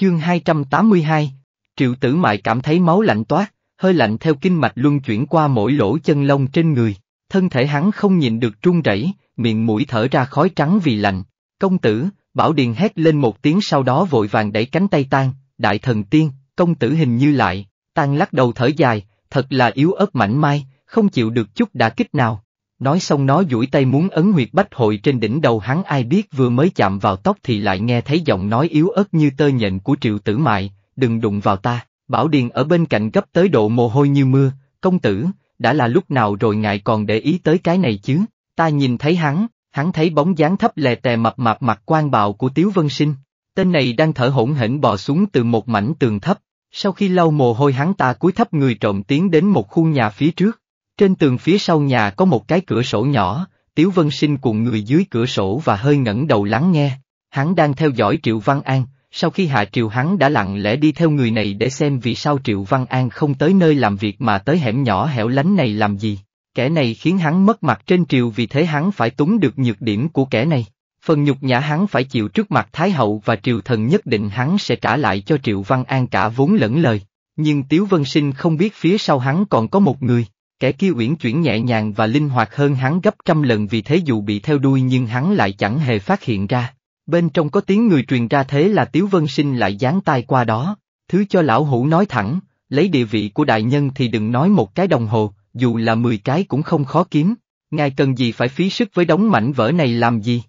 Chương 282 Triệu tử mại cảm thấy máu lạnh toát, hơi lạnh theo kinh mạch luân chuyển qua mỗi lỗ chân lông trên người, thân thể hắn không nhìn được trung rẩy, miệng mũi thở ra khói trắng vì lạnh. Công tử, Bảo Điền hét lên một tiếng sau đó vội vàng đẩy cánh tay tan, đại thần tiên, công tử hình như lại, tan lắc đầu thở dài, thật là yếu ớt mảnh mai, không chịu được chút đả kích nào. Nói xong nó duỗi tay muốn ấn huyệt bách hội trên đỉnh đầu hắn ai biết vừa mới chạm vào tóc thì lại nghe thấy giọng nói yếu ớt như tơ nhện của triệu tử mại, đừng đụng vào ta, Bảo Điền ở bên cạnh gấp tới độ mồ hôi như mưa, công tử, đã là lúc nào rồi ngại còn để ý tới cái này chứ, ta nhìn thấy hắn, hắn thấy bóng dáng thấp lè tè mập mạp mặt quan bào của Tiếu Vân Sinh, tên này đang thở hổn hển bò xuống từ một mảnh tường thấp, sau khi lau mồ hôi hắn ta cúi thấp người trộm tiến đến một khu nhà phía trước. Trên tường phía sau nhà có một cái cửa sổ nhỏ, Tiếu Vân Sinh cùng người dưới cửa sổ và hơi ngẩng đầu lắng nghe. Hắn đang theo dõi Triệu Văn An, sau khi hạ Triệu hắn đã lặng lẽ đi theo người này để xem vì sao Triệu Văn An không tới nơi làm việc mà tới hẻm nhỏ hẻo lánh này làm gì. Kẻ này khiến hắn mất mặt trên Triều vì thế hắn phải túng được nhược điểm của kẻ này. Phần nhục nhã hắn phải chịu trước mặt Thái Hậu và Triều Thần nhất định hắn sẽ trả lại cho Triệu Văn An cả vốn lẫn lời. Nhưng Tiếu Vân Sinh không biết phía sau hắn còn có một người. Kẻ kia uyển chuyển nhẹ nhàng và linh hoạt hơn hắn gấp trăm lần vì thế dù bị theo đuôi nhưng hắn lại chẳng hề phát hiện ra. Bên trong có tiếng người truyền ra thế là Tiếu Vân Sinh lại dán tay qua đó, thứ cho lão hủ nói thẳng, lấy địa vị của đại nhân thì đừng nói một cái đồng hồ, dù là mười cái cũng không khó kiếm, ngài cần gì phải phí sức với đống mảnh vỡ này làm gì?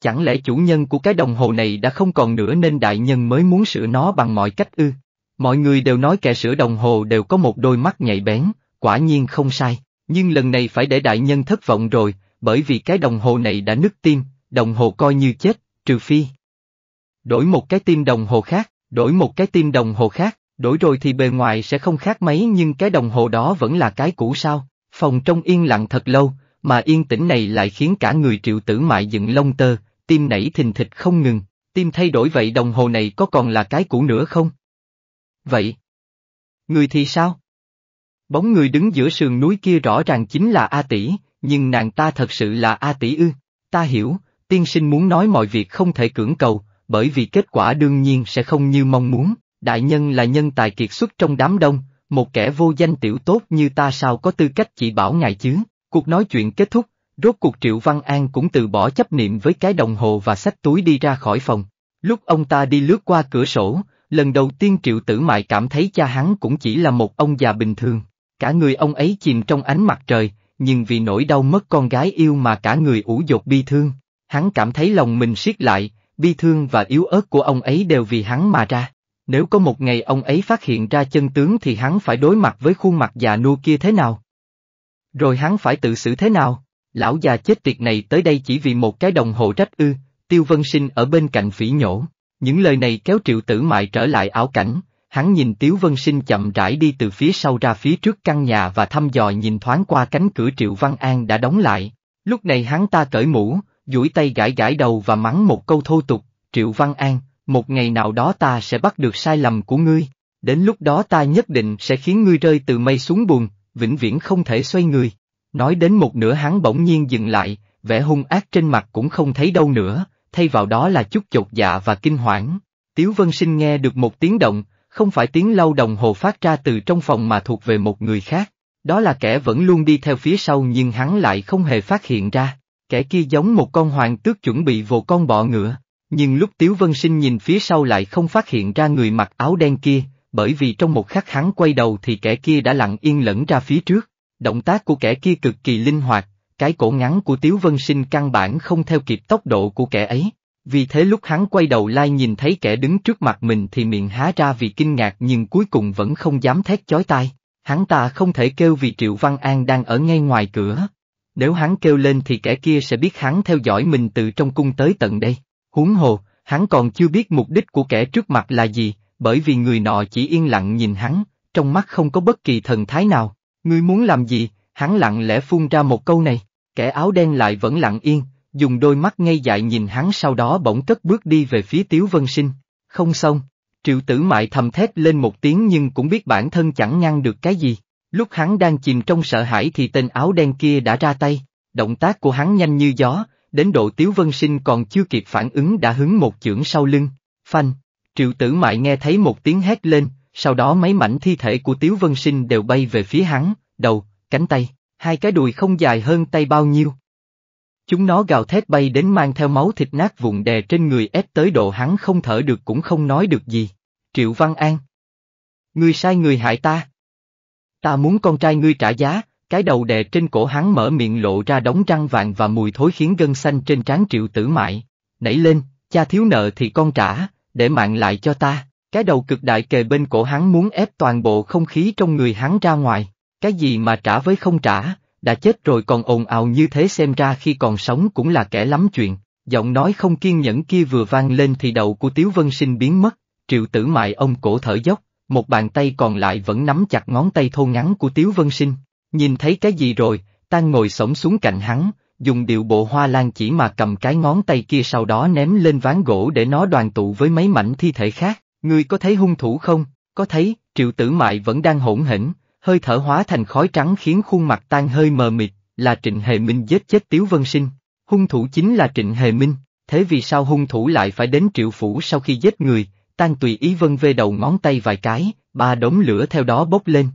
Chẳng lẽ chủ nhân của cái đồng hồ này đã không còn nữa nên đại nhân mới muốn sửa nó bằng mọi cách ư? Mọi người đều nói kẻ sửa đồng hồ đều có một đôi mắt nhạy bén, quả nhiên không sai, nhưng lần này phải để đại nhân thất vọng rồi, bởi vì cái đồng hồ này đã nứt tim, đồng hồ coi như chết, trừ phi. Đổi một cái tim đồng hồ khác, đổi một cái tim đồng hồ khác, đổi rồi thì bề ngoài sẽ không khác mấy nhưng cái đồng hồ đó vẫn là cái cũ sao, phòng trong yên lặng thật lâu, mà yên tĩnh này lại khiến cả người triệu tử mại dựng lông tơ, tim nảy thình thịch không ngừng, tim thay đổi vậy đồng hồ này có còn là cái cũ nữa không? Vậy, người thì sao? Bóng người đứng giữa sườn núi kia rõ ràng chính là A Tỷ, nhưng nàng ta thật sự là A Tỷ ư. Ta hiểu, tiên sinh muốn nói mọi việc không thể cưỡng cầu, bởi vì kết quả đương nhiên sẽ không như mong muốn. Đại nhân là nhân tài kiệt xuất trong đám đông, một kẻ vô danh tiểu tốt như ta sao có tư cách chỉ bảo ngài chứ. Cuộc nói chuyện kết thúc, rốt cuộc Triệu Văn An cũng từ bỏ chấp niệm với cái đồng hồ và sách túi đi ra khỏi phòng. Lúc ông ta đi lướt qua cửa sổ, lần đầu tiên Triệu Tử Mại cảm thấy cha hắn cũng chỉ là một ông già bình thường, Cả người ông ấy chìm trong ánh mặt trời, nhưng vì nỗi đau mất con gái yêu mà cả người ủ dột bi thương. Hắn cảm thấy lòng mình siết lại, bi thương và yếu ớt của ông ấy đều vì hắn mà ra. Nếu có một ngày ông ấy phát hiện ra chân tướng thì hắn phải đối mặt với khuôn mặt già nua kia thế nào? Rồi hắn phải tự xử thế nào? Lão già chết tiệt này tới đây chỉ vì một cái đồng hồ trách ư, tiêu vân sinh ở bên cạnh phỉ nhổ. Những lời này kéo triệu tử mại trở lại ảo cảnh, hắn nhìn Tiếu Vân Sinh chậm rãi đi từ phía sau ra phía trước căn nhà và thăm dò nhìn thoáng qua cánh cửa Triệu Văn An đã đóng lại. Lúc này hắn ta cởi mũ, duỗi tay gãi gãi đầu và mắng một câu thô tục, Triệu Văn An, một ngày nào đó ta sẽ bắt được sai lầm của ngươi, đến lúc đó ta nhất định sẽ khiến ngươi rơi từ mây xuống buồn, vĩnh viễn không thể xoay người. Nói đến một nửa hắn bỗng nhiên dừng lại, vẻ hung ác trên mặt cũng không thấy đâu nữa, thay vào đó là chút chột dạ và kinh hoảng. Tiếu Vân Sinh nghe được một tiếng động, không phải tiếng lau đồng hồ phát ra từ trong phòng mà thuộc về một người khác. Đó là kẻ vẫn luôn đi theo phía sau nhưng hắn lại không hề phát hiện ra. Kẻ kia giống một con hoàng tước chuẩn bị vồ con bọ ngựa. Nhưng lúc Tiếu Vân Sinh nhìn phía sau lại không phát hiện ra người mặc áo đen kia, bởi vì trong một khắc hắn quay đầu thì kẻ kia đã lặng yên lẫn ra phía trước. Động tác của kẻ kia cực kỳ linh hoạt, cái cổ ngắn của Tiếu Vân Sinh căn bản không theo kịp tốc độ của kẻ ấy. Vì thế lúc hắn quay đầu lai nhìn thấy kẻ đứng trước mặt mình thì miệng há ra vì kinh ngạc nhưng cuối cùng vẫn không dám thét chói tai. Hắn ta không thể kêu vì Triệu Văn An đang ở ngay ngoài cửa. Nếu hắn kêu lên thì kẻ kia sẽ biết hắn theo dõi mình từ trong cung tới tận đây. Huống hồ, hắn còn chưa biết mục đích của kẻ trước mặt là gì, bởi vì người nọ chỉ yên lặng nhìn hắn, trong mắt không có bất kỳ thần thái nào. Ngươi muốn làm gì? Hắn lặng lẽ phun ra một câu này, kẻ áo đen lại vẫn lặng yên, dùng đôi mắt ngây dại nhìn hắn sau đó bỗng cất bước đi về phía Tiếu Vân Sinh. Không xong, triệu tử mại thầm thét lên một tiếng nhưng cũng biết bản thân chẳng ngăn được cái gì. Lúc hắn đang chìm trong sợ hãi thì tên áo đen kia đã ra tay, động tác của hắn nhanh như gió, đến độ Tiếu Vân Sinh còn chưa kịp phản ứng đã hứng một chưởng sau lưng. Phanh, triệu tử mại nghe thấy một tiếng hét lên, sau đó mấy mảnh thi thể của Tiếu Vân Sinh đều bay về phía hắn, đầu, cánh tay, hai cái đùi không dài hơn tay bao nhiêu, Chúng nó gào thét bay đến mang theo máu thịt nát vụn đè trên người ép tới độ hắn không thở được cũng không nói được gì. Triệu Văn An. Ngươi sai người hại ta. Ta muốn con trai ngươi trả giá, cái đầu đè trên cổ hắn mở miệng lộ ra đống răng vàng và mùi thối khiến gân xanh trên trán triệu tử mại. Nảy lên, cha thiếu nợ thì con trả, để mạng lại cho ta. Cái đầu cực đại kề bên cổ hắn muốn ép toàn bộ không khí trong người hắn ra ngoài. Cái gì mà trả với không trả, đã chết rồi còn ồn ào như thế xem ra khi còn sống cũng là kẻ lắm chuyện. Giọng nói không kiên nhẫn kia vừa vang lên thì đầu của Tiếu Vân Sinh biến mất, triệu tử mại ông cổ thở dốc, một bàn tay còn lại vẫn nắm chặt ngón tay thô ngắn của Tiếu Vân Sinh. Nhìn thấy cái gì rồi, Tan ngồi sổng xuống cạnh hắn, dùng điệu bộ hoa lan chỉ mà cầm cái ngón tay kia sau đó ném lên ván gỗ để nó đoàn tụ với mấy mảnh thi thể khác. Ngươi có thấy hung thủ không? Có thấy, triệu tử mại vẫn đang hỗn hỉnh, hơi thở hóa thành khói trắng khiến khuôn mặt tan hơi mờ mịt, là Trịnh Hề Minh giết chết Tiếu Vân Sinh, hung thủ chính là Trịnh Hề Minh, thế vì sao hung thủ lại phải đến triệu phủ sau khi giết người, tan tùy ý vân về đầu ngón tay vài cái, ba đống lửa theo đó bốc lên.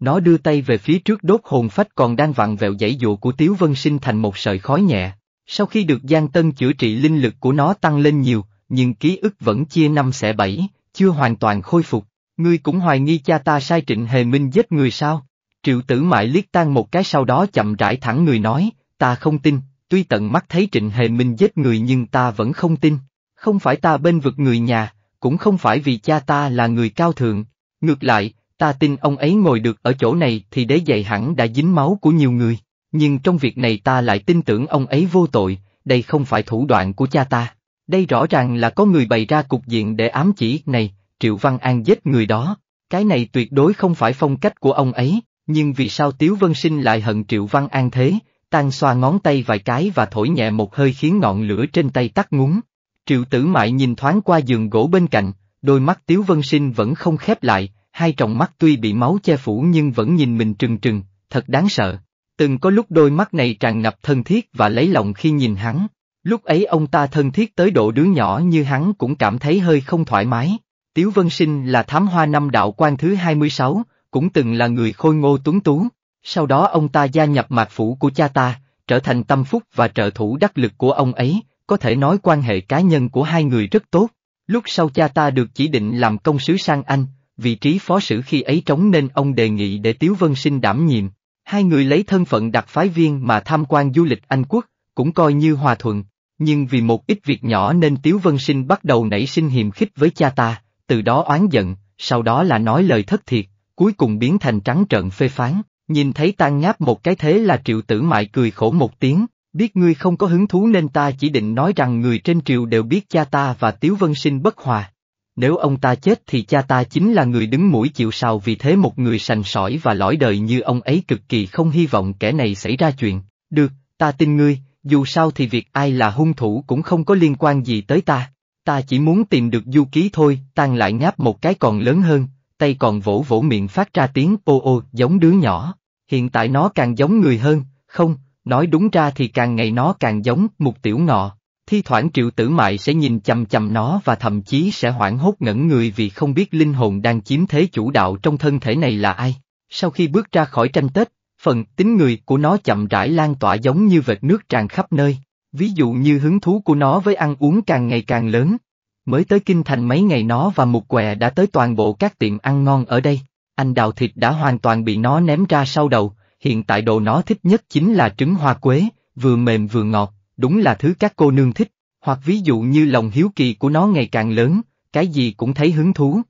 Nó đưa tay về phía trước đốt hồn phách còn đang vặn vẹo dãy dụ của Tiếu Vân Sinh thành một sợi khói nhẹ. Sau khi được Giang Tân chữa trị linh lực của nó tăng lên nhiều, nhưng ký ức vẫn chia năm xẻ bảy, chưa hoàn toàn khôi phục. Ngươi cũng hoài nghi cha ta sai trịnh hề minh giết người sao? Triệu tử mại liếc tan một cái sau đó chậm rãi thẳng người nói, ta không tin, tuy tận mắt thấy trịnh hề minh giết người nhưng ta vẫn không tin. Không phải ta bên vực người nhà, cũng không phải vì cha ta là người cao thượng. Ngược lại, ta tin ông ấy ngồi được ở chỗ này thì đế dạy hẳn đã dính máu của nhiều người. Nhưng trong việc này ta lại tin tưởng ông ấy vô tội, đây không phải thủ đoạn của cha ta. Đây rõ ràng là có người bày ra cục diện để ám chỉ, này, Triệu Văn An giết người đó, cái này tuyệt đối không phải phong cách của ông ấy, nhưng vì sao Tiếu Vân Sinh lại hận Triệu Văn An thế, Tan xoa ngón tay vài cái và thổi nhẹ một hơi khiến ngọn lửa trên tay tắt ngúng. Triệu Tử Mại nhìn thoáng qua giường gỗ bên cạnh, đôi mắt Tiếu Vân Sinh vẫn không khép lại, hai tròng mắt tuy bị máu che phủ nhưng vẫn nhìn mình trừng trừng, thật đáng sợ. Từng có lúc đôi mắt này tràn ngập thân thiết và lấy lòng khi nhìn hắn, lúc ấy ông ta thân thiết tới độ đứa nhỏ như hắn cũng cảm thấy hơi không thoải mái. Tiếu Vân Sinh là thám hoa năm đạo quan thứ 26, cũng từng là người khôi ngô tuấn tú. Sau đó ông ta gia nhập mạc phủ của cha ta, trở thành tâm phúc và trợ thủ đắc lực của ông ấy, có thể nói quan hệ cá nhân của hai người rất tốt. Lúc sau cha ta được chỉ định làm công sứ sang Anh, vị trí phó sử khi ấy trống nên ông đề nghị để Tiếu Vân Sinh đảm nhiệm. Hai người lấy thân phận đặc phái viên mà tham quan du lịch Anh quốc, cũng coi như hòa thuận. Nhưng vì một ít việc nhỏ nên Tiếu Vân Sinh bắt đầu nảy sinh hiềm khích với cha ta, từ đó oán giận, sau đó là nói lời thất thiệt, cuối cùng biến thành trắng trợn phê phán, nhìn thấy tan ngáp một cái thế là triệu tử mại cười khổ một tiếng, biết ngươi không có hứng thú nên ta chỉ định nói rằng người trên triều đều biết cha ta và Tiếu Vân Sinh bất hòa. Nếu ông ta chết thì cha ta chính là người đứng mũi chịu sào vì thế một người sành sỏi và lõi đời như ông ấy cực kỳ không hy vọng kẻ này xảy ra chuyện. Được, ta tin ngươi, dù sao thì việc ai là hung thủ cũng không có liên quan gì tới ta. Ta chỉ muốn tìm được du ký thôi, tan lại ngáp một cái còn lớn hơn, tay còn vỗ vỗ miệng phát ra tiếng ô ô giống đứa nhỏ. Hiện tại nó càng giống người hơn, không, nói đúng ra thì càng ngày nó càng giống một tiểu ngọ. Thi thoảng triệu tử mại sẽ nhìn chầm chầm nó và thậm chí sẽ hoảng hốt ngẩn người vì không biết linh hồn đang chiếm thế chủ đạo trong thân thể này là ai. Sau khi bước ra khỏi tranh tết, phần tính người của nó chậm rãi lan tỏa giống như vệt nước tràn khắp nơi. Ví dụ như hứng thú của nó với ăn uống càng ngày càng lớn. Mới tới Kinh Thành mấy ngày nó và một què đã tới toàn bộ các tiệm ăn ngon ở đây. Anh đào thịt đã hoàn toàn bị nó ném ra sau đầu, hiện tại đồ nó thích nhất chính là trứng hoa quế, vừa mềm vừa ngọt, đúng là thứ các cô nương thích. Hoặc ví dụ như lòng hiếu kỳ của nó ngày càng lớn, cái gì cũng thấy hứng thú.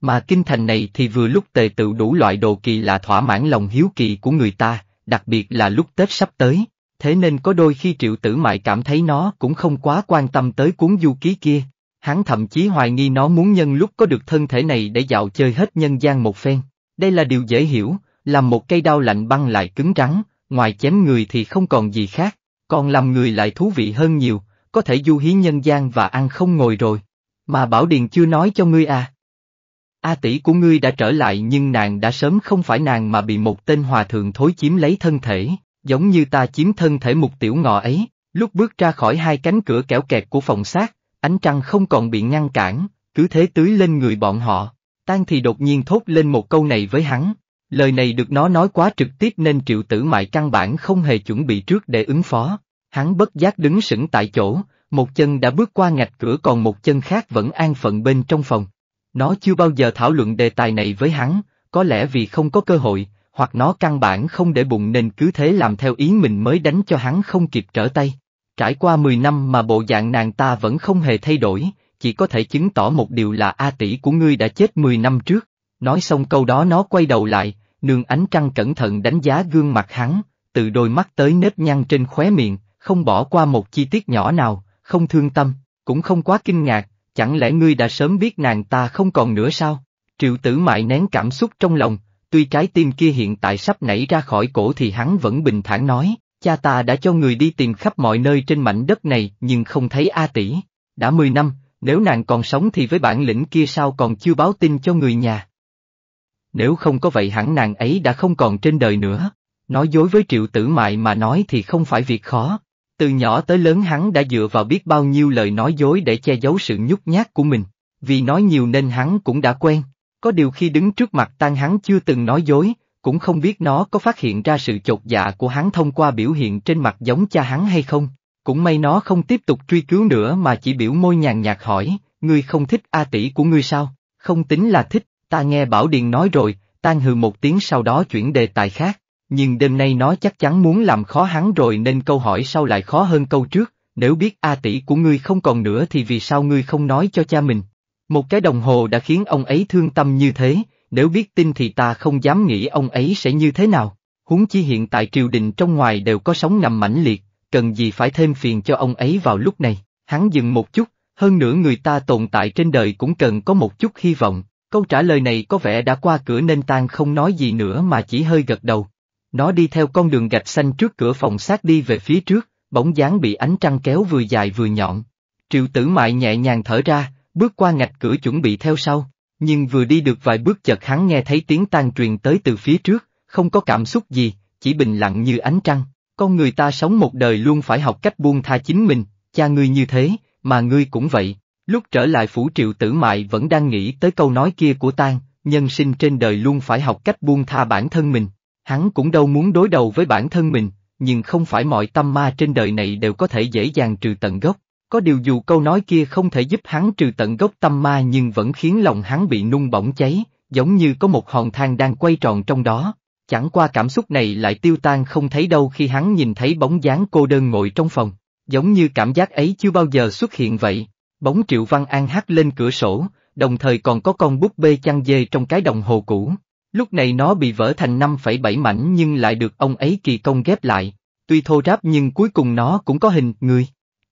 Mà kinh thành này thì vừa lúc tề tự đủ loại đồ kỳ là thỏa mãn lòng hiếu kỳ của người ta, đặc biệt là lúc Tết sắp tới thế nên có đôi khi triệu tử mại cảm thấy nó cũng không quá quan tâm tới cuốn du ký kia. Hắn thậm chí hoài nghi nó muốn nhân lúc có được thân thể này để dạo chơi hết nhân gian một phen. Đây là điều dễ hiểu, làm một cây đao lạnh băng lại cứng rắn, ngoài chém người thì không còn gì khác, còn làm người lại thú vị hơn nhiều, có thể du hí nhân gian và ăn không ngồi rồi. Mà Bảo Điền chưa nói cho ngươi à. A tỷ của ngươi đã trở lại nhưng nàng đã sớm không phải nàng mà bị một tên hòa thượng thối chiếm lấy thân thể giống như ta chiếm thân thể mục tiểu ngọ ấy, lúc bước ra khỏi hai cánh cửa kẻo kẹt của phòng xác, ánh trăng không còn bị ngăn cản, cứ thế tưới lên người bọn họ. Tan thì đột nhiên thốt lên một câu này với hắn, lời này được nó nói quá trực tiếp nên triệu tử mại căn bản không hề chuẩn bị trước để ứng phó. Hắn bất giác đứng sững tại chỗ, một chân đã bước qua ngạch cửa còn một chân khác vẫn an phận bên trong phòng. Nó chưa bao giờ thảo luận đề tài này với hắn, có lẽ vì không có cơ hội, hoặc nó căn bản không để bụng nên cứ thế làm theo ý mình mới đánh cho hắn không kịp trở tay. Trải qua 10 năm mà bộ dạng nàng ta vẫn không hề thay đổi, chỉ có thể chứng tỏ một điều là A tỷ của ngươi đã chết 10 năm trước. Nói xong câu đó nó quay đầu lại, nương ánh trăng cẩn thận đánh giá gương mặt hắn, từ đôi mắt tới nếp nhăn trên khóe miệng, không bỏ qua một chi tiết nhỏ nào, không thương tâm, cũng không quá kinh ngạc, chẳng lẽ ngươi đã sớm biết nàng ta không còn nữa sao? Triệu tử mại nén cảm xúc trong lòng, tuy trái tim kia hiện tại sắp nảy ra khỏi cổ thì hắn vẫn bình thản nói, cha ta đã cho người đi tìm khắp mọi nơi trên mảnh đất này nhưng không thấy A tỷ. Đã 10 năm, nếu nàng còn sống thì với bản lĩnh kia sao còn chưa báo tin cho người nhà. Nếu không có vậy hẳn nàng ấy đã không còn trên đời nữa. Nói dối với triệu tử mại mà nói thì không phải việc khó. Từ nhỏ tới lớn hắn đã dựa vào biết bao nhiêu lời nói dối để che giấu sự nhút nhát của mình. Vì nói nhiều nên hắn cũng đã quen. Có điều khi đứng trước mặt tan hắn chưa từng nói dối, cũng không biết nó có phát hiện ra sự chột dạ của hắn thông qua biểu hiện trên mặt giống cha hắn hay không. Cũng may nó không tiếp tục truy cứu nữa mà chỉ biểu môi nhàn nhạt hỏi, ngươi không thích A tỷ của ngươi sao? Không tính là thích, ta nghe Bảo Điền nói rồi, tan hừ một tiếng sau đó chuyển đề tài khác. Nhưng đêm nay nó chắc chắn muốn làm khó hắn rồi nên câu hỏi sau lại khó hơn câu trước, nếu biết A tỷ của ngươi không còn nữa thì vì sao ngươi không nói cho cha mình? Một cái đồng hồ đã khiến ông ấy thương tâm như thế, nếu biết tin thì ta không dám nghĩ ông ấy sẽ như thế nào. Húng chi hiện tại triều đình trong ngoài đều có sóng ngầm mãnh liệt, cần gì phải thêm phiền cho ông ấy vào lúc này. Hắn dừng một chút, hơn nữa người ta tồn tại trên đời cũng cần có một chút hy vọng. Câu trả lời này có vẻ đã qua cửa nên tan không nói gì nữa mà chỉ hơi gật đầu. Nó đi theo con đường gạch xanh trước cửa phòng sát đi về phía trước, bóng dáng bị ánh trăng kéo vừa dài vừa nhọn. Triệu tử mại nhẹ nhàng thở ra, bước qua ngạch cửa chuẩn bị theo sau, nhưng vừa đi được vài bước chợt hắn nghe thấy tiếng tan truyền tới từ phía trước, không có cảm xúc gì, chỉ bình lặng như ánh trăng. Con người ta sống một đời luôn phải học cách buông tha chính mình, cha ngươi như thế, mà ngươi cũng vậy. Lúc trở lại phủ triệu tử mại vẫn đang nghĩ tới câu nói kia của Tan, nhân sinh trên đời luôn phải học cách buông tha bản thân mình. Hắn cũng đâu muốn đối đầu với bản thân mình, nhưng không phải mọi tâm ma trên đời này đều có thể dễ dàng trừ tận gốc. Có điều dù câu nói kia không thể giúp hắn trừ tận gốc tâm ma nhưng vẫn khiến lòng hắn bị nung bỏng cháy, giống như có một hòn thang đang quay tròn trong đó. Chẳng qua cảm xúc này lại tiêu tan không thấy đâu khi hắn nhìn thấy bóng dáng cô đơn ngồi trong phòng, giống như cảm giác ấy chưa bao giờ xuất hiện vậy. Bóng Triệu Văn An hát lên cửa sổ, đồng thời còn có con búp bê chăn dê trong cái đồng hồ cũ. Lúc này nó bị vỡ thành 5,7 mảnh nhưng lại được ông ấy kỳ công ghép lại. Tuy thô ráp nhưng cuối cùng nó cũng có hình người.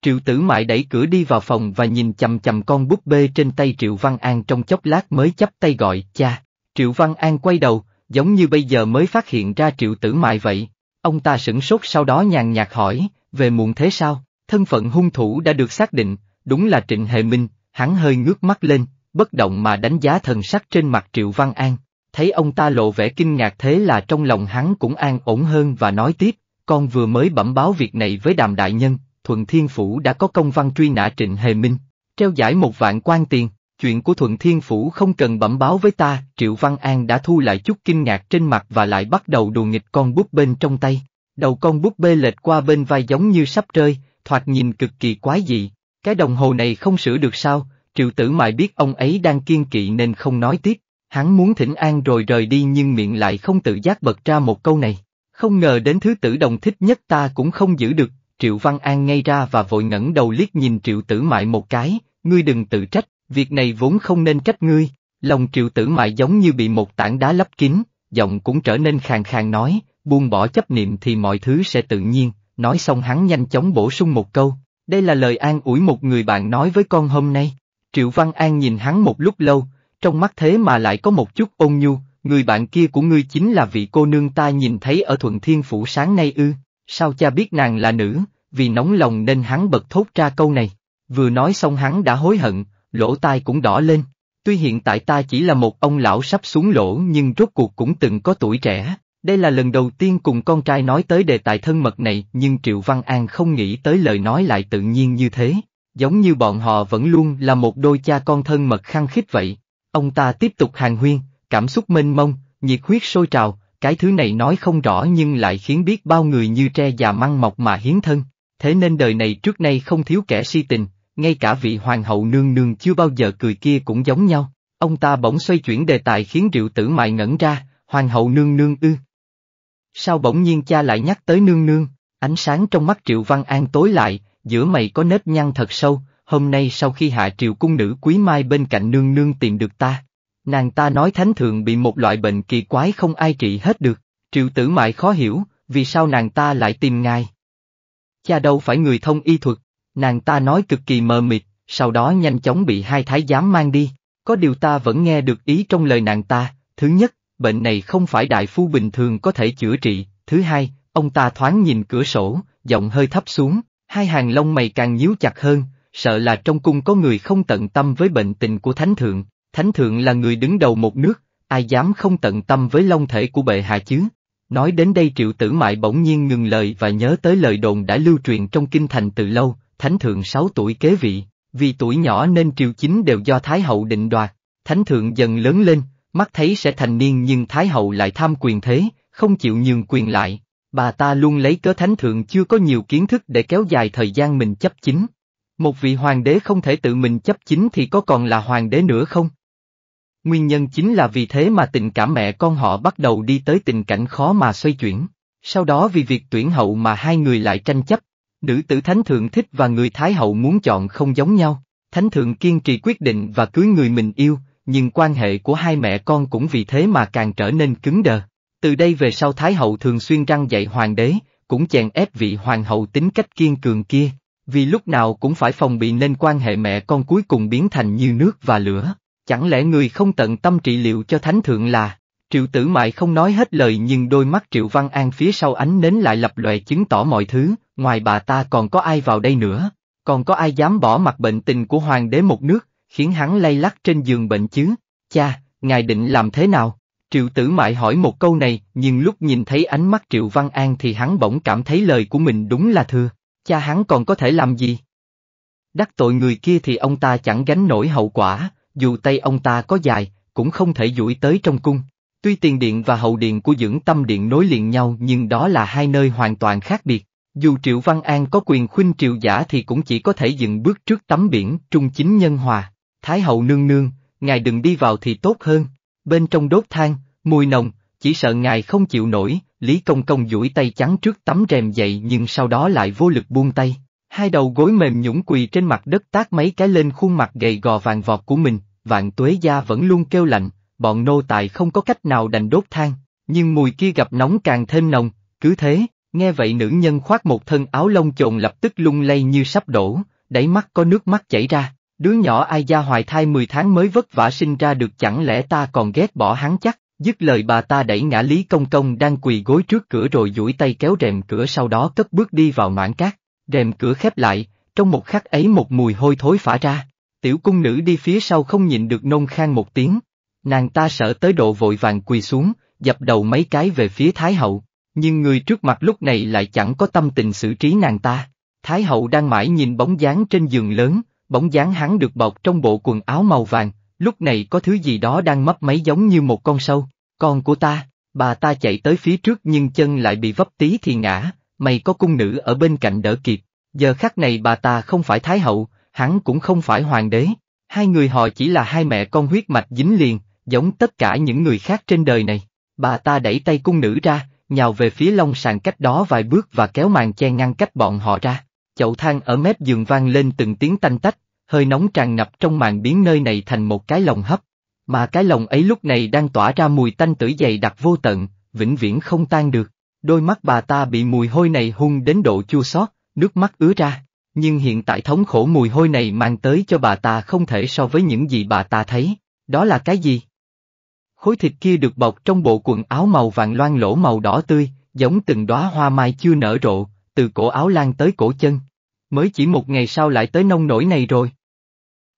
Triệu tử mại đẩy cửa đi vào phòng và nhìn chầm chầm con búp bê trên tay Triệu Văn An trong chốc lát mới chấp tay gọi cha. Triệu Văn An quay đầu, giống như bây giờ mới phát hiện ra Triệu tử mại vậy. Ông ta sửng sốt sau đó nhàn nhạt hỏi, về muộn thế sao? Thân phận hung thủ đã được xác định, đúng là Trịnh Hệ Minh, hắn hơi ngước mắt lên, bất động mà đánh giá thần sắc trên mặt Triệu Văn An. Thấy ông ta lộ vẻ kinh ngạc thế là trong lòng hắn cũng an ổn hơn và nói tiếp, con vừa mới bẩm báo việc này với đàm đại nhân, Thuận Thiên Phủ đã có công văn truy nã Trịnh Hề Minh, treo giải một vạn quan tiền, chuyện của Thuận Thiên Phủ không cần bẩm báo với ta, Triệu Văn An đã thu lại chút kinh ngạc trên mặt và lại bắt đầu đùa nghịch con búp bên trong tay, đầu con búp bê lệch qua bên vai giống như sắp rơi, thoạt nhìn cực kỳ quái dị, cái đồng hồ này không sửa được sao, Triệu Tử Mại biết ông ấy đang kiên kỵ nên không nói tiếp, hắn muốn thỉnh an rồi rời đi nhưng miệng lại không tự giác bật ra một câu này, không ngờ đến thứ tử đồng thích nhất ta cũng không giữ được, Triệu Văn An ngay ra và vội ngẩng đầu liếc nhìn Triệu Tử Mại một cái, ngươi đừng tự trách, việc này vốn không nên trách ngươi, lòng Triệu Tử Mại giống như bị một tảng đá lấp kín, giọng cũng trở nên khàn khàn nói, buông bỏ chấp niệm thì mọi thứ sẽ tự nhiên, nói xong hắn nhanh chóng bổ sung một câu, đây là lời an ủi một người bạn nói với con hôm nay. Triệu Văn An nhìn hắn một lúc lâu, trong mắt thế mà lại có một chút ôn nhu, người bạn kia của ngươi chính là vị cô nương ta nhìn thấy ở Thuận Thiên Phủ sáng nay ư. Sao cha biết nàng là nữ, vì nóng lòng nên hắn bật thốt ra câu này. Vừa nói xong hắn đã hối hận, lỗ tai cũng đỏ lên. Tuy hiện tại ta chỉ là một ông lão sắp xuống lỗ nhưng rốt cuộc cũng từng có tuổi trẻ. Đây là lần đầu tiên cùng con trai nói tới đề tài thân mật này nhưng Triệu Văn An không nghĩ tới lời nói lại tự nhiên như thế. Giống như bọn họ vẫn luôn là một đôi cha con thân mật khăng khít vậy. Ông ta tiếp tục hàng huyên, cảm xúc mênh mông, nhiệt huyết sôi trào, cái thứ này nói không rõ nhưng lại khiến biết bao người như tre già măng mọc mà hiến thân, thế nên đời này trước nay không thiếu kẻ si tình, ngay cả vị hoàng hậu nương nương chưa bao giờ cười kia cũng giống nhau, ông ta bỗng xoay chuyển đề tài khiến triệu tử mại ngẩn ra, hoàng hậu nương nương ư. Sao bỗng nhiên cha lại nhắc tới nương nương, ánh sáng trong mắt triệu văn an tối lại, giữa mày có nếp nhăn thật sâu, hôm nay sau khi hạ triệu cung nữ quý mai bên cạnh nương nương tìm được ta, Nàng ta nói thánh thượng bị một loại bệnh kỳ quái không ai trị hết được, triệu tử mại khó hiểu, vì sao nàng ta lại tìm ngài. Cha đâu phải người thông y thuật, nàng ta nói cực kỳ mờ mịt, sau đó nhanh chóng bị hai thái giám mang đi, có điều ta vẫn nghe được ý trong lời nàng ta, thứ nhất, bệnh này không phải đại phu bình thường có thể chữa trị, thứ hai, ông ta thoáng nhìn cửa sổ, giọng hơi thấp xuống, hai hàng lông mày càng nhíu chặt hơn, sợ là trong cung có người không tận tâm với bệnh tình của thánh thượng, Thánh thượng là người đứng đầu một nước, ai dám không tận tâm với long thể của bệ hạ chứ? Nói đến đây triệu tử mại bỗng nhiên ngừng lời và nhớ tới lời đồn đã lưu truyền trong kinh thành từ lâu, thánh thượng 6 tuổi kế vị, vì tuổi nhỏ nên triều chính đều do Thái hậu định đoạt, thánh thượng dần lớn lên, mắt thấy sẽ thành niên nhưng Thái hậu lại tham quyền thế, không chịu nhường quyền lại, bà ta luôn lấy cớ thánh thượng chưa có nhiều kiến thức để kéo dài thời gian mình chấp chính. Một vị hoàng đế không thể tự mình chấp chính thì có còn là hoàng đế nữa không? Nguyên nhân chính là vì thế mà tình cảm mẹ con họ bắt đầu đi tới tình cảnh khó mà xoay chuyển. Sau đó vì việc tuyển hậu mà hai người lại tranh chấp. Nữ tử Thánh Thượng thích và người Thái Hậu muốn chọn không giống nhau. Thánh Thượng kiên trì quyết định và cưới người mình yêu, nhưng quan hệ của hai mẹ con cũng vì thế mà càng trở nên cứng đờ. Từ đây về sau Thái Hậu thường xuyên răng dạy hoàng đế, cũng chèn ép vị hoàng hậu tính cách kiên cường kia, vì lúc nào cũng phải phòng bị nên quan hệ mẹ con cuối cùng biến thành như nước và lửa. Chẳng lẽ người không tận tâm trị liệu cho thánh thượng là, triệu tử mại không nói hết lời nhưng đôi mắt triệu văn an phía sau ánh nến lại lập loè chứng tỏ mọi thứ, ngoài bà ta còn có ai vào đây nữa, còn có ai dám bỏ mặt bệnh tình của hoàng đế một nước, khiến hắn lay lắc trên giường bệnh chứ, cha, ngài định làm thế nào? Triệu tử mại hỏi một câu này, nhưng lúc nhìn thấy ánh mắt Triệu Văn An thì hắn bỗng cảm thấy lời của mình đúng là thừa, cha hắn còn có thể làm gì? Đắc tội người kia thì ông ta chẳng gánh nổi hậu quả, dù tay ông ta có dài, cũng không thể duỗi tới trong cung. Tuy tiền điện và hậu điện của dưỡng tâm điện nối liền nhau nhưng đó là hai nơi hoàn toàn khác biệt. Dù Triệu Văn An có quyền khuynh triệu giả thì cũng chỉ có thể dừng bước trước tấm biển trung chính nhân hòa. Thái hậu nương nương, ngài đừng đi vào thì tốt hơn. Bên trong đốt than, mùi nồng, chỉ sợ ngài không chịu nổi, Lý Công Công duỗi tay chắn trước tấm rèm dậy nhưng sau đó lại vô lực buông tay. Hai đầu gối mềm nhũng quỳ trên mặt đất tác mấy cái lên khuôn mặt gầy gò vàng vọt của mình, vạn tuế gia vẫn luôn kêu lạnh, bọn nô tài không có cách nào đành đốt than, nhưng mùi kia gặp nóng càng thêm nồng, cứ thế, nghe vậy nữ nhân khoác một thân áo lông chồn lập tức lung lay như sắp đổ, đáy mắt có nước mắt chảy ra, đứa nhỏ ai gia hoài thai 10 tháng mới vất vả sinh ra được chẳng lẽ ta còn ghét bỏ hắn chắc, dứt lời bà ta đẩy ngã Lý Công Công đang quỳ gối trước cửa rồi duỗi tay kéo rèm cửa sau đó cất bước đi vào noãn cát. Rèm cửa khép lại, trong một khắc ấy một mùi hôi thối phả ra, tiểu cung nữ đi phía sau không nhịn được nôn khang một tiếng. Nàng ta sợ tới độ vội vàng quỳ xuống, dập đầu mấy cái về phía Thái Hậu, nhưng người trước mặt lúc này lại chẳng có tâm tình xử trí nàng ta. Thái Hậu đang mãi nhìn bóng dáng trên giường lớn, bóng dáng hắn được bọc trong bộ quần áo màu vàng, lúc này có thứ gì đó đang mấp máy giống như một con sâu, con của ta, bà ta chạy tới phía trước nhưng chân lại bị vấp tí thì ngã, mày có cung nữ ở bên cạnh đỡ kịp, giờ khắc này bà ta không phải Thái Hậu, hắn cũng không phải Hoàng đế, hai người họ chỉ là hai mẹ con huyết mạch dính liền, giống tất cả những người khác trên đời này. Bà ta đẩy tay cung nữ ra, nhào về phía long sàn cách đó vài bước và kéo màn che ngăn cách bọn họ ra. Chậu than ở mép giường vang lên từng tiếng tanh tách, hơi nóng tràn ngập trong màn biến nơi này thành một cái lồng hấp. Mà cái lồng ấy lúc này đang tỏa ra mùi tanh tử dày đặc vô tận, vĩnh viễn không tan được. Đôi mắt bà ta bị mùi hôi này hung đến độ chua xót, nước mắt ứa ra, nhưng hiện tại thống khổ mùi hôi này mang tới cho bà ta không thể so với những gì bà ta thấy, đó là cái gì? Khối thịt kia được bọc trong bộ quần áo màu vàng loang lỗ màu đỏ tươi, giống từng đóa hoa mai chưa nở rộ, từ cổ áo lan tới cổ chân. Mới chỉ một ngày sau lại tới nông nổi này rồi.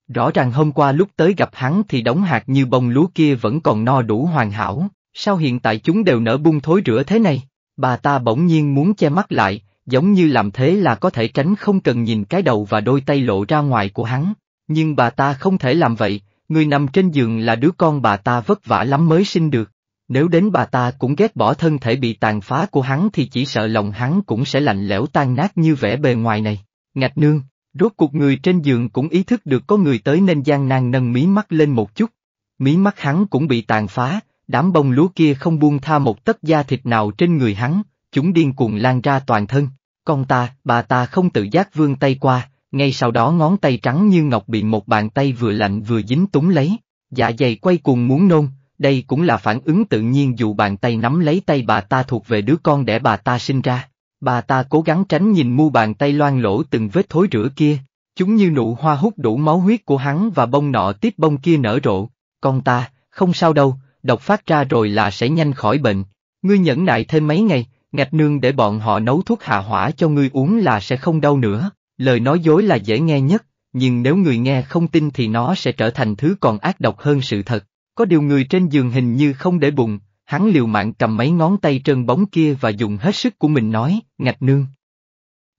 Rõ ràng hôm qua lúc tới gặp hắn thì đống hạt như bông lúa kia vẫn còn no đủ hoàn hảo, sao hiện tại chúng đều nở bung thối rửa thế này? Bà ta bỗng nhiên muốn che mắt lại, giống như làm thế là có thể tránh không cần nhìn cái đầu và đôi tay lộ ra ngoài của hắn. Nhưng bà ta không thể làm vậy, người nằm trên giường là đứa con bà ta vất vả lắm mới sinh được. Nếu đến bà ta cũng ghét bỏ thân thể bị tàn phá của hắn thì chỉ sợ lòng hắn cũng sẽ lạnh lẽo tan nát như vẻ bề ngoài này. Ngạch nương, rốt cuộc người trên giường cũng ý thức được có người tới nên gian nan nâng mí mắt lên một chút. Mí mắt hắn cũng bị tàn phá, đám bông lúa kia không buông tha một tấc da thịt nào trên người hắn, chúng điên cuồng lan ra toàn thân. Con ta, bà ta không tự giác vươn tay qua, ngay sau đó ngón tay trắng như ngọc bị một bàn tay vừa lạnh vừa dính túng lấy, dạ dày quay cuồng muốn nôn, đây cũng là phản ứng tự nhiên dù bàn tay nắm lấy tay bà ta thuộc về đứa con để bà ta sinh ra. Bà ta cố gắng tránh nhìn mu bàn tay loang lỗ từng vết thối rửa kia, chúng như nụ hoa hút đủ máu huyết của hắn và bông nọ tiếp bông kia nở rộ, con ta, không sao đâu, độc phát ra rồi là sẽ nhanh khỏi bệnh. Ngươi nhẫn nại thêm mấy ngày, ngạch nương để bọn họ nấu thuốc hạ hỏa cho ngươi uống là sẽ không đau nữa. Lời nói dối là dễ nghe nhất, nhưng nếu người nghe không tin thì nó sẽ trở thành thứ còn ác độc hơn sự thật. Có điều người trên giường hình như không để bụng, hắn liều mạng cầm mấy ngón tay trơn bóng kia và dùng hết sức của mình nói, ngạch nương.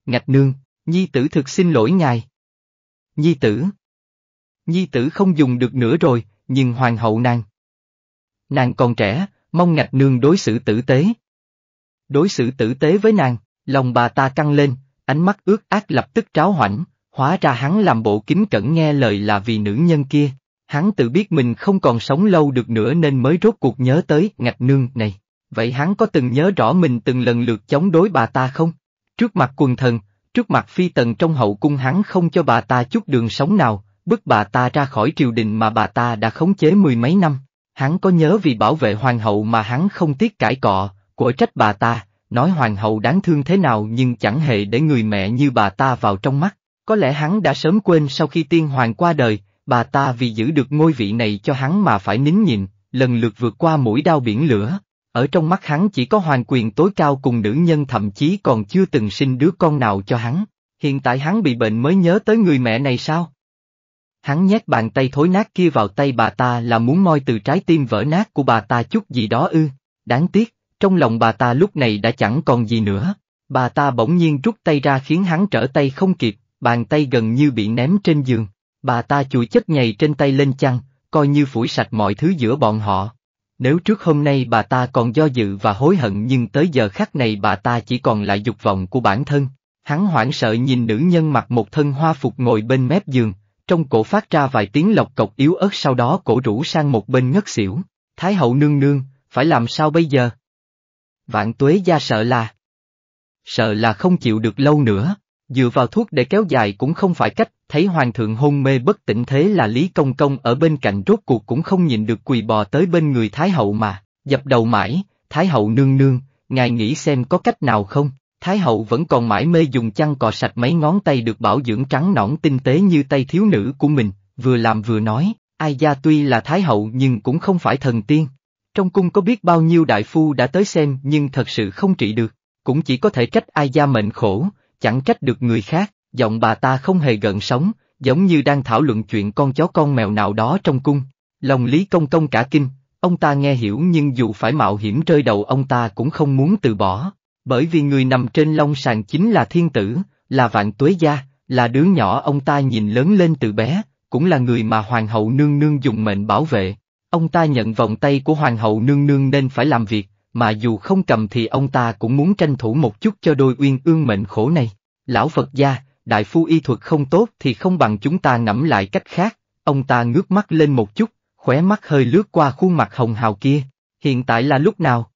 Ngạch nương, nhi tử thực xin lỗi ngài. Nhi tử. Nhi tử không dùng được nữa rồi, nhưng hoàng hậu nàng, nàng còn trẻ, mong ngạch nương đối xử tử tế. Đối xử tử tế với nàng, lòng bà ta căng lên, ánh mắt ướt ác lập tức tráo hoảnh, hóa ra hắn làm bộ kính cẩn nghe lời là vì nữ nhân kia. Hắn tự biết mình không còn sống lâu được nữa nên mới rốt cuộc nhớ tới ngạch nương này. Vậy hắn có từng nhớ rõ mình từng lần lượt chống đối bà ta không? Trước mặt quần thần, trước mặt phi tần trong hậu cung hắn không cho bà ta chút đường sống nào, bức bà ta ra khỏi triều đình mà bà ta đã khống chế mười mấy năm. Hắn có nhớ vì bảo vệ hoàng hậu mà hắn không tiếc cãi cọ, của trách bà ta, nói hoàng hậu đáng thương thế nào nhưng chẳng hề để người mẹ như bà ta vào trong mắt. Có lẽ hắn đã sớm quên sau khi tiên hoàng qua đời, bà ta vì giữ được ngôi vị này cho hắn mà phải nín nhịn, lần lượt vượt qua mũi đao biển lửa. Ở trong mắt hắn chỉ có hoàng quyền tối cao cùng nữ nhân thậm chí còn chưa từng sinh đứa con nào cho hắn. Hiện tại hắn bị bệnh mới nhớ tới người mẹ này sao? Hắn nhét bàn tay thối nát kia vào tay bà ta là muốn moi từ trái tim vỡ nát của bà ta chút gì đó ư, đáng tiếc, trong lòng bà ta lúc này đã chẳng còn gì nữa. Bà ta bỗng nhiên rút tay ra khiến hắn trở tay không kịp, bàn tay gần như bị ném trên giường. Bà ta chùi chất nhầy trên tay lên chăn, coi như phủi sạch mọi thứ giữa bọn họ. Nếu trước hôm nay bà ta còn do dự và hối hận nhưng tới giờ khắc này bà ta chỉ còn lại dục vọng của bản thân. Hắn hoảng sợ nhìn nữ nhân mặc một thân hoa phục ngồi bên mép giường, trong cổ phát ra vài tiếng lộc cộc yếu ớt sau đó cổ rũ sang một bên ngất xỉu. Thái hậu nương nương, phải làm sao bây giờ? Vạn tuế gia sợ là... Sợ là không chịu được lâu nữa, dựa vào thuốc để kéo dài cũng không phải cách, thấy hoàng thượng hôn mê bất tỉnh thế là Lý Công Công ở bên cạnh rốt cuộc cũng không nhìn được quỳ bò tới bên người Thái hậu mà, dập đầu mãi, Thái hậu nương nương, ngài nghĩ xem có cách nào không? Thái hậu vẫn còn mãi mê dùng chăn cọ sạch mấy ngón tay được bảo dưỡng trắng nõn tinh tế như tay thiếu nữ của mình, vừa làm vừa nói, ai gia tuy là thái hậu nhưng cũng không phải thần tiên. Trong cung có biết bao nhiêu đại phu đã tới xem nhưng thật sự không trị được, cũng chỉ có thể trách ai gia mệnh khổ, chẳng trách được người khác, giọng bà ta không hề gần sống, giống như đang thảo luận chuyện con chó con mèo nào đó trong cung. Lòng Lý Công Công cả kinh, ông ta nghe hiểu nhưng dù phải mạo hiểm rơi đầu ông ta cũng không muốn từ bỏ bởi vì người nằm trên long sàng chính là thiên tử, là vạn tuế gia, là đứa nhỏ ông ta nhìn lớn lên từ bé, cũng là người mà hoàng hậu nương nương dùng mệnh bảo vệ. Ông ta nhận vòng tay của hoàng hậu nương nương nên phải làm việc, mà dù không cầm thì ông ta cũng muốn tranh thủ một chút cho đôi uyên ương mệnh khổ này. Lão Phật gia, đại phu y thuật không tốt thì không bằng chúng ta ngẫm lại cách khác, ông ta ngước mắt lên một chút, khóe mắt hơi lướt qua khuôn mặt hồng hào kia, hiện tại là lúc nào?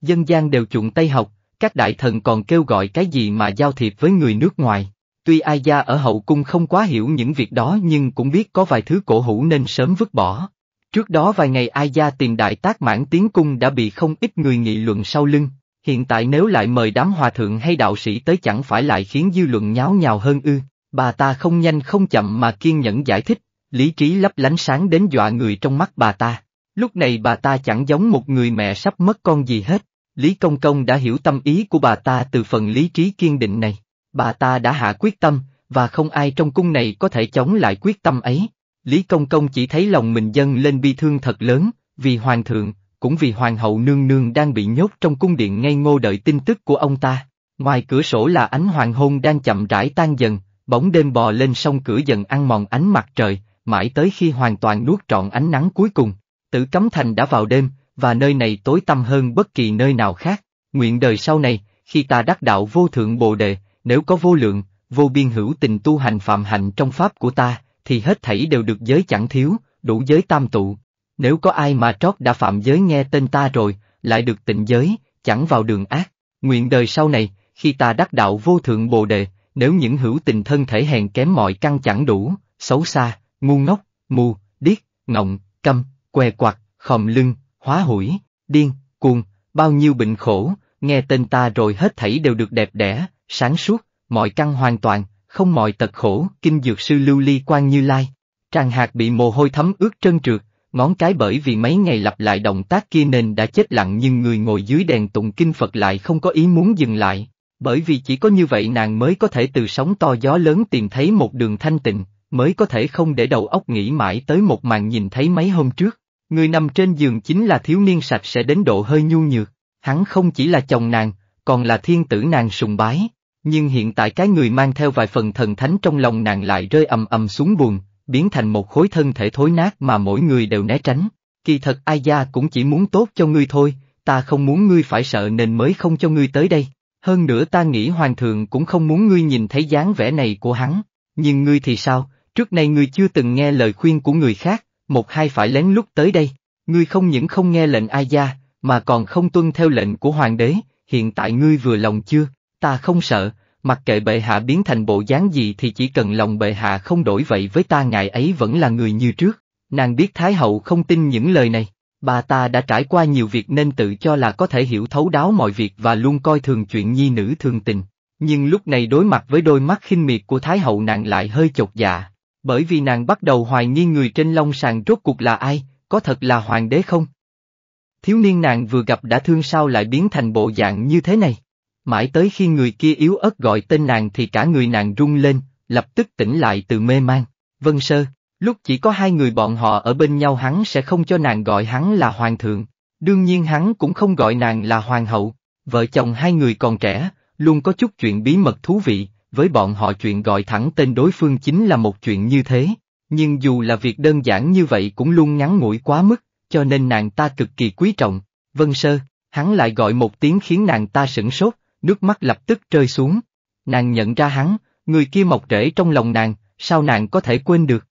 Dân gian đều chuộng tay học, các đại thần còn kêu gọi cái gì mà giao thiệp với người nước ngoài. Tuy Ai Gia ở hậu cung không quá hiểu những việc đó nhưng cũng biết có vài thứ cổ hủ nên sớm vứt bỏ. Trước đó vài ngày Ai Gia tìm đại tác mãn tiến cung đã bị không ít người nghị luận sau lưng, hiện tại nếu lại mời đám hòa thượng hay đạo sĩ tới chẳng phải lại khiến dư luận nháo nhào hơn ư, bà ta không nhanh không chậm mà kiên nhẫn giải thích, lý trí lấp lánh sáng đến dọa người trong mắt bà ta. Lúc này bà ta chẳng giống một người mẹ sắp mất con gì hết. Lý Công Công đã hiểu tâm ý của bà ta từ phần lý trí kiên định này. Bà ta đã hạ quyết tâm, và không ai trong cung này có thể chống lại quyết tâm ấy. Lý Công Công chỉ thấy lòng mình dâng lên bi thương thật lớn, vì Hoàng thượng, cũng vì Hoàng hậu nương nương đang bị nhốt trong cung điện ngay ngô đợi tin tức của ông ta. Ngoài cửa sổ là ánh hoàng hôn đang chậm rãi tan dần, bóng đêm bò lên sông cửa dần ăn mòn ánh mặt trời, mãi tới khi hoàn toàn nuốt trọn ánh nắng cuối cùng. Tử Cấm Thành đã vào đêm, và nơi này tối tăm hơn bất kỳ nơi nào khác. Nguyện đời sau này, khi ta đắc đạo vô thượng bồ đề, nếu có vô lượng, vô biên hữu tình tu hành phạm hạnh trong pháp của ta, thì hết thảy đều được giới chẳng thiếu, đủ giới tam tụ. Nếu có ai mà trót đã phạm giới nghe tên ta rồi, lại được tịnh giới, chẳng vào đường ác. Nguyện đời sau này, khi ta đắc đạo vô thượng bồ đề, nếu những hữu tình thân thể hèn kém mọi căn chẳng đủ, xấu xa, ngu ngốc, mù, điếc, ngọng, câm, què quặt, khòm lưng, hóa hủi, điên, cuồng, bao nhiêu bệnh khổ, nghe tên ta rồi hết thảy đều được đẹp đẽ, sáng suốt, mọi căn hoàn toàn, không mọi tật khổ, kinh dược sư lưu ly quan như lai. Tràng hạt bị mồ hôi thấm ướt trơn trượt, ngón cái bởi vì mấy ngày lặp lại động tác kia nên đã chết lặng nhưng người ngồi dưới đèn tụng kinh Phật lại không có ý muốn dừng lại, bởi vì chỉ có như vậy nàng mới có thể từ sóng to gió lớn tìm thấy một đường thanh tịnh, mới có thể không để đầu óc nghĩ mãi tới một màn nhìn thấy mấy hôm trước. Người nằm trên giường chính là thiếu niên sạch sẽ đến độ hơi nhu nhược, hắn không chỉ là chồng nàng, còn là thiên tử nàng sùng bái, nhưng hiện tại cái người mang theo vài phần thần thánh trong lòng nàng lại rơi ầm ầm xuống buồn, biến thành một khối thân thể thối nát mà mỗi người đều né tránh. Kỳ thật ai gia cũng chỉ muốn tốt cho ngươi thôi, ta không muốn ngươi phải sợ nên mới không cho ngươi tới đây. Hơn nữa ta nghĩ hoàng thượng cũng không muốn ngươi nhìn thấy dáng vẻ này của hắn. Nhưng ngươi thì sao, trước nay ngươi chưa từng nghe lời khuyên của người khác, một hai phải lén lút tới đây, ngươi không những không nghe lệnh ai gia, mà còn không tuân theo lệnh của hoàng đế, hiện tại ngươi vừa lòng chưa, ta không sợ, mặc kệ bệ hạ biến thành bộ dáng gì thì chỉ cần lòng bệ hạ không đổi vậy với ta ngài ấy vẫn là người như trước, nàng biết Thái hậu không tin những lời này. Bà ta đã trải qua nhiều việc nên tự cho là có thể hiểu thấu đáo mọi việc và luôn coi thường chuyện nhi nữ thường tình. Nhưng lúc này đối mặt với đôi mắt khinh miệt của Thái hậu nàng lại hơi chột dạ bởi vì nàng bắt đầu hoài nghi người trên long sàng rốt cuộc là ai, có thật là hoàng đế không? Thiếu niên nàng vừa gặp đã thương sao lại biến thành bộ dạng như thế này? Mãi tới khi người kia yếu ớt gọi tên nàng thì cả người nàng rung lên, lập tức tỉnh lại từ mê man. Vân Sơ, lúc chỉ có hai người bọn họ ở bên nhau hắn sẽ không cho nàng gọi hắn là hoàng thượng, đương nhiên hắn cũng không gọi nàng là hoàng hậu, vợ chồng hai người còn trẻ, luôn có chút chuyện bí mật thú vị, với bọn họ chuyện gọi thẳng tên đối phương chính là một chuyện như thế, nhưng dù là việc đơn giản như vậy cũng luôn ngắn ngủi quá mức, cho nên nàng ta cực kỳ quý trọng. Vân Sơ, hắn lại gọi một tiếng khiến nàng ta sửng sốt, nước mắt lập tức rơi xuống. Nàng nhận ra hắn, người kia mọc rễ trong lòng nàng, sao nàng có thể quên được.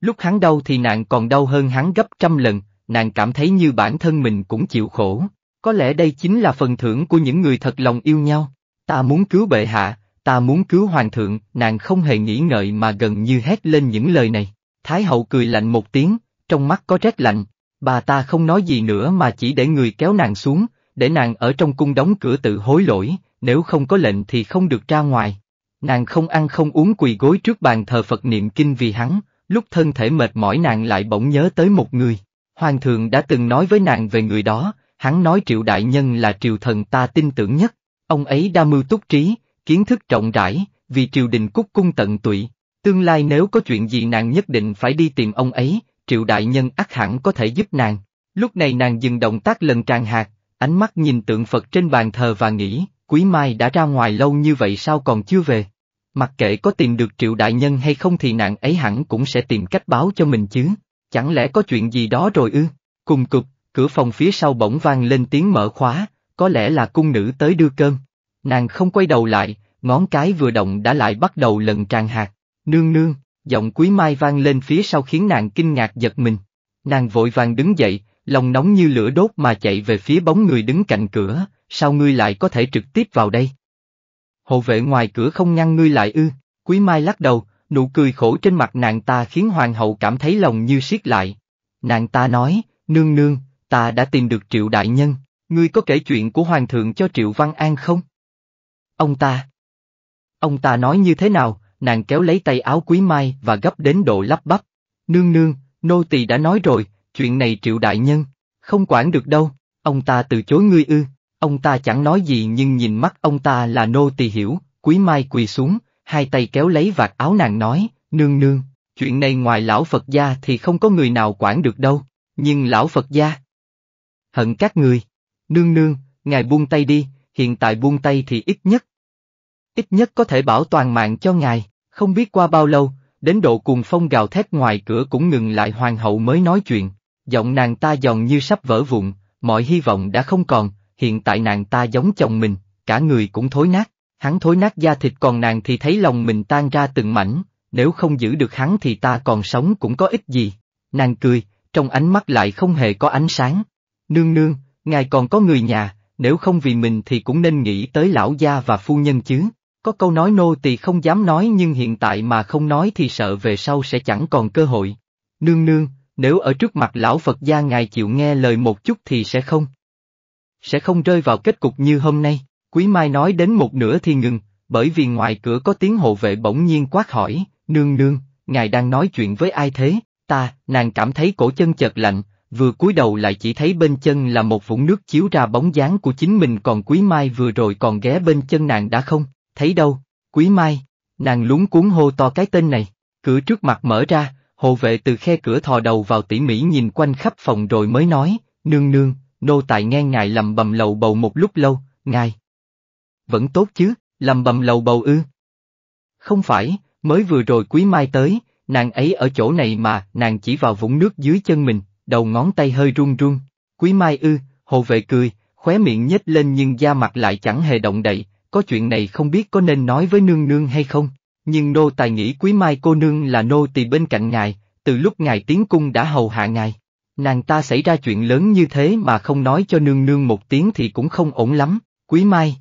Lúc hắn đau thì nàng còn đau hơn hắn gấp trăm lần, nàng cảm thấy như bản thân mình cũng chịu khổ. Có lẽ đây chính là phần thưởng của những người thật lòng yêu nhau. Ta muốn cứu bệ hạ, ta muốn cứu hoàng thượng, nàng không hề nghĩ ngợi mà gần như hét lên những lời này. Thái hậu cười lạnh một tiếng, trong mắt có rét lạnh, bà ta không nói gì nữa mà chỉ để người kéo nàng xuống, để nàng ở trong cung đóng cửa tự hối lỗi, nếu không có lệnh thì không được ra ngoài. Nàng không ăn không uống quỳ gối trước bàn thờ Phật niệm kinh vì hắn, lúc thân thể mệt mỏi nàng lại bỗng nhớ tới một người. Hoàng thượng đã từng nói với nàng về người đó, hắn nói triệu đại nhân là triều thần ta tin tưởng nhất. Ông ấy đa mưu túc trí, kiến thức rộng rãi, vì triều đình cúc cung tận tụy, tương lai nếu có chuyện gì nàng nhất định phải đi tìm ông ấy, triệu đại nhân ắt hẳn có thể giúp nàng. Lúc này nàng dừng động tác lần tràn hạt, ánh mắt nhìn tượng Phật trên bàn thờ và nghĩ, Quý Mai đã ra ngoài lâu như vậy sao còn chưa về? Mặc kệ có tìm được triệu đại nhân hay không thì nàng ấy hẳn cũng sẽ tìm cách báo cho mình chứ, chẳng lẽ có chuyện gì đó rồi ư? Cùng cực cửa phòng phía sau bỗng vang lên tiếng mở khóa, có lẽ là cung nữ tới đưa cơm. Nàng không quay đầu lại, ngón cái vừa động đã lại bắt đầu lần tràn hạt. Nương nương, giọng quý mai vang lên phía sau khiến nàng kinh ngạc giật mình. Nàng vội vàng đứng dậy, lòng nóng như lửa đốt mà chạy về phía bóng người đứng cạnh cửa, sao ngươi lại có thể trực tiếp vào đây? Hộ vệ ngoài cửa không ngăn ngươi lại ư, quý mai lắc đầu, nụ cười khổ trên mặt nàng ta khiến hoàng hậu cảm thấy lòng như siết lại. Nàng ta nói, nương nương, ta đã tìm được triệu đại nhân, ngươi có kể chuyện của hoàng thượng cho triệu văn an không? Ông ta. Ông ta nói như thế nào, nàng kéo lấy tay áo quý mai và gấp đến độ lắp bắp. Nương nương, nô tỳ đã nói rồi, chuyện này triệu đại nhân, không quản được đâu, ông ta từ chối ngươi ư. Ông ta chẳng nói gì nhưng nhìn mắt ông ta là nô tỳ hiểu, quý mai quỳ xuống, hai tay kéo lấy vạt áo nàng nói, nương nương, chuyện này ngoài lão Phật gia thì không có người nào quản được đâu, nhưng lão Phật gia. Hận các người. Nương nương, ngài buông tay đi, hiện tại buông tay thì ít nhất. Ít nhất có thể bảo toàn mạng cho ngài, không biết qua bao lâu, đến độ cùng phong gào thét ngoài cửa cũng ngừng lại hoàng hậu mới nói chuyện, giọng nàng ta giòn như sắp vỡ vụn, mọi hy vọng đã không còn, hiện tại nàng ta giống chồng mình, cả người cũng thối nát, hắn thối nát da thịt còn nàng thì thấy lòng mình tan ra từng mảnh, nếu không giữ được hắn thì ta còn sống cũng có ích gì. Nàng cười, trong ánh mắt lại không hề có ánh sáng. Nương nương, ngài còn có người nhà, nếu không vì mình thì cũng nên nghĩ tới lão gia và phu nhân chứ. Có câu nói nô tỳ không dám nói nhưng hiện tại mà không nói thì sợ về sau sẽ chẳng còn cơ hội. Nương nương, nếu ở trước mặt lão Phật gia ngài chịu nghe lời một chút thì sẽ không. Sẽ không rơi vào kết cục như hôm nay, Quý Mai nói đến một nửa thì ngừng, bởi vì ngoài cửa có tiếng hộ vệ bỗng nhiên quát hỏi, nương nương, ngài đang nói chuyện với ai thế, ta, nàng cảm thấy cổ chân chật lạnh, vừa cúi đầu lại chỉ thấy bên chân là một vũng nước chiếu ra bóng dáng của chính mình còn Quý Mai vừa rồi còn ghé bên chân nàng đã không, thấy đâu, Quý Mai, nàng lúng cuốn hô to cái tên này, cửa trước mặt mở ra, hộ vệ từ khe cửa thò đầu vào tỉ mỉ nhìn quanh khắp phòng rồi mới nói, nương nương, nô tài nghe ngài lầm bầm lầu bầu một lúc lâu, ngài. Vẫn tốt chứ, lầm bầm lầu bầu ư. Không phải, mới vừa rồi Quý Mai tới, nàng ấy ở chỗ này mà, nàng chỉ vào vũng nước dưới chân mình, đầu ngón tay hơi run run. Quý Mai ư, hồ vệ cười, khóe miệng nhếch lên nhưng da mặt lại chẳng hề động đậy, có chuyện này không biết có nên nói với nương nương hay không. Nhưng nô tài nghĩ Quý Mai cô nương là nô tỳ bên cạnh ngài, từ lúc ngài tiến cung đã hầu hạ ngài. Nàng ta xảy ra chuyện lớn như thế mà không nói cho nương nương một tiếng thì cũng không ổn lắm, Quý Mai.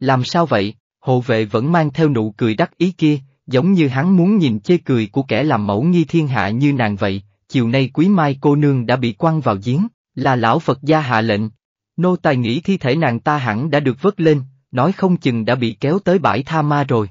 Làm sao vậy, hộ vệ vẫn mang theo nụ cười đắc ý kia, giống như hắn muốn nhìn chê cười của kẻ làm mẫu nghi thiên hạ như nàng vậy, chiều nay quý mai cô nương đã bị quăng vào giếng, là lão Phật gia hạ lệnh. Nô tài nghĩ thi thể nàng ta hẳn đã được vớt lên, nói không chừng đã bị kéo tới bãi tha ma rồi.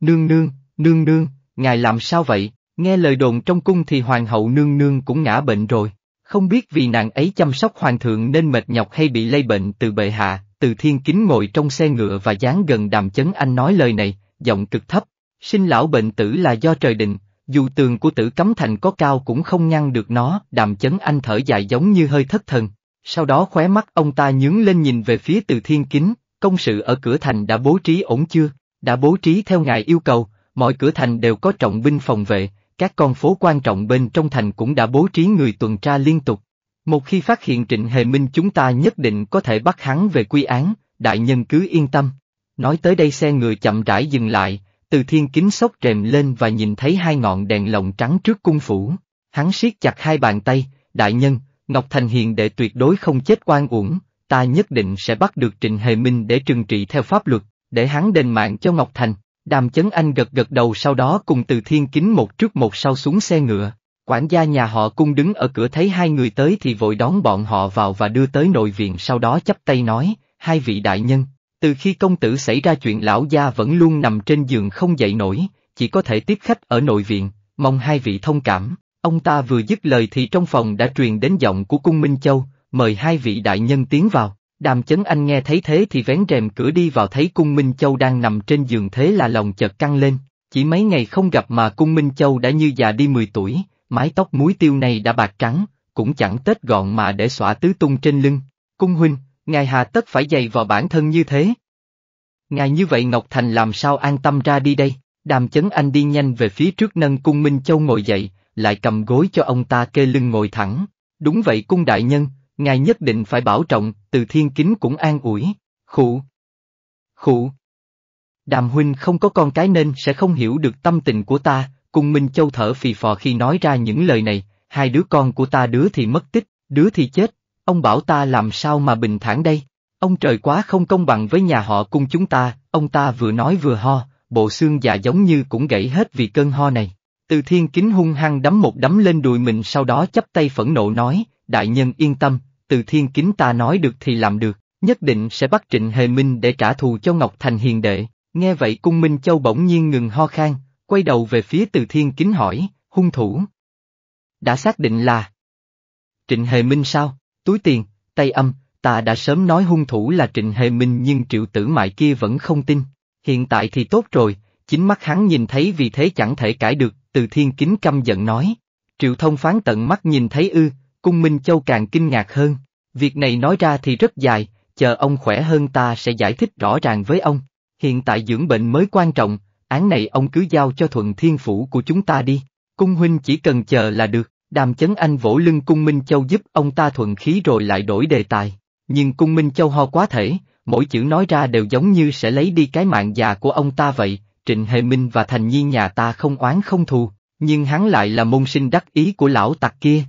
Nương nương, nương nương, ngài làm sao vậy, nghe lời đồn trong cung thì hoàng hậu nương nương cũng ngã bệnh rồi, không biết vì nàng ấy chăm sóc hoàng thượng nên mệt nhọc hay bị lây bệnh từ bệ hạ, từ thiên kính ngồi trong xe ngựa và dán gần đàm chấn anh nói lời này, giọng cực thấp, sinh lão bệnh tử là do trời định, dù tường của tử cấm thành có cao cũng không ngăn được nó, đàm chấn anh thở dài giống như hơi thất thần. Sau đó khóe mắt ông ta nhướng lên nhìn về phía từ thiên kính, công sự ở cửa thành đã bố trí ổn chưa, đã bố trí theo ngài yêu cầu, mọi cửa thành đều có trọng binh phòng vệ, các con phố quan trọng bên trong thành cũng đã bố trí người tuần tra liên tục. Một khi phát hiện Trịnh Hề Minh chúng ta nhất định có thể bắt hắn về quy án, đại nhân cứ yên tâm. Nói tới đây xe người chậm rãi dừng lại, từ thiên kính sốc rèm lên và nhìn thấy hai ngọn đèn lồng trắng trước cung phủ. Hắn siết chặt hai bàn tay, đại nhân, Ngọc Thành Hiền đệ tuyệt đối không chết oan uổng, ta nhất định sẽ bắt được Trịnh Hề Minh để trừng trị theo pháp luật, để hắn đền mạng cho Ngọc Thành. Đàm Chấn Anh gật gật đầu sau đó cùng từ thiên kính một trước một sau xuống xe ngựa. Quản gia nhà họ cung đứng ở cửa thấy hai người tới thì vội đón bọn họ vào và đưa tới nội viện sau đó chắp tay nói, hai vị đại nhân, từ khi công tử xảy ra chuyện lão gia vẫn luôn nằm trên giường không dậy nổi, chỉ có thể tiếp khách ở nội viện, mong hai vị thông cảm. Ông ta vừa dứt lời thì trong phòng đã truyền đến giọng của cung Minh Châu, mời hai vị đại nhân tiến vào. Đàm chấn anh nghe thấy thế thì vén rèm cửa đi vào thấy cung Minh Châu đang nằm trên giường thế là lòng chợt căng lên. Chỉ mấy ngày không gặp mà cung Minh Châu đã như già đi 10 tuổi, mái tóc muối tiêu này đã bạc trắng, cũng chẳng tết gọn mà để xõa tứ tung trên lưng. Cung huynh, ngài hà tất phải dày vào bản thân như thế. Ngài như vậy Ngọc Thành làm sao an tâm ra đi đây, đàm chấn anh đi nhanh về phía trước nâng cung Minh Châu ngồi dậy, lại cầm gối cho ông ta kê lưng ngồi thẳng. Đúng vậy cung đại nhân, ngài nhất định phải bảo trọng, từ thiên kính cũng an ủi, Khủ, khủ. Đàm huynh không có con cái nên sẽ không hiểu được tâm tình của ta, cung Minh Châu thở phì phò khi nói ra những lời này, hai đứa con của ta đứa thì mất tích, đứa thì chết, ông bảo ta làm sao mà bình thản đây, ông trời quá không công bằng với nhà họ cung chúng ta, ông ta vừa nói vừa ho, bộ xương già giống như cũng gãy hết vì cơn ho này. Từ thiên kính hung hăng đấm một đấm lên đùi mình sau đó chắp tay phẫn nộ nói, đại nhân yên tâm, từ thiên kính ta nói được thì làm được, nhất định sẽ bắt Trịnh Hề Minh để trả thù cho Ngọc Thành hiền đệ. Nghe vậy cung Minh Châu bỗng nhiên ngừng ho khan, quay đầu về phía từ thiên kính hỏi, hung thủ. Đã xác định là Trịnh Hề Minh sao? Túi tiền, tay âm, ta đã sớm nói hung thủ là Trịnh Hề Minh nhưng triệu tử mại kia vẫn không tin. Hiện tại thì tốt rồi, chính mắt hắn nhìn thấy vì thế chẳng thể cãi được, từ thiên kính căm giận nói. Triệu thông phán tận mắt nhìn thấy ư, cung Minh Châu càng kinh ngạc hơn. Việc này nói ra thì rất dài, chờ ông khỏe hơn ta sẽ giải thích rõ ràng với ông. Hiện tại dưỡng bệnh mới quan trọng, án này ông cứ giao cho thuận thiên phủ của chúng ta đi. Cung huynh chỉ cần chờ là được. Đàm chấn anh vỗ lưng cung Minh Châu giúp ông ta thuận khí rồi lại đổi đề tài. Nhưng cung Minh Châu ho quá thể, mỗi chữ nói ra đều giống như sẽ lấy đi cái mạng già của ông ta vậy, Trịnh Hệ Minh và Thành nhiên nhà ta không oán không thù, nhưng hắn lại là môn sinh đắc ý của lão tặc kia.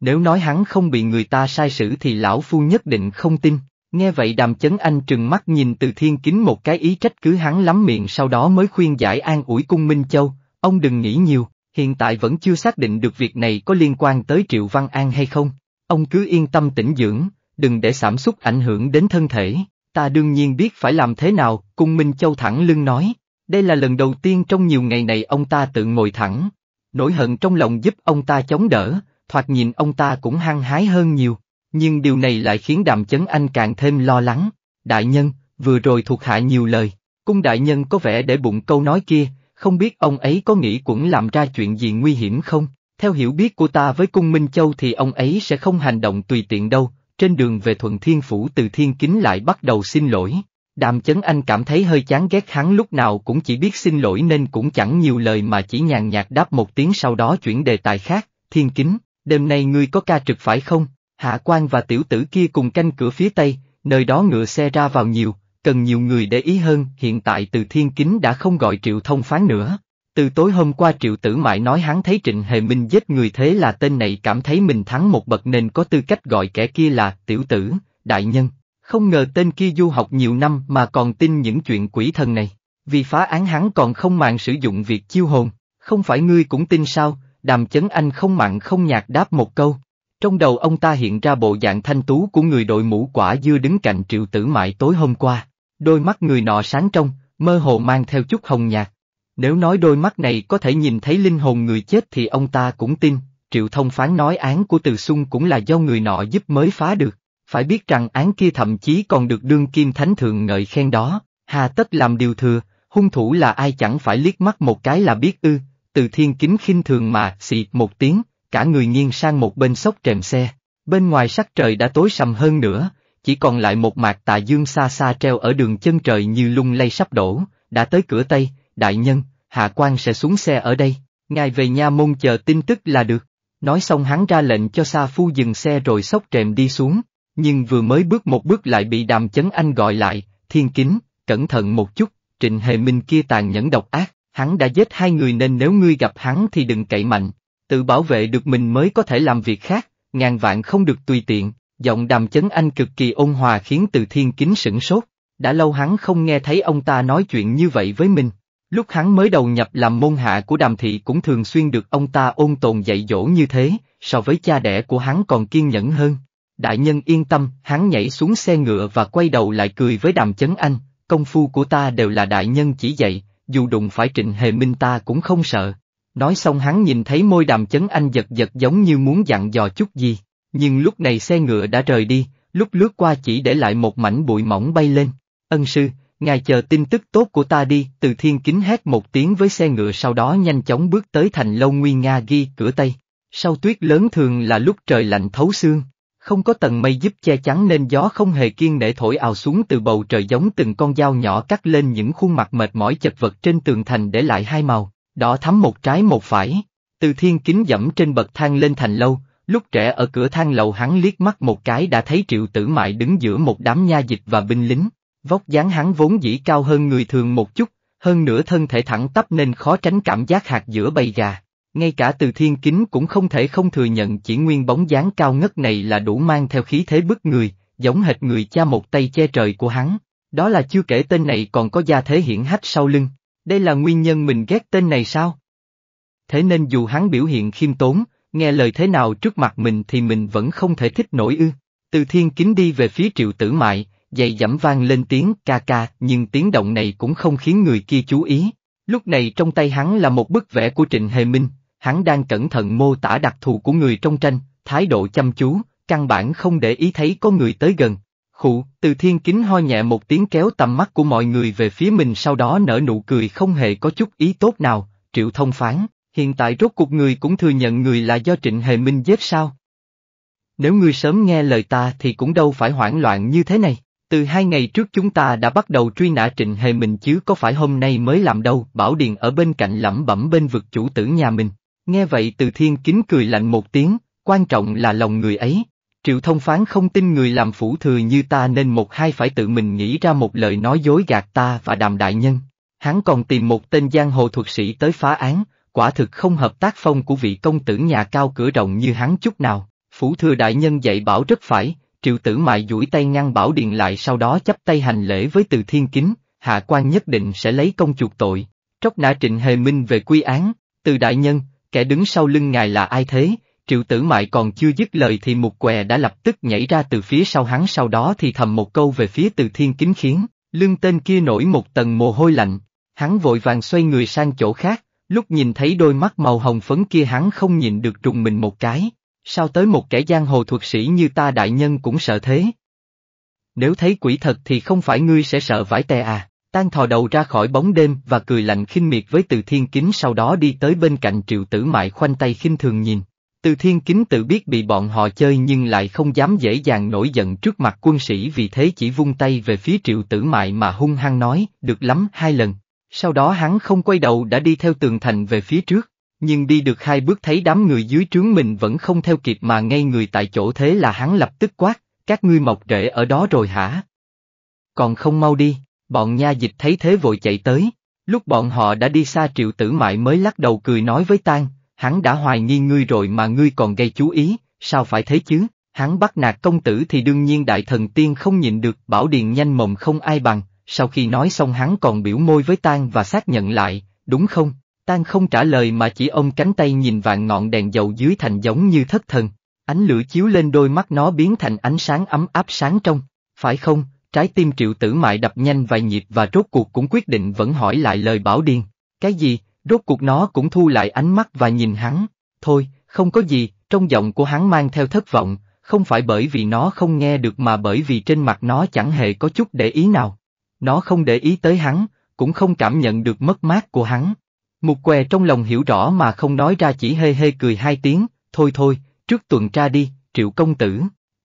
Nếu nói hắn không bị người ta sai sử thì lão phu nhất định không tin. Nghe vậy đàm chấn anh trừng mắt nhìn từ thiên kính một cái ý trách cứ hắn lắm miệng sau đó mới khuyên giải an ủi cung Minh Châu, ông đừng nghĩ nhiều, Hiện tại vẫn chưa xác định được việc này có liên quan tới Triệu Văn An hay không. Ông cứ yên tâm tĩnh dưỡng, đừng để cảm xúc ảnh hưởng đến thân thể. Ta đương nhiên biết phải làm thế nào, cung Minh Châu thẳng lưng nói. Đây là lần đầu tiên trong nhiều ngày này ông ta tự ngồi thẳng. Nỗi hận trong lòng giúp ông ta chống đỡ, thoạt nhìn ông ta cũng hăng hái hơn nhiều. Nhưng điều này lại khiến đàm chấn anh càng thêm lo lắng. Đại nhân, vừa rồi thuộc hạ nhiều lời. Cung đại nhân có vẻ để bụng câu nói kia, không biết ông ấy có nghĩ cũng làm ra chuyện gì nguy hiểm không? Theo hiểu biết của ta với cung Minh Châu thì ông ấy sẽ không hành động tùy tiện đâu, trên đường về Thuận Thiên Phủ từ Thiên Kính lại bắt đầu xin lỗi. Đàm Chấn Anh cảm thấy hơi chán ghét hắn lúc nào cũng chỉ biết xin lỗi nên cũng chẳng nhiều lời mà chỉ nhàn nhạt đáp một tiếng sau đó chuyển đề tài khác, Thiên Kính, đêm nay ngươi có ca trực phải không? Hạ quan và tiểu tử kia cùng canh cửa phía Tây, nơi đó ngựa xe ra vào nhiều, cần nhiều người để ý hơn, hiện tại từ thiên kính đã không gọi triệu thông phán nữa. Từ tối hôm qua triệu tử mại nói hắn thấy Trịnh Hề Minh giết người thế là tên này cảm thấy mình thắng một bậc nên có tư cách gọi kẻ kia là tiểu tử, đại nhân. Không ngờ tên kia du học nhiều năm mà còn tin những chuyện quỷ thần này. Vì phá án hắn còn không màng sử dụng việc chiêu hồn, không phải ngươi cũng tin sao, đàm chấn anh không mặn không nhạt đáp một câu. Trong đầu ông ta hiện ra bộ dạng thanh tú của người đội mũ quả dưa đứng cạnh triệu tử mại tối hôm qua, đôi mắt người nọ sáng trong, mơ hồ mang theo chút hồng nhạt. Nếu nói đôi mắt này có thể nhìn thấy linh hồn người chết thì ông ta cũng tin, triệu thông phán nói án của từ xung cũng là do người nọ giúp mới phá được, phải biết rằng án kia thậm chí còn được đương kim thánh thượng ngợi khen đó, hà tất làm điều thừa, hung thủ là ai chẳng phải liếc mắt một cái là biết ư, từ thiên kính khinh thường mà xị một tiếng, cả người nghiêng sang một bên sốc trèm xe. Bên ngoài sắc trời đã tối sầm hơn nữa, chỉ còn lại một mạc tà dương xa xa treo ở đường chân trời như lung lay sắp đổ, đã tới cửa Tây, đại nhân, hạ quan sẽ xuống xe ở đây, ngài về nha môn chờ tin tức là được. Nói xong hắn ra lệnh cho Sa Phu dừng xe rồi sốc trèm đi xuống, nhưng vừa mới bước một bước lại bị đàm chấn anh gọi lại, thiên kính, cẩn thận một chút, trịnh hề minh kia tàn nhẫn độc ác, hắn đã giết hai người nên nếu ngươi gặp hắn thì đừng cậy mạnh, tự bảo vệ được mình mới có thể làm việc khác, ngàn vạn không được tùy tiện, giọng đàm chấn anh cực kỳ ôn hòa khiến từ thiên kính sửng sốt, đã lâu hắn không nghe thấy ông ta nói chuyện như vậy với mình. Lúc hắn mới đầu nhập làm môn hạ của đàm thị cũng thường xuyên được ông ta ôn tồn dạy dỗ như thế, so với cha đẻ của hắn còn kiên nhẫn hơn. Đại nhân yên tâm, hắn nhảy xuống xe ngựa và quay đầu lại cười với đàm chấn anh, công phu của ta đều là đại nhân chỉ dạy, dù đụng phải trịnh hề minh ta cũng không sợ. Nói xong hắn nhìn thấy môi đàm chấn anh giật giật giống như muốn dặn dò chút gì, nhưng lúc này xe ngựa đã rời đi, lúc lướt qua chỉ để lại một mảnh bụi mỏng bay lên. Ân sư, ngài chờ tin tức tốt của ta đi, từ thiên kính hét một tiếng với xe ngựa sau đó nhanh chóng bước tới thành lâu nguyên Nga ghi cửa Tây. Sau tuyết lớn thường là lúc trời lạnh thấu xương, không có tầng mây giúp che chắn nên gió không hề kiên để thổi ào xuống từ bầu trời giống từng con dao nhỏ cắt lên những khuôn mặt mệt mỏi chật vật trên tường thành để lại hai màu. Đỏ thắm một trái một phải, từ thiên kính dẫm trên bậc thang lên thành lâu, lúc trẻ ở cửa thang lầu hắn liếc mắt một cái đã thấy triệu tử mại đứng giữa một đám nha dịch và binh lính, vóc dáng hắn vốn dĩ cao hơn người thường một chút, hơn nữa thân thể thẳng tắp nên khó tránh cảm giác hạt giữa bầy gà. Ngay cả từ thiên kính cũng không thể không thừa nhận chỉ nguyên bóng dáng cao ngất này là đủ mang theo khí thế bức người, giống hệt người cha một tay che trời của hắn. Đó là chưa kể tên này còn có gia thế hiển hách sau lưng, đây là nguyên nhân mình ghét tên này sao? Thế nên dù hắn biểu hiện khiêm tốn, nghe lời thế nào trước mặt mình thì mình vẫn không thể thích nổi ư. Từ thiên kính đi về phía triệu tử mại, dày dẫm vang lên tiếng ca ca nhưng tiếng động này cũng không khiến người kia chú ý. Lúc này trong tay hắn là một bức vẽ của Trịnh Hề Minh, hắn đang cẩn thận mô tả đặc thù của người trong tranh, thái độ chăm chú, căn bản không để ý thấy có người tới gần. Khụ, từ thiên kính ho nhẹ một tiếng kéo tầm mắt của mọi người về phía mình sau đó nở nụ cười không hề có chút ý tốt nào, triệu thông phán, hiện tại rốt cuộc người cũng thừa nhận người là do trịnh hề minh giết sao. Nếu ngươi sớm nghe lời ta thì cũng đâu phải hoảng loạn như thế này, từ hai ngày trước chúng ta đã bắt đầu truy nã trịnh hề minh chứ có phải hôm nay mới làm đâu, bảo điền ở bên cạnh lẩm bẩm bên vực chủ tử nhà mình, nghe vậy từ thiên kính cười lạnh một tiếng, quan trọng là lòng người ấy, Triệu thông phán không tin người làm phủ thừa như ta nên một hai phải tự mình nghĩ ra một lời nói dối gạt ta và đàm đại nhân. Hắn còn tìm một tên giang hồ thuật sĩ tới phá án, quả thực không hợp tác phong của vị công tử nhà cao cửa rộng như hắn chút nào. Phủ thừa đại nhân dạy bảo rất phải, triệu tử mại duỗi tay ngăn bảo điện lại sau đó chấp tay hành lễ với từ thiên kính, hạ quan nhất định sẽ lấy công chuộc tội. Tróc nã trịnh hề minh về quy án, từ đại nhân, kẻ đứng sau lưng ngài là ai thế, Triệu tử mại còn chưa dứt lời thì một què đã lập tức nhảy ra từ phía sau hắn sau đó thì thầm một câu về phía từ thiên kính khiến, lưng tên kia nổi một tầng mồ hôi lạnh, hắn vội vàng xoay người sang chỗ khác, lúc nhìn thấy đôi mắt màu hồng phấn kia hắn không nhìn được trùng mình một cái, sao tới một kẻ giang hồ thuật sĩ như ta đại nhân cũng sợ thế. Nếu thấy quỷ thật thì không phải ngươi sẽ sợ vải tè à, tan thò đầu ra khỏi bóng đêm và cười lạnh khinh miệt với từ thiên kính sau đó đi tới bên cạnh triệu tử mại khoanh tay khinh thường nhìn từ thiên kính tự biết bị bọn họ chơi nhưng lại không dám dễ dàng nổi giận trước mặt quân sĩ vì thế chỉ vung tay về phía triệu tử mại mà hung hăng nói, được lắm hai lần. Sau đó hắn không quay đầu đã đi theo tường thành về phía trước, nhưng đi được hai bước thấy đám người dưới trướng mình vẫn không theo kịp mà ngay người tại chỗ thế là hắn lập tức quát, các ngươi mọc rễ ở đó rồi hả? Còn không mau đi, bọn nha dịch thấy thế vội chạy tới, lúc bọn họ đã đi xa triệu tử mại mới lắc đầu cười nói với tang hắn đã hoài nghi ngươi rồi mà ngươi còn gây chú ý, sao phải thế chứ? Hắn bắt nạt công tử thì đương nhiên đại thần tiên không nhịn được, bảo điền nhanh mồm không ai bằng, sau khi nói xong hắn còn biểu môi với Tan và xác nhận lại, đúng không? Tan không trả lời mà chỉ ông cánh tay nhìn vạn ngọn đèn dầu dưới thành giống như thất thần, ánh lửa chiếu lên đôi mắt nó biến thành ánh sáng ấm áp sáng trong, phải không? Trái tim triệu tử mại đập nhanh vài nhịp và rốt cuộc cũng quyết định vẫn hỏi lại lời bảo điền. Cái gì, Rốt cuộc nó cũng thu lại ánh mắt và nhìn hắn, thôi, không có gì, trong giọng của hắn mang theo thất vọng, không phải bởi vì nó không nghe được mà bởi vì trên mặt nó chẳng hề có chút để ý nào. Nó không để ý tới hắn, cũng không cảm nhận được mất mát của hắn. Mục què trong lòng hiểu rõ mà không nói ra chỉ hê hê cười hai tiếng, thôi thôi, trước tuần tra đi, triệu công tử.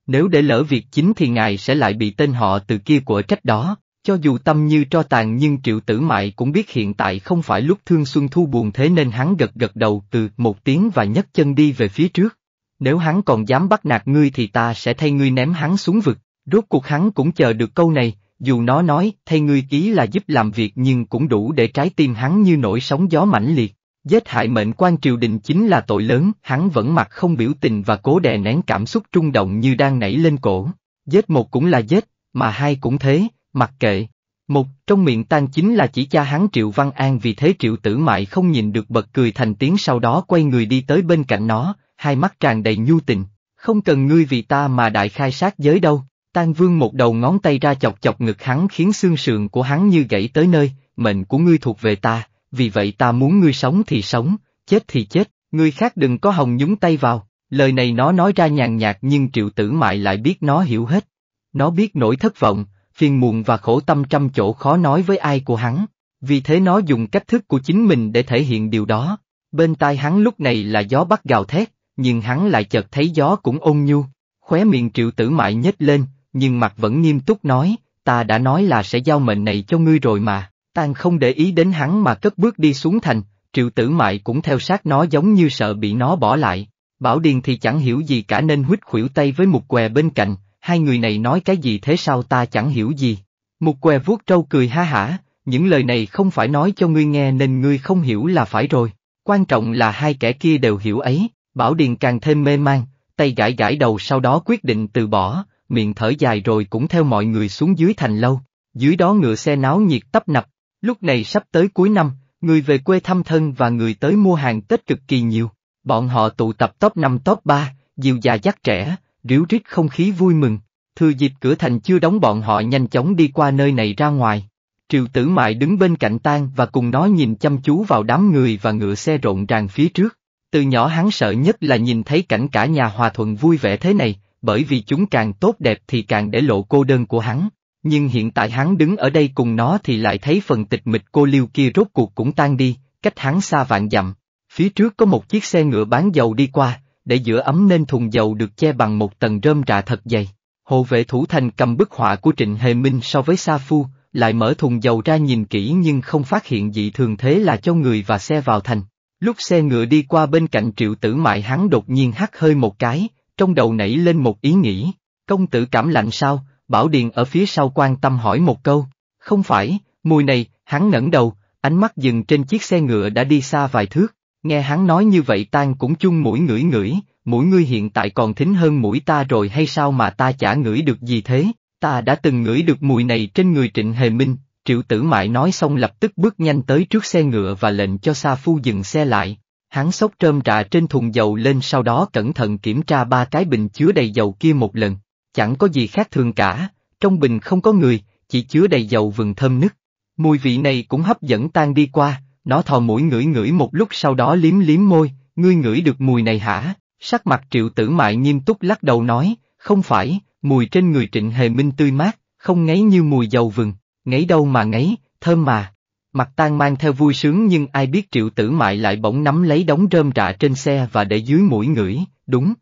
Nếu để lỡ việc chính thì ngài sẽ lại bị tên họ từ kia của trách đó. Cho dù tâm như tro tàn nhưng triệu tử mại cũng biết hiện tại không phải lúc thương xuân thu buồn thế nên hắn gật gật đầu từ một tiếng và nhấc chân đi về phía trước. Nếu hắn còn dám bắt nạt ngươi thì ta sẽ thay ngươi ném hắn xuống vực, rốt cuộc hắn cũng chờ được câu này, dù nó nói thay ngươi ký là giúp làm việc nhưng cũng đủ để trái tim hắn như nổi sóng gió mãnh liệt. Giết hại mệnh quan triều đình chính là tội lớn, hắn vẫn mặt không biểu tình và cố đè nén cảm xúc trung động như đang nảy lên cổ. Giết một cũng là giết, mà hai cũng thế, Mặc kệ. Một, trong miệng tan chính là chỉ cha hắn Triệu Văn An vì thế Triệu Tử Mại không nhìn được bật cười thành tiếng sau đó quay người đi tới bên cạnh nó, hai mắt tràn đầy nhu tình. Không cần ngươi vì ta mà đại khai sát giới đâu. Tan vương một đầu ngón tay ra chọc chọc ngực hắn khiến xương sườn của hắn như gãy tới nơi, mệnh của ngươi thuộc về ta, vì vậy ta muốn ngươi sống thì sống, chết thì chết, ngươi khác đừng có hồng nhúng tay vào. Lời này nó nói ra nhàn nhạt nhưng triệu tử mại lại biết nó hiểu hết. Nó biết nỗi thất vọng, phiền muộn và khổ tâm trăm chỗ khó nói với ai của hắn, vì thế nó dùng cách thức của chính mình để thể hiện điều đó. Bên tai hắn lúc này là gió bắt gào thét, nhưng hắn lại chợt thấy gió cũng ôn nhu, khóe miệng triệu tử mại nhếch lên, nhưng mặt vẫn nghiêm túc nói, ta đã nói là sẽ giao mệnh này cho ngươi rồi mà, tan không để ý đến hắn mà cất bước đi xuống thành, triệu tử mại cũng theo sát nó giống như sợ bị nó bỏ lại. Bảo Điền thì chẳng hiểu gì cả nên huýt khuỷu tay với một què bên cạnh, hai người này nói cái gì thế sao ta chẳng hiểu gì. Một què vuốt trâu cười ha hả, những lời này không phải nói cho ngươi nghe nên ngươi không hiểu là phải rồi. Quan trọng là hai kẻ kia đều hiểu ấy, Bảo Điền càng thêm mê mang, tay gãi gãi đầu sau đó quyết định từ bỏ, miệng thở dài rồi cũng theo mọi người xuống dưới thành lâu. Dưới đó ngựa xe náo nhiệt tấp nập, lúc này sắp tới cuối năm, người về quê thăm thân và người tới mua hàng Tết cực kỳ nhiều. Bọn họ tụ tập top 5 top 3, dìu già dắt trẻ, ríu rít không khí vui mừng, thừa dịp cửa thành chưa đóng bọn họ nhanh chóng đi qua nơi này ra ngoài. Triệu tử mại đứng bên cạnh tang và cùng nó nhìn chăm chú vào đám người và ngựa xe rộn ràng phía trước. Từ nhỏ hắn sợ nhất là nhìn thấy cảnh cả nhà hòa thuận vui vẻ thế này, bởi vì chúng càng tốt đẹp thì càng để lộ cô đơn của hắn. Nhưng hiện tại hắn đứng ở đây cùng nó thì lại thấy phần tịch mịch cô liêu kia rốt cuộc cũng tan đi, cách hắn xa vạn dặm. Phía trước có một chiếc xe ngựa bán dầu đi qua, để giữa ấm nên thùng dầu được che bằng một tầng rơm rạ thật dày. Hộ vệ thủ thành cầm bức họa của Trịnh Hề Minh so với Sa Phu, lại mở thùng dầu ra nhìn kỹ nhưng không phát hiện gì thường thế là cho người và xe vào thành. Lúc xe ngựa đi qua bên cạnh triệu tử mại hắn đột nhiên hắt hơi một cái, trong đầu nảy lên một ý nghĩ, công tử cảm lạnh sao, Bảo Điền ở phía sau quan tâm hỏi một câu, không phải, mùi này, hắn ngẩng đầu, ánh mắt dừng trên chiếc xe ngựa đã đi xa vài thước, Nghe hắn nói như vậy tan cũng chung mũi ngửi ngửi, mũi ngươi hiện tại còn thính hơn mũi ta rồi hay sao mà ta chả ngửi được gì thế, ta đã từng ngửi được mùi này trên người trịnh hề minh, triệu tử mại nói xong lập tức bước nhanh tới trước xe ngựa và lệnh cho Sa Phu dừng xe lại. Hắn xốc trơm trà trên thùng dầu lên sau đó cẩn thận kiểm tra ba cái bình chứa đầy dầu kia một lần, chẳng có gì khác thường cả, trong bình không có người, chỉ chứa đầy dầu vừng thơm nức. Mùi vị này cũng hấp dẫn tan đi qua, nó thò mũi ngửi ngửi một lúc sau đó liếm liếm môi, ngươi ngửi được mùi này hả? Sắc mặt triệu tử mại nghiêm túc lắc đầu nói, không phải, mùi trên người trịnh hề minh tươi mát, không ngấy như mùi dầu vừng, ngấy đâu mà ngấy, thơm mà. Mặt tan mang theo vui sướng nhưng ai biết triệu tử mại lại bỗng nắm lấy đống rơm rạ trên xe và để dưới mũi ngửi, đúng.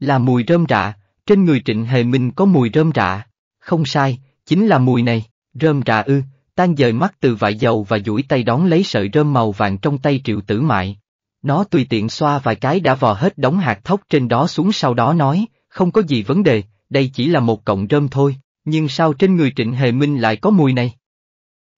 Là mùi rơm rạ, trên người trịnh hề minh có mùi rơm rạ, không sai, chính là mùi này, rơm rạ ư, Tan dời mắt từ vải dầu và duỗi tay đón lấy sợi rơm màu vàng trong tay triệu tử mại. Nó tùy tiện xoa vài cái đã vò hết đống hạt thóc trên đó xuống sau đó nói, không có gì vấn đề, đây chỉ là một cọng rơm thôi, nhưng sao trên người Trịnh Hề Minh lại có mùi này?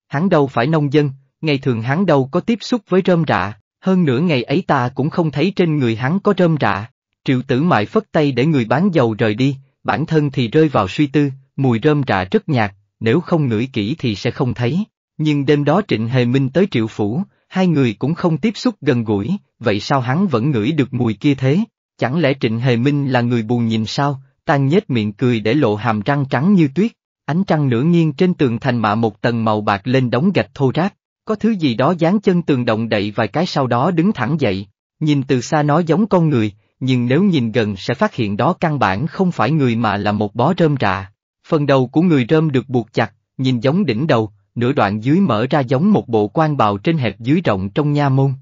Hắn đâu phải nông dân, ngày thường hắn đâu có tiếp xúc với rơm rạ, hơn nửa ngày ấy ta cũng không thấy trên người hắn có rơm rạ. Triệu tử mại phất tay để người bán dầu rời đi, bản thân thì rơi vào suy tư, mùi rơm rạ rất nhạt, nếu không ngửi kỹ thì sẽ không thấy. Nhưng đêm đó Trịnh Hề Minh tới triệu phủ, hai người cũng không tiếp xúc gần gũi, vậy sao hắn vẫn ngửi được mùi kia thế? Chẳng lẽ Trịnh Hề Minh là người buồn nhìn sao? Tan nhếch miệng cười để lộ hàm răng trắng như tuyết. Ánh trăng nửa nghiêng trên tường thành mạ một tầng màu bạc lên đống gạch thô ráp. Có thứ gì đó dán chân tường động đậy vài cái sau đó đứng thẳng dậy. Nhìn từ xa nó giống con người, nhưng nếu nhìn gần sẽ phát hiện đó căn bản không phải người mà là một bó rơm rạ. Phần đầu của người rơm được buộc chặt, nhìn giống đỉnh đầu, nửa đoạn dưới mở ra giống một bộ quan bào trên hẹp dưới rộng trong nha môn.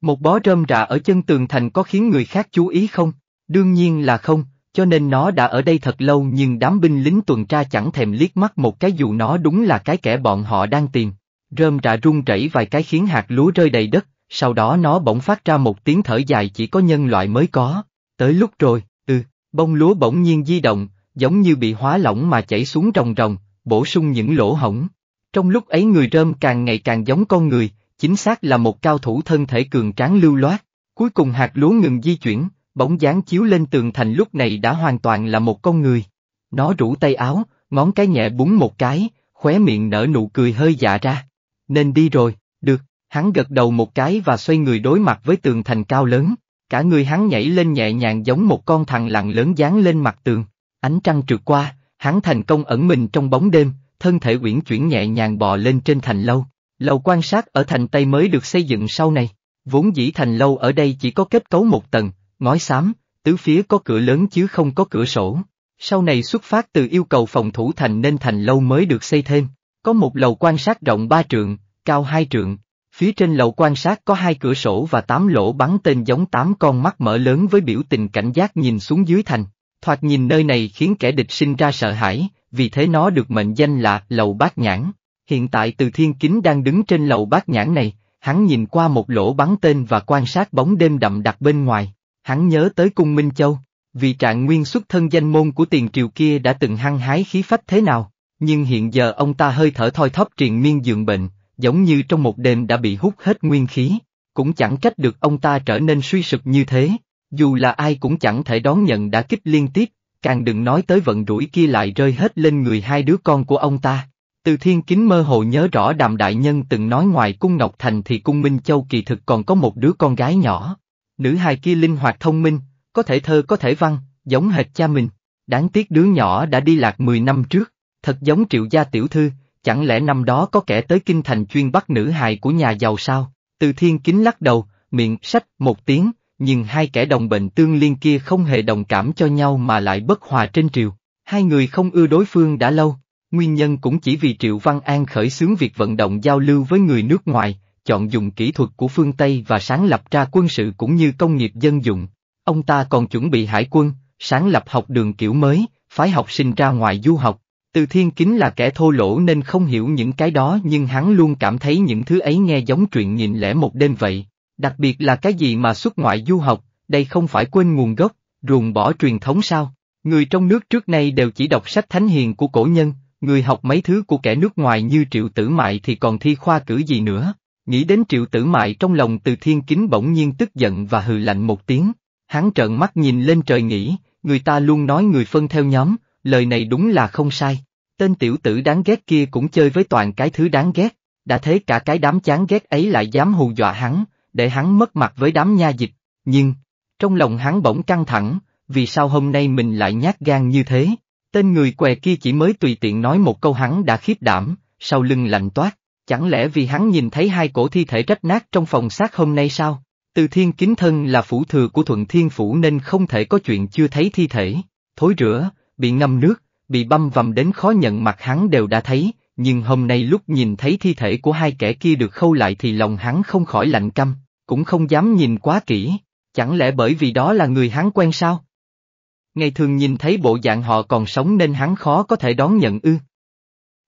Một bó rơm rạ ở chân tường thành có khiến người khác chú ý không? Đương nhiên là không, cho nên nó đã ở đây thật lâu nhưng đám binh lính tuần tra chẳng thèm liếc mắt một cái dù nó đúng là cái kẻ bọn họ đang tìm. Rơm rạ rung rẩy vài cái khiến hạt lúa rơi đầy đất, sau đó nó bỗng phát ra một tiếng thở dài chỉ có nhân loại mới có. Tới lúc rồi, ừ, bông lúa bỗng nhiên di động, giống như bị hóa lỏng mà chảy xuống ròng ròng, bổ sung những lỗ hổng. Trong lúc ấy người rơm càng ngày càng giống con người, chính xác là một cao thủ thân thể cường tráng lưu loát. Cuối cùng hạt lúa ngừng di chuyển, bóng dáng chiếu lên tường thành lúc này đã hoàn toàn là một con người. Nó rủ tay áo, ngón cái nhẹ búng một cái, khóe miệng nở nụ cười hơi dạ ra. Nên đi rồi, được, hắn gật đầu một cái và xoay người đối mặt với tường thành cao lớn, cả người hắn nhảy lên nhẹ nhàng giống một con thằng lặng lớn dán lên mặt tường. Ánh trăng trượt qua, hắn thành công ẩn mình trong bóng đêm, thân thể uyển chuyển nhẹ nhàng bò lên trên thành lâu. Lầu quan sát ở thành Tây mới được xây dựng sau này, vốn dĩ thành lâu ở đây chỉ có kết cấu một tầng, ngói xám, tứ phía có cửa lớn chứ không có cửa sổ. Sau này xuất phát từ yêu cầu phòng thủ thành nên thành lâu mới được xây thêm, có một lầu quan sát rộng 3 trượng, cao 2 trượng, phía trên lầu quan sát có hai cửa sổ và tám lỗ bắn tên giống tám con mắt mở lớn với biểu tình cảnh giác nhìn xuống dưới thành. Thoạt nhìn nơi này khiến kẻ địch sinh ra sợ hãi, vì thế nó được mệnh danh là Lầu Bát Nhãn. Hiện tại Từ Thiên Kính đang đứng trên lầu bát nhãn này, hắn nhìn qua một lỗ bắn tên và quan sát bóng đêm đậm đặc bên ngoài. Hắn nhớ tới cung Minh Châu, vì trạng nguyên xuất thân danh môn của tiền triều kia đã từng hăng hái khí phách thế nào, nhưng hiện giờ ông ta hơi thở thoi thóp triền miên dường bệnh, giống như trong một đêm đã bị hút hết nguyên khí, cũng chẳng trách được ông ta trở nên suy sụp như thế. Dù là ai cũng chẳng thể đón nhận đã kích liên tiếp, càng đừng nói tới vận rủi kia lại rơi hết lên người hai đứa con của ông ta. Từ thiên kính mơ hồ nhớ rõ đàm đại nhân từng nói ngoài cung Ngọc Thành thì cung Minh Châu kỳ thực còn có một đứa con gái nhỏ. Nữ hài kia linh hoạt thông minh, có thể thơ có thể văn, giống hệt cha mình. Đáng tiếc đứa nhỏ đã đi lạc 10 năm trước, thật giống triệu gia tiểu thư, chẳng lẽ năm đó có kẻ tới kinh thành chuyên bắt nữ hài của nhà giàu sao? Từ thiên kính lắc đầu, miệng sách một tiếng, nhưng hai kẻ đồng bệnh tương liên kia không hề đồng cảm cho nhau mà lại bất hòa trên triều. Hai người không ưa đối phương đã lâu, nguyên nhân cũng chỉ vì Triệu Văn An khởi xướng việc vận động giao lưu với người nước ngoài, chọn dùng kỹ thuật của phương Tây và sáng lập ra quân sự cũng như công nghiệp dân dụng. Ông ta còn chuẩn bị hải quân, sáng lập học đường kiểu mới, phái học sinh ra ngoài du học. Từ Thiên Kính là kẻ thô lỗ nên không hiểu những cái đó nhưng hắn luôn cảm thấy những thứ ấy nghe giống truyện nhìn lẻ một đêm vậy. Đặc biệt là cái gì mà xuất ngoại du học, đây không phải quên nguồn gốc, ruồng bỏ truyền thống sao? Người trong nước trước nay đều chỉ đọc sách thánh hiền của cổ nhân, người học mấy thứ của kẻ nước ngoài như triệu tử mại thì còn thi khoa cử gì nữa. Nghĩ đến triệu tử mại trong lòng từ thiên kính bỗng nhiên tức giận và hừ lạnh một tiếng. Hắn trợn mắt nhìn lên trời nghĩ, người ta luôn nói người phân theo nhóm, lời này đúng là không sai. Tên tiểu tử đáng ghét kia cũng chơi với toàn cái thứ đáng ghét, đã thế cả cái đám chán ghét ấy lại dám hù dọa hắn, để hắn mất mặt với đám nha dịch, nhưng, trong lòng hắn bỗng căng thẳng, vì sao hôm nay mình lại nhát gan như thế, tên người què kia chỉ mới tùy tiện nói một câu hắn đã khiếp đảm, sau lưng lạnh toát, chẳng lẽ vì hắn nhìn thấy hai cổ thi thể rách nát trong phòng xác hôm nay sao? Từ thiên kính thân là phủ thừa của thuận thiên phủ nên không thể có chuyện chưa thấy thi thể, thối rửa, bị ngâm nước, bị băm vằm đến khó nhận mặt hắn đều đã thấy, nhưng hôm nay lúc nhìn thấy thi thể của hai kẻ kia được khâu lại thì lòng hắn không khỏi lạnh căm, cũng không dám nhìn quá kỹ, chẳng lẽ bởi vì đó là người hắn quen sao? Ngày thường nhìn thấy bộ dạng họ còn sống nên hắn khó có thể đón nhận ư.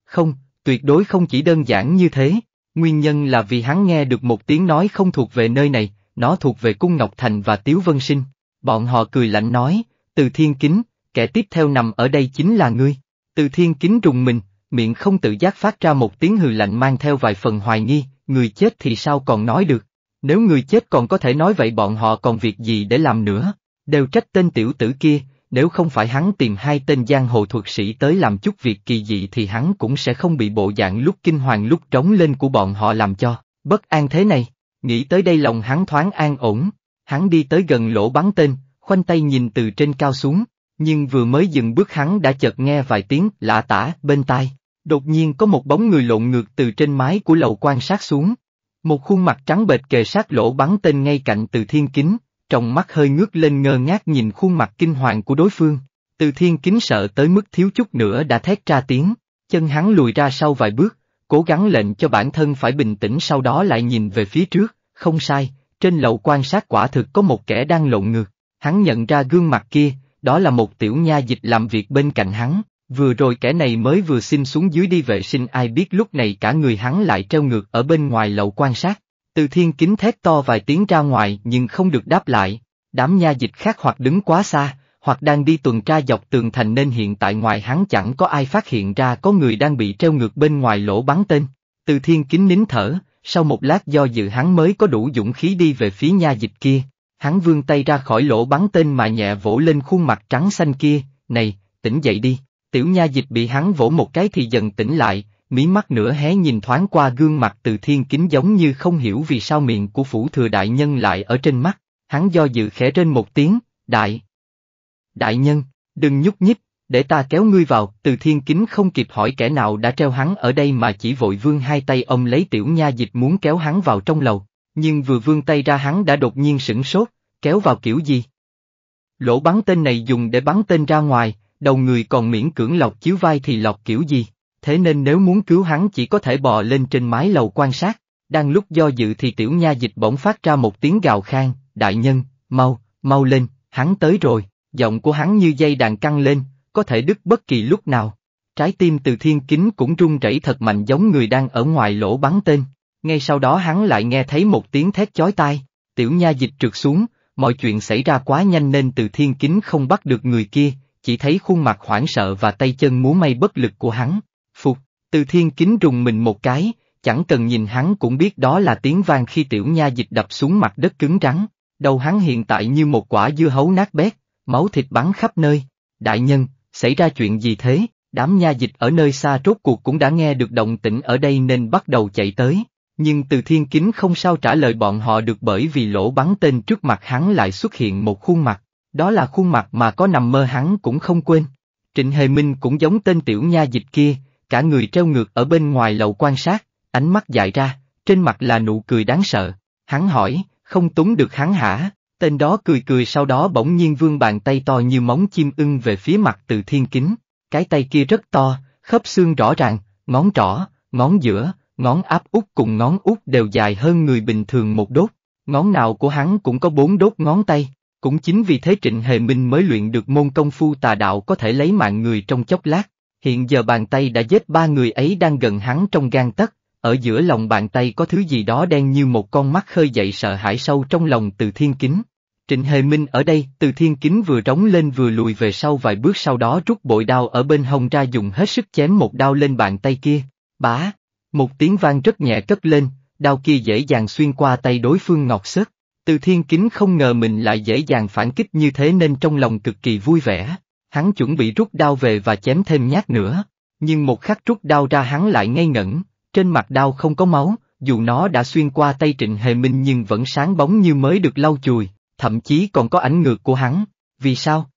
Không, tuyệt đối không chỉ đơn giản như thế, nguyên nhân là vì hắn nghe được một tiếng nói không thuộc về nơi này, nó thuộc về cung Ngọc Thành và Tiếu Vân Sinh. Bọn họ cười lạnh nói, từ thiên kính, kẻ tiếp theo nằm ở đây chính là ngươi. Từ thiên kính rùng mình, miệng không tự giác phát ra một tiếng hừ lạnh mang theo vài phần hoài nghi, người chết thì sao còn nói được. Nếu người chết còn có thể nói vậy bọn họ còn việc gì để làm nữa, đều trách tên tiểu tử kia, nếu không phải hắn tìm hai tên giang hồ thuật sĩ tới làm chút việc kỳ dị thì hắn cũng sẽ không bị bộ dạng lúc kinh hoàng lúc trống lên của bọn họ làm cho, bất an thế này, nghĩ tới đây lòng hắn thoáng an ổn, hắn đi tới gần lỗ bắn tên, khoanh tay nhìn từ trên cao xuống, nhưng vừa mới dừng bước hắn đã chợt nghe vài tiếng lạ tả bên tai, đột nhiên có một bóng người lộn ngược từ trên mái của lầu quan sát xuống, một khuôn mặt trắng bệch kề sát lỗ bắn tên ngay cạnh từ thiên kính, trong mắt hơi ngước lên ngơ ngác nhìn khuôn mặt kinh hoàng của đối phương. Từ thiên kính sợ tới mức thiếu chút nữa đã thét ra tiếng, chân hắn lùi ra sau vài bước, cố gắng lệnh cho bản thân phải bình tĩnh sau đó lại nhìn về phía trước, không sai, trên lầu quan sát quả thực có một kẻ đang lộn ngược, hắn nhận ra gương mặt kia, đó là một tiểu nha dịch làm việc bên cạnh hắn, Vừa rồi kẻ này mới vừa xin xuống dưới đi vệ sinh ai biết lúc này cả người hắn lại treo ngược ở bên ngoài lầu quan sát. Từ thiên kính thét to vài tiếng ra ngoài nhưng không được đáp lại. Đám nha dịch khác hoặc đứng quá xa, hoặc đang đi tuần tra dọc tường thành nên hiện tại ngoài hắn chẳng có ai phát hiện ra có người đang bị treo ngược bên ngoài lỗ bắn tên. Từ thiên kính nín thở, sau một lát do dự hắn mới có đủ dũng khí đi về phía nha dịch kia. Hắn vươn tay ra khỏi lỗ bắn tên mà nhẹ vỗ lên khuôn mặt trắng xanh kia, này, tỉnh dậy đi, Tiểu nha dịch bị hắn vỗ một cái thì dần tỉnh lại, mí mắt nửa hé nhìn thoáng qua gương mặt từ thiên kính giống như không hiểu vì sao miệng của phủ thừa đại nhân lại ở trên mắt, hắn do dự khẽ trên một tiếng, đại. Đại nhân, đừng nhúc nhích, để ta kéo ngươi vào, từ thiên kính không kịp hỏi kẻ nào đã treo hắn ở đây mà chỉ vội vương hai tay ông lấy tiểu nha dịch muốn kéo hắn vào trong lầu, nhưng vừa vương tay ra hắn đã đột nhiên sửng sốt, kéo vào kiểu gì? Lỗ bắn tên này dùng để bắn tên ra ngoài, đầu người còn miễn cưỡng lọc chiếu vai thì lọc kiểu gì, thế nên nếu muốn cứu hắn chỉ có thể bò lên trên mái lầu quan sát, đang lúc do dự thì tiểu nha dịch bỗng phát ra một tiếng gào khang, đại nhân, mau, mau lên, hắn tới rồi, giọng của hắn như dây đàn căng lên, có thể đứt bất kỳ lúc nào. Trái tim từ thiên kính cũng rung rẩy thật mạnh giống người đang ở ngoài lỗ bắn tên, ngay sau đó hắn lại nghe thấy một tiếng thét chói tai, tiểu nha dịch trượt xuống, mọi chuyện xảy ra quá nhanh nên từ thiên kính không bắt được người kia, chỉ thấy khuôn mặt hoảng sợ và tay chân múa may bất lực của hắn. Phục, từ thiên kính rùng mình một cái, chẳng cần nhìn hắn cũng biết đó là tiếng vang khi tiểu nha dịch đập xuống mặt đất cứng rắn. Đầu hắn hiện tại như một quả dưa hấu nát bét, máu thịt bắn khắp nơi. Đại nhân, xảy ra chuyện gì thế? Đám nha dịch ở nơi xa rốt cuộc cũng đã nghe được động tĩnh ở đây nên bắt đầu chạy tới. Nhưng từ thiên kính không sao trả lời bọn họ được bởi vì lỗ bắn tên trước mặt hắn lại xuất hiện một khuôn mặt. Đó là khuôn mặt mà có nằm mơ hắn cũng không quên. Trịnh Hề Minh cũng giống tên tiểu nha dịch kia, cả người treo ngược ở bên ngoài lầu quan sát, ánh mắt dại ra, trên mặt là nụ cười đáng sợ. Hắn hỏi, không túng được hắn hả? Tên đó cười cười sau đó bỗng nhiên vương bàn tay to như móng chim ưng về phía mặt từ thiên kính. Cái tay kia rất to, khớp xương rõ ràng, ngón trỏ, ngón giữa, ngón áp út cùng ngón út đều dài hơn người bình thường một đốt. Ngón nào của hắn cũng có bốn đốt ngón tay, cũng chính vì thế Trịnh Hề Minh mới luyện được môn công phu tà đạo có thể lấy mạng người trong chốc lát, hiện giờ bàn tay đã giết ba người ấy đang gần hắn trong gan tấc, ở giữa lòng bàn tay có thứ gì đó đen như một con mắt khơi dậy sợ hãi sâu trong lòng từ thiên kính. Trịnh Hề Minh ở đây, từ thiên kính vừa rống lên vừa lùi về sau vài bước sau đó rút bội đao ở bên hông ra dùng hết sức chém một đao lên bàn tay kia. Bá! Một tiếng vang rất nhẹ cất lên, đao kia dễ dàng xuyên qua tay đối phương ngọt xớt. Từ thiên kính không ngờ mình lại dễ dàng phản kích như thế nên trong lòng cực kỳ vui vẻ. Hắn chuẩn bị rút đao về và chém thêm nhát nữa. Nhưng một khắc rút đao ra hắn lại ngây ngẩn, trên mặt đao không có máu, dù nó đã xuyên qua tay Trịnh Hề Minh nhưng vẫn sáng bóng như mới được lau chùi, thậm chí còn có ảnh ngược của hắn. Vì sao?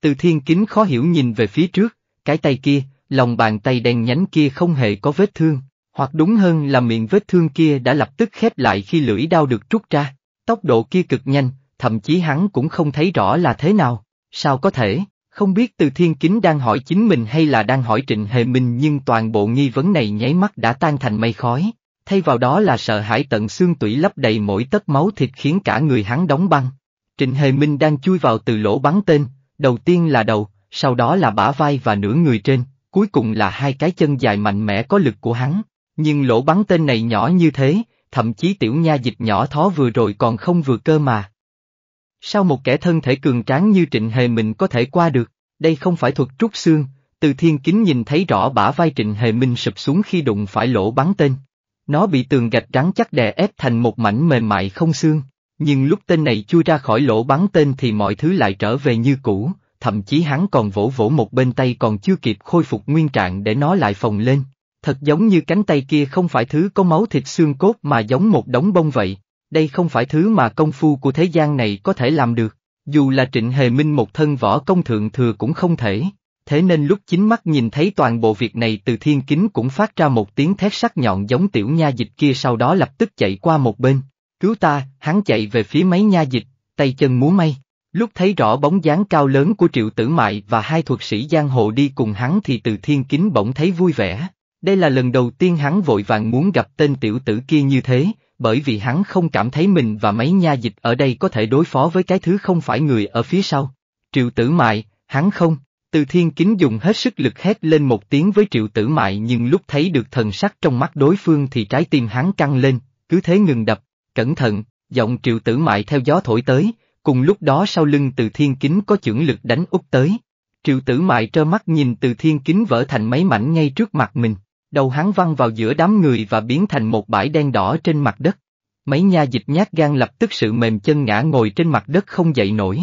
Từ thiên kính khó hiểu nhìn về phía trước, cái tay kia, lòng bàn tay đen nhánh kia không hề có vết thương, hoặc đúng hơn là miệng vết thương kia đã lập tức khép lại khi lưỡi đao được rút ra. Tốc độ kia cực nhanh, thậm chí hắn cũng không thấy rõ là thế nào, sao có thể, không biết từ thiên kính đang hỏi chính mình hay là đang hỏi trịnh hệ minh nhưng toàn bộ nghi vấn này nháy mắt đã tan thành mây khói, thay vào đó là sợ hãi tận xương tủy lấp đầy mỗi tấc máu thịt khiến cả người hắn đóng băng. Trịnh Hề Minh đang chui vào từ lỗ bắn tên, đầu tiên là đầu, sau đó là bả vai và nửa người trên, cuối cùng là hai cái chân dài mạnh mẽ có lực của hắn. Nhưng lỗ bắn tên này nhỏ như thế, thậm chí tiểu nha dịch nhỏ thó vừa rồi còn không vừa cơ mà. Sao một kẻ thân thể cường tráng như Trịnh Hề Minh có thể qua được, đây không phải thuật trúc xương, từ thiên kính nhìn thấy rõ bả vai Trịnh Hề Minh sụp xuống khi đụng phải lỗ bắn tên. Nó bị tường gạch trắng chắc đè ép thành một mảnh mềm mại không xương, nhưng lúc tên này chui ra khỏi lỗ bắn tên thì mọi thứ lại trở về như cũ, thậm chí hắn còn vỗ vỗ một bên tay còn chưa kịp khôi phục nguyên trạng để nó lại phồng lên. Thật giống như cánh tay kia không phải thứ có máu thịt xương cốt mà giống một đống bông vậy, đây không phải thứ mà công phu của thế gian này có thể làm được, dù là trịnh hề minh một thân võ công thượng thừa cũng không thể. Thế nên lúc chính mắt nhìn thấy toàn bộ việc này từ thiên kính cũng phát ra một tiếng thét sắc nhọn giống tiểu nha dịch kia sau đó lập tức chạy qua một bên. Cứu ta, hắn chạy về phía mấy nha dịch, tay chân múa may. Lúc thấy rõ bóng dáng cao lớn của triệu tử mại và hai thuật sĩ giang hồ đi cùng hắn thì từ thiên kính bỗng thấy vui vẻ, đây là lần đầu tiên hắn vội vàng muốn gặp tên tiểu tử kia như thế, bởi vì hắn không cảm thấy mình và mấy nha dịch ở đây có thể đối phó với cái thứ không phải người ở phía sau. Triệu tử mại, hắn không, từ thiên kính dùng hết sức lực hét lên một tiếng với triệu tử mại nhưng lúc thấy được thần sắc trong mắt đối phương thì trái tim hắn căng lên, cứ thế ngừng đập, cẩn thận, giọng triệu tử mại theo gió thổi tới, cùng lúc đó sau lưng từ thiên kính có chưởng lực đánh úp tới. Triệu tử mại trơ mắt nhìn từ thiên kính vỡ thành mấy mảnh ngay trước mặt mình. Đầu hắn văng vào giữa đám người và biến thành một bãi đen đỏ trên mặt đất. Mấy nha dịch nhát gan lập tức sự mềm chân ngã ngồi trên mặt đất không dậy nổi.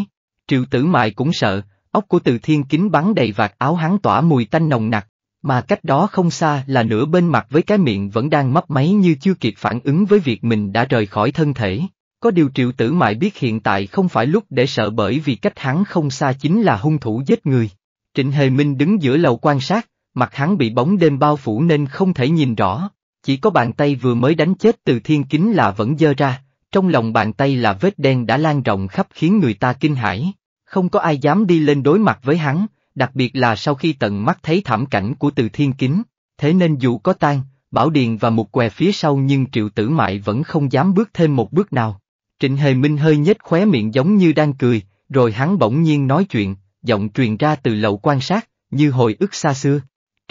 Triệu tử mại cũng sợ, ốc của từ thiên kính bắn đầy vạt áo hắn tỏa mùi tanh nồng nặc, mà cách đó không xa là nửa bên mặt với cái miệng vẫn đang mấp máy như chưa kịp phản ứng với việc mình đã rời khỏi thân thể. Có điều triệu tử mại biết hiện tại không phải lúc để sợ bởi vì cách hắn không xa chính là hung thủ giết người. Trịnh Hề Minh đứng giữa lầu quan sát, mặt hắn bị bóng đêm bao phủ nên không thể nhìn rõ, chỉ có bàn tay vừa mới đánh chết từ thiên kính là vẫn dơ ra, trong lòng bàn tay là vết đen đã lan rộng khắp khiến người ta kinh hãi, không có ai dám đi lên đối mặt với hắn, đặc biệt là sau khi tận mắt thấy thảm cảnh của từ thiên kính, thế nên dù có tan, Bảo Điền và một què phía sau nhưng triệu tử mại vẫn không dám bước thêm một bước nào. Trịnh Hề Minh hơi nhếch khóe miệng giống như đang cười, rồi hắn bỗng nhiên nói chuyện, giọng truyền ra từ lậu quan sát, như hồi ức xa xưa.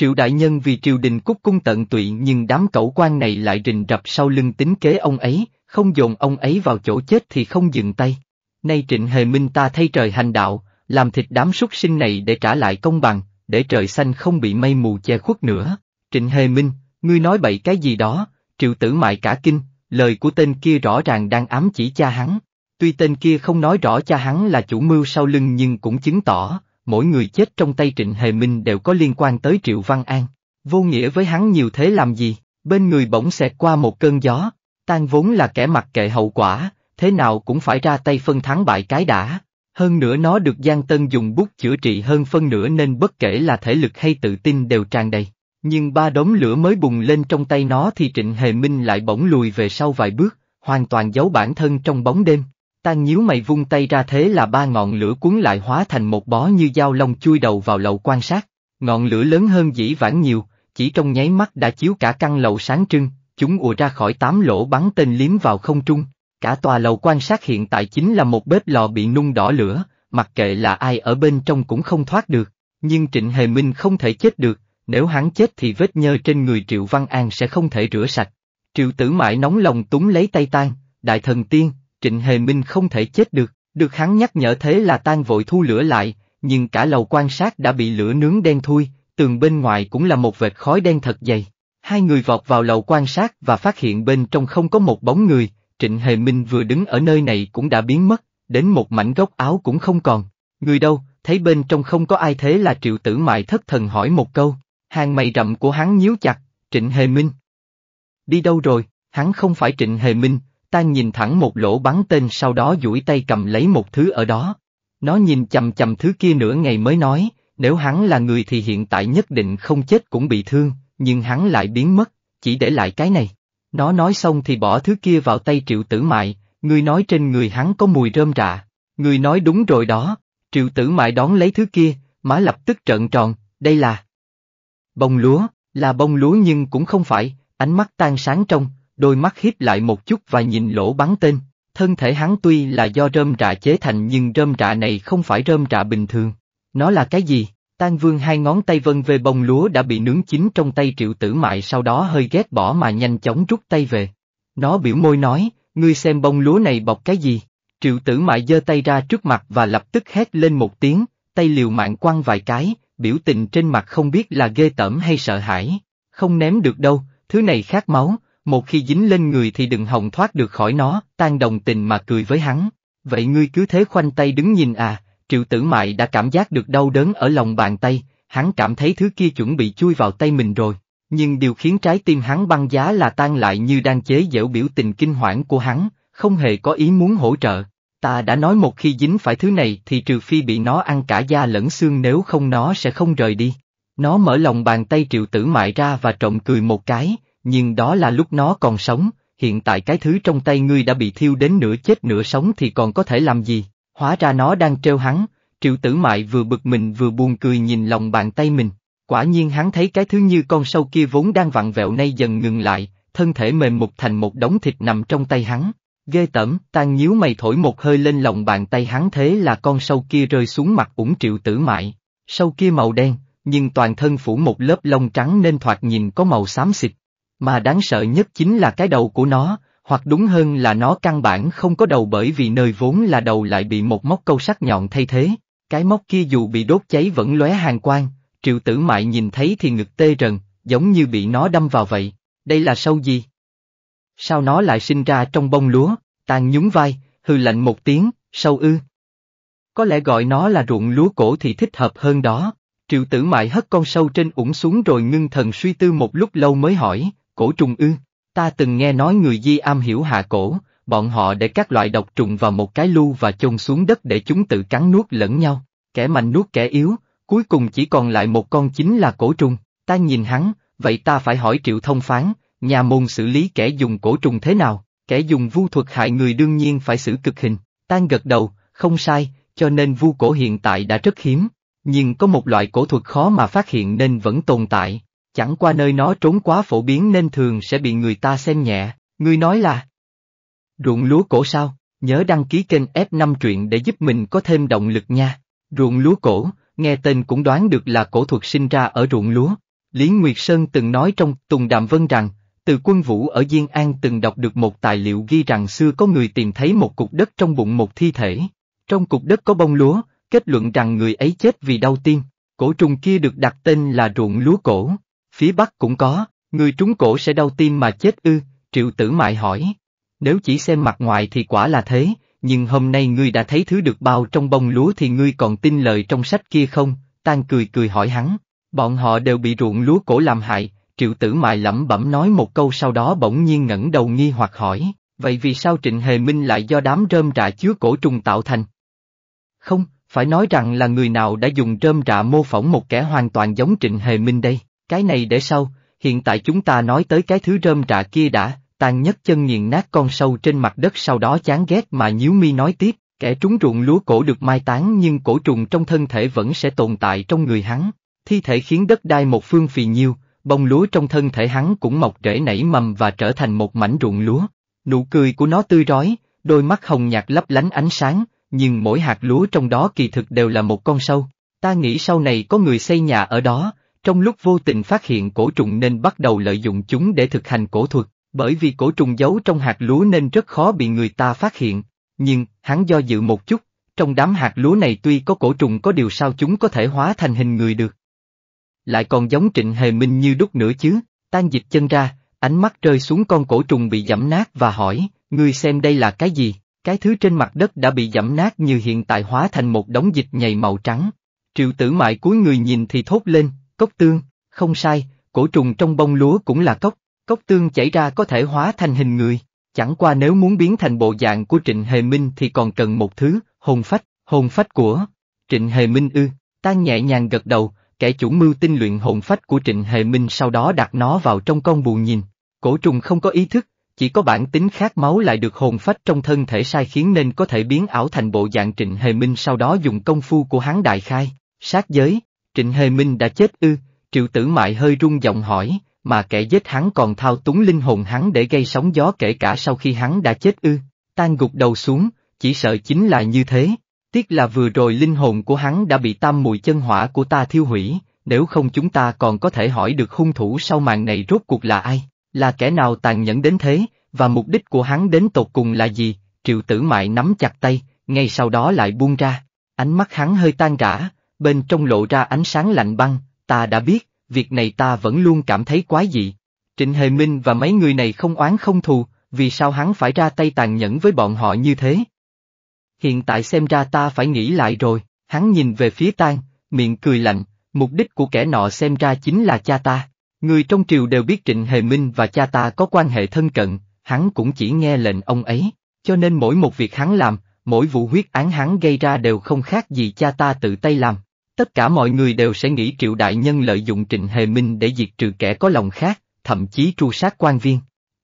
Triệu đại nhân vì triều đình cúc cung tận tụy nhưng đám cẩu quan này lại rình rập sau lưng tính kế ông ấy, không dồn ông ấy vào chỗ chết thì không dừng tay. Nay trịnh hề minh ta thay trời hành đạo, làm thịt đám súc sinh này để trả lại công bằng, để trời xanh không bị mây mù che khuất nữa. Trịnh hề minh, ngươi nói bậy cái gì đó, triệu tử mại cả kinh, lời của tên kia rõ ràng đang ám chỉ cha hắn. Tuy tên kia không nói rõ cha hắn là chủ mưu sau lưng nhưng cũng chứng tỏ, mỗi người chết trong tay Trịnh Hề Minh đều có liên quan tới Triệu Văn An. Vô nghĩa với hắn nhiều thế làm gì, bên người bỗng xẹt qua một cơn gió, tan vốn là kẻ mặc kệ hậu quả, thế nào cũng phải ra tay phân thắng bại cái đã. Hơn nữa nó được Giang Tân dùng bút chữa trị hơn phân nửa nên bất kể là thể lực hay tự tin đều tràn đầy. Nhưng ba đống lửa mới bùng lên trong tay nó thì Trịnh Hề Minh lại bỗng lùi về sau vài bước, hoàn toàn giấu bản thân trong bóng đêm. Tang nhíu mày vung tay ra thế là ba ngọn lửa cuốn lại hóa thành một bó như dao lông chui đầu vào lầu quan sát, ngọn lửa lớn hơn dĩ vãng nhiều, chỉ trong nháy mắt đã chiếu cả căn lầu sáng trưng, chúng ùa ra khỏi tám lỗ bắn tên liếm vào không trung, cả tòa lầu quan sát hiện tại chính là một bếp lò bị nung đỏ lửa, mặc kệ là ai ở bên trong cũng không thoát được, nhưng Trịnh Hề Minh không thể chết được, nếu hắn chết thì vết nhơ trên người Triệu Văn An sẽ không thể rửa sạch. Triệu Tử Mại nóng lòng túng lấy tay tan, đại thần tiên, Trịnh Hề Minh không thể chết được, được hắn nhắc nhở thế là tan vội thu lửa lại, nhưng cả lầu quan sát đã bị lửa nướng đen thui, tường bên ngoài cũng là một vệt khói đen thật dày. Hai người vọt vào lầu quan sát và phát hiện bên trong không có một bóng người, Trịnh Hề Minh vừa đứng ở nơi này cũng đã biến mất, đến một mảnh gốc áo cũng không còn. Người đâu, thấy bên trong không có ai thế là triệu tử mại thất thần hỏi một câu, hàng mày rậm của hắn nhíu chặt, Trịnh Hề Minh. Đi đâu rồi, hắn không phải Trịnh Hề Minh, ta nhìn thẳng một lỗ bắn tên sau đó duỗi tay cầm lấy một thứ ở đó. Nó nhìn chầm chầm thứ kia nửa ngày mới nói, nếu hắn là người thì hiện tại nhất định không chết cũng bị thương, nhưng hắn lại biến mất, chỉ để lại cái này. Nó nói xong thì bỏ thứ kia vào tay triệu tử mại, người nói trên người hắn có mùi rơm rạ, người nói đúng rồi đó, triệu tử mại đón lấy thứ kia, má lập tức trợn tròn, đây là bông lúa, là bông lúa nhưng cũng không phải, ánh mắt tan sáng trong, đôi mắt hiếp lại một chút và nhìn lỗ bắn tên. Thân thể hắn tuy là do rơm rạ chế thành nhưng rơm rạ này không phải rơm rạ bình thường. Nó là cái gì? Tan vương hai ngón tay vân về bông lúa đã bị nướng chín trong tay triệu tử mại sau đó hơi ghét bỏ mà nhanh chóng rút tay về. Nó biểu môi nói, ngươi xem bông lúa này bọc cái gì? Triệu tử mại giơ tay ra trước mặt và lập tức hét lên một tiếng, tay liều mạng quăng vài cái, biểu tình trên mặt không biết là ghê tởm hay sợ hãi. Không ném được đâu, thứ này khát máu, một khi dính lên người thì đừng hòng thoát được khỏi nó, tan đồng tình mà cười với hắn. Vậy ngươi cứ thế khoanh tay đứng nhìn à, triệu tử mại đã cảm giác được đau đớn ở lòng bàn tay, hắn cảm thấy thứ kia chuẩn bị chui vào tay mình rồi. Nhưng điều khiến trái tim hắn băng giá là tan lại như đang chế giễu biểu tình kinh hoảng của hắn, không hề có ý muốn hỗ trợ. Ta đã nói một khi dính phải thứ này thì trừ phi bị nó ăn cả da lẫn xương nếu không nó sẽ không rời đi. Nó mở lòng bàn tay triệu tử mại ra và trộm cười một cái, nhưng đó là lúc nó còn sống, hiện tại cái thứ trong tay ngươi đã bị thiêu đến nửa chết nửa sống thì còn có thể làm gì, hóa ra nó đang trêu hắn, triệu tử mại vừa bực mình vừa buồn cười nhìn lòng bàn tay mình, quả nhiên hắn thấy cái thứ như con sâu kia vốn đang vặn vẹo nay dần ngừng lại, thân thể mềm mục thành một đống thịt nằm trong tay hắn. Ghê tẩm, ta nhíu mày thổi một hơi lên lòng bàn tay hắn thế là con sâu kia rơi xuống mặt ủng triệu tử mại. Sâu kia màu đen, nhưng toàn thân phủ một lớp lông trắng nên thoạt nhìn có màu xám xịt. Mà đáng sợ nhất chính là cái đầu của nó, hoặc đúng hơn là nó căn bản không có đầu bởi vì nơi vốn là đầu lại bị một móc câu sắc nhọn thay thế. Cái móc kia dù bị đốt cháy vẫn lóe hàng quang, triệu tử mại nhìn thấy thì ngực tê rần, giống như bị nó đâm vào vậy. Đây là sâu gì? Sao nó lại sinh ra trong bông lúa, tàn nhún vai, hư lạnh một tiếng, sâu ư? Có lẽ gọi nó là ruộng lúa cổ thì thích hợp hơn đó. Triệu tử mại hất con sâu trên ủng xuống rồi ngưng thần suy tư một lúc lâu mới hỏi, cổ trùng ư? Ta từng nghe nói người Di am hiểu hạ cổ, bọn họ để các loại độc trùng vào một cái lu và chôn xuống đất để chúng tự cắn nuốt lẫn nhau, kẻ mạnh nuốt kẻ yếu, cuối cùng chỉ còn lại một con chính là cổ trùng, ta nhìn hắn, vậy ta phải hỏi triệu thông phán, nhà môn xử lý kẻ dùng cổ trùng thế nào, kẻ dùng vu thuật hại người đương nhiên phải xử cực hình, tan gật đầu, không sai, cho nên vu cổ hiện tại đã rất hiếm, nhưng có một loại cổ thuật khó mà phát hiện nên vẫn tồn tại chẳng qua nơi nó trốn quá phổ biến nên thường sẽ bị người ta xem nhẹ, ngươi nói là ruộng lúa cổ sao, nhớ đăng ký kênh F5 truyện để giúp mình có thêm động lực nha. Ruộng lúa cổ, nghe tên cũng đoán được là cổ thuật sinh ra ở ruộng lúa. Lý Nguyệt Sơn từng nói trong Tùng Đàm Vân rằng, từ quân vũ ở Diên An từng đọc được một tài liệu ghi rằng xưa có người tìm thấy một cục đất trong bụng một thi thể. Trong cục đất có bông lúa, kết luận rằng người ấy chết vì đau tim. Cổ trùng kia được đặt tên là ruộng lúa cổ phía Bắc cũng có, người trúng cổ sẽ đau tim mà chết ư, triệu tử mại hỏi. Nếu chỉ xem mặt ngoài thì quả là thế, nhưng hôm nay ngươi đã thấy thứ được bao trong bông lúa thì ngươi còn tin lời trong sách kia không, tan cười cười hỏi hắn. Bọn họ đều bị ruộng lúa cổ làm hại, triệu tử mại lẩm bẩm nói một câu sau đó bỗng nhiên ngẩng đầu nghi hoặc hỏi, vậy vì sao Trịnh Hề Minh lại do đám rơm rạ chứa cổ trùng tạo thành? Không, phải nói rằng là người nào đã dùng rơm rạ mô phỏng một kẻ hoàn toàn giống Trịnh Hề Minh đây. Cái này để sau, hiện tại chúng ta nói tới cái thứ rơm rạ kia đã, tàn nhất chân nghiền nát con sâu trên mặt đất sau đó chán ghét mà nhíu mi nói tiếp, kẻ trúng ruộng lúa cổ được mai táng nhưng cổ trùng trong thân thể vẫn sẽ tồn tại trong người hắn, thi thể khiến đất đai một phương phì nhiêu, bông lúa trong thân thể hắn cũng mọc rễ nảy mầm và trở thành một mảnh ruộng lúa. Nụ cười của nó tươi rói, đôi mắt hồng nhạt lấp lánh ánh sáng, nhưng mỗi hạt lúa trong đó kỳ thực đều là một con sâu. Ta nghĩ sau này có người xây nhà ở đó, trong lúc vô tình phát hiện cổ trùng nên bắt đầu lợi dụng chúng để thực hành cổ thuật, bởi vì cổ trùng giấu trong hạt lúa nên rất khó bị người ta phát hiện, nhưng, hắn do dự một chút, trong đám hạt lúa này tuy có cổ trùng có điều sao chúng có thể hóa thành hình người được. Lại còn giống trịnh hề minh như đúc nữa chứ, tan dịch chân ra, ánh mắt rơi xuống con cổ trùng bị giẫm nát và hỏi, ngươi xem đây là cái gì, cái thứ trên mặt đất đã bị giẫm nát như hiện tại hóa thành một đống dịch nhầy màu trắng. Triệu tử mại cuối người nhìn thì thốt lên, Cốc tương, không sai, cổ trùng trong bông lúa cũng là cốc, cốc tương chảy ra có thể hóa thành hình người, chẳng qua nếu muốn biến thành bộ dạng của Trịnh Hề Minh thì còn cần một thứ, hồn phách, hồn phách của Trịnh Hề Minh ư, ta nhẹ nhàng gật đầu, kẻ chủ mưu tinh luyện hồn phách của Trịnh Hề Minh sau đó đặt nó vào trong con bù nhìn, cổ trùng không có ý thức, chỉ có bản tính khác máu lại được hồn phách trong thân thể sai khiến nên có thể biến ảo thành bộ dạng Trịnh Hề Minh sau đó dùng công phu của hắn đại khai, sát giới, Trịnh Hề Minh đã chết ư, triệu tử mại hơi rung giọng hỏi, mà kẻ giết hắn còn thao túng linh hồn hắn để gây sóng gió kể cả sau khi hắn đã chết ư, tan gục đầu xuống, chỉ sợ chính là như thế. Tiếc là vừa rồi linh hồn của hắn đã bị tam mùi chân hỏa của ta thiêu hủy, nếu không chúng ta còn có thể hỏi được hung thủ sau màn này rốt cuộc là ai, là kẻ nào tàn nhẫn đến thế, và mục đích của hắn đến tột cùng là gì, triệu tử mại nắm chặt tay, ngay sau đó lại buông ra, ánh mắt hắn hơi tan rã, bên trong lộ ra ánh sáng lạnh băng, ta đã biết, việc này ta vẫn luôn cảm thấy quái dị. Trịnh Hề Minh và mấy người này không oán không thù, vì sao hắn phải ra tay tàn nhẫn với bọn họ như thế? Hiện tại xem ra ta phải nghĩ lại rồi, hắn nhìn về phía tan, miệng cười lạnh, mục đích của kẻ nọ xem ra chính là cha ta. Người trong triều đều biết Trịnh Hề Minh và cha ta có quan hệ thân cận, hắn cũng chỉ nghe lệnh ông ấy, cho nên mỗi một việc hắn làm, mỗi vụ huyết án hắn gây ra đều không khác gì cha ta tự tay làm tất cả mọi người đều sẽ nghĩ Triệu Đại Nhân lợi dụng Trịnh Hề Minh để diệt trừ kẻ có lòng khác, thậm chí tru sát quan viên.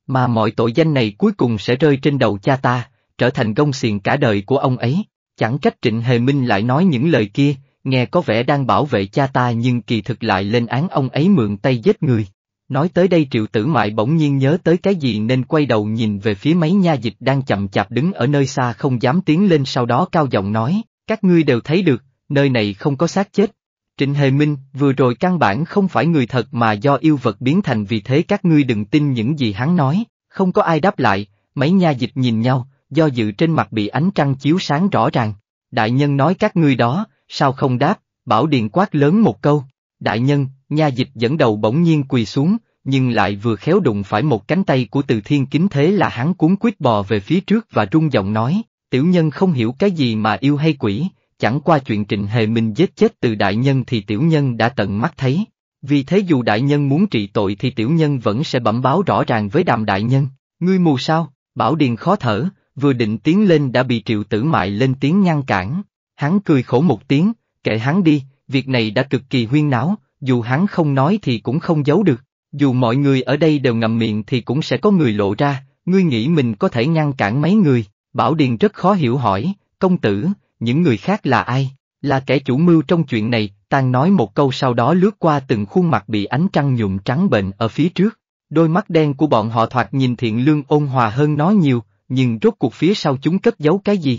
Mà mọi tội danh này cuối cùng sẽ rơi trên đầu cha ta, trở thành gông xiềng cả đời của ông ấy. Chẳng trách Trịnh Hề Minh lại nói những lời kia, nghe có vẻ đang bảo vệ cha ta nhưng kỳ thực lại lên án ông ấy mượn tay giết người. Nói tới đây triệu tử mại bỗng nhiên nhớ tới cái gì nên quay đầu nhìn về phía mấy nha dịch đang chậm chạp đứng ở nơi xa không dám tiến lên sau đó cao giọng nói, các ngươi đều thấy được, nơi này không có xác chết. Trịnh Hề Minh, vừa rồi căn bản không phải người thật mà do yêu vật biến thành vì thế các ngươi đừng tin những gì hắn nói, không có ai đáp lại, mấy nha dịch nhìn nhau, do dự trên mặt bị ánh trăng chiếu sáng rõ ràng. Đại nhân nói các ngươi đó, sao không đáp, bảo Điền quát lớn một câu. Đại nhân, nha dịch dẫn đầu bỗng nhiên quỳ xuống, nhưng lại vừa khéo đụng phải một cánh tay của từ thiên kính thế là hắn cuốn quýt bò về phía trước và rung giọng nói, tiểu nhân không hiểu cái gì mà yêu hay quỷ, chẳng qua chuyện Trịnh Hề Minh giết chết từ đại nhân thì tiểu nhân đã tận mắt thấy. Vì thế dù đại nhân muốn trị tội thì tiểu nhân vẫn sẽ bẩm báo rõ ràng với đàm đại nhân. Ngươi mù sao, Bảo Điền khó thở, vừa định tiến lên đã bị triệu tử mại lên tiếng ngăn cản. Hắn cười khổ một tiếng, kệ hắn đi, việc này đã cực kỳ huyên náo, dù hắn không nói thì cũng không giấu được. Dù mọi người ở đây đều ngậm miệng thì cũng sẽ có người lộ ra, ngươi nghĩ mình có thể ngăn cản mấy người. Bảo Điền rất khó hiểu hỏi, công tử, những người khác là ai? Là kẻ chủ mưu trong chuyện này, Tang nói một câu sau đó lướt qua từng khuôn mặt bị ánh trăng nhuộm trắng bệnh ở phía trước. Đôi mắt đen của bọn họ thoạt nhìn thiện lương ôn hòa hơn nó nhiều, nhưng rốt cuộc phía sau chúng cất giấu cái gì?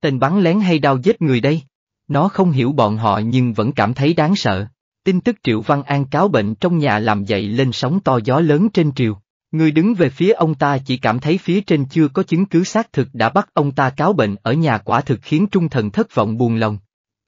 Tên bắn lén hay đau giết người đây? Nó không hiểu bọn họ nhưng vẫn cảm thấy đáng sợ. Tin tức Triệu Văn An cáo bệnh trong nhà làm dậy lên sóng to gió lớn trên triều. Người đứng về phía ông ta chỉ cảm thấy phía trên chưa có chứng cứ xác thực đã bắt ông ta cáo bệnh ở nhà quả thực khiến trung thần thất vọng buồn lòng.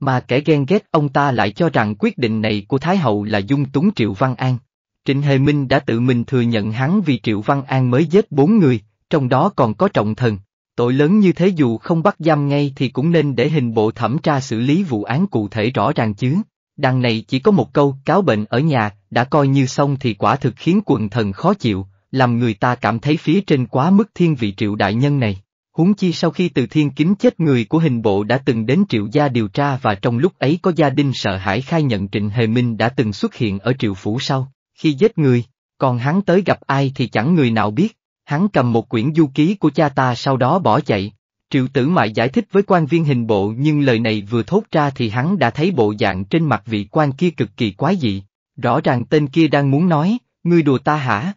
Mà kẻ ghen ghét ông ta lại cho rằng quyết định này của Thái Hậu là dung túng Triệu Văn An. Trịnh Hề Minh đã tự mình thừa nhận hắn vì Triệu Văn An mới giết bốn người, trong đó còn có trọng thần. Tội lớn như thế dù không bắt giam ngay thì cũng nên để hình bộ thẩm tra xử lý vụ án cụ thể rõ ràng chứ. Đằng này chỉ có một câu cáo bệnh ở nhà, đã coi như xong thì quả thực khiến quần thần khó chịu, làm người ta cảm thấy phía trên quá mức thiên vị triệu đại nhân này. Huống chi sau khi từ thiên kính chết người của hình bộ đã từng đến triệu gia điều tra và trong lúc ấy có gia đình sợ hãi khai nhận Trịnh Hề Minh đã từng xuất hiện ở triệu phủ sau, khi giết người, còn hắn tới gặp ai thì chẳng người nào biết, hắn cầm một quyển du ký của cha ta sau đó bỏ chạy. Triệu tử mại giải thích với quan viên hình bộ nhưng lời này vừa thốt ra thì hắn đã thấy bộ dạng trên mặt vị quan kia cực kỳ quái dị, rõ ràng tên kia đang muốn nói, ngươi đùa ta hả?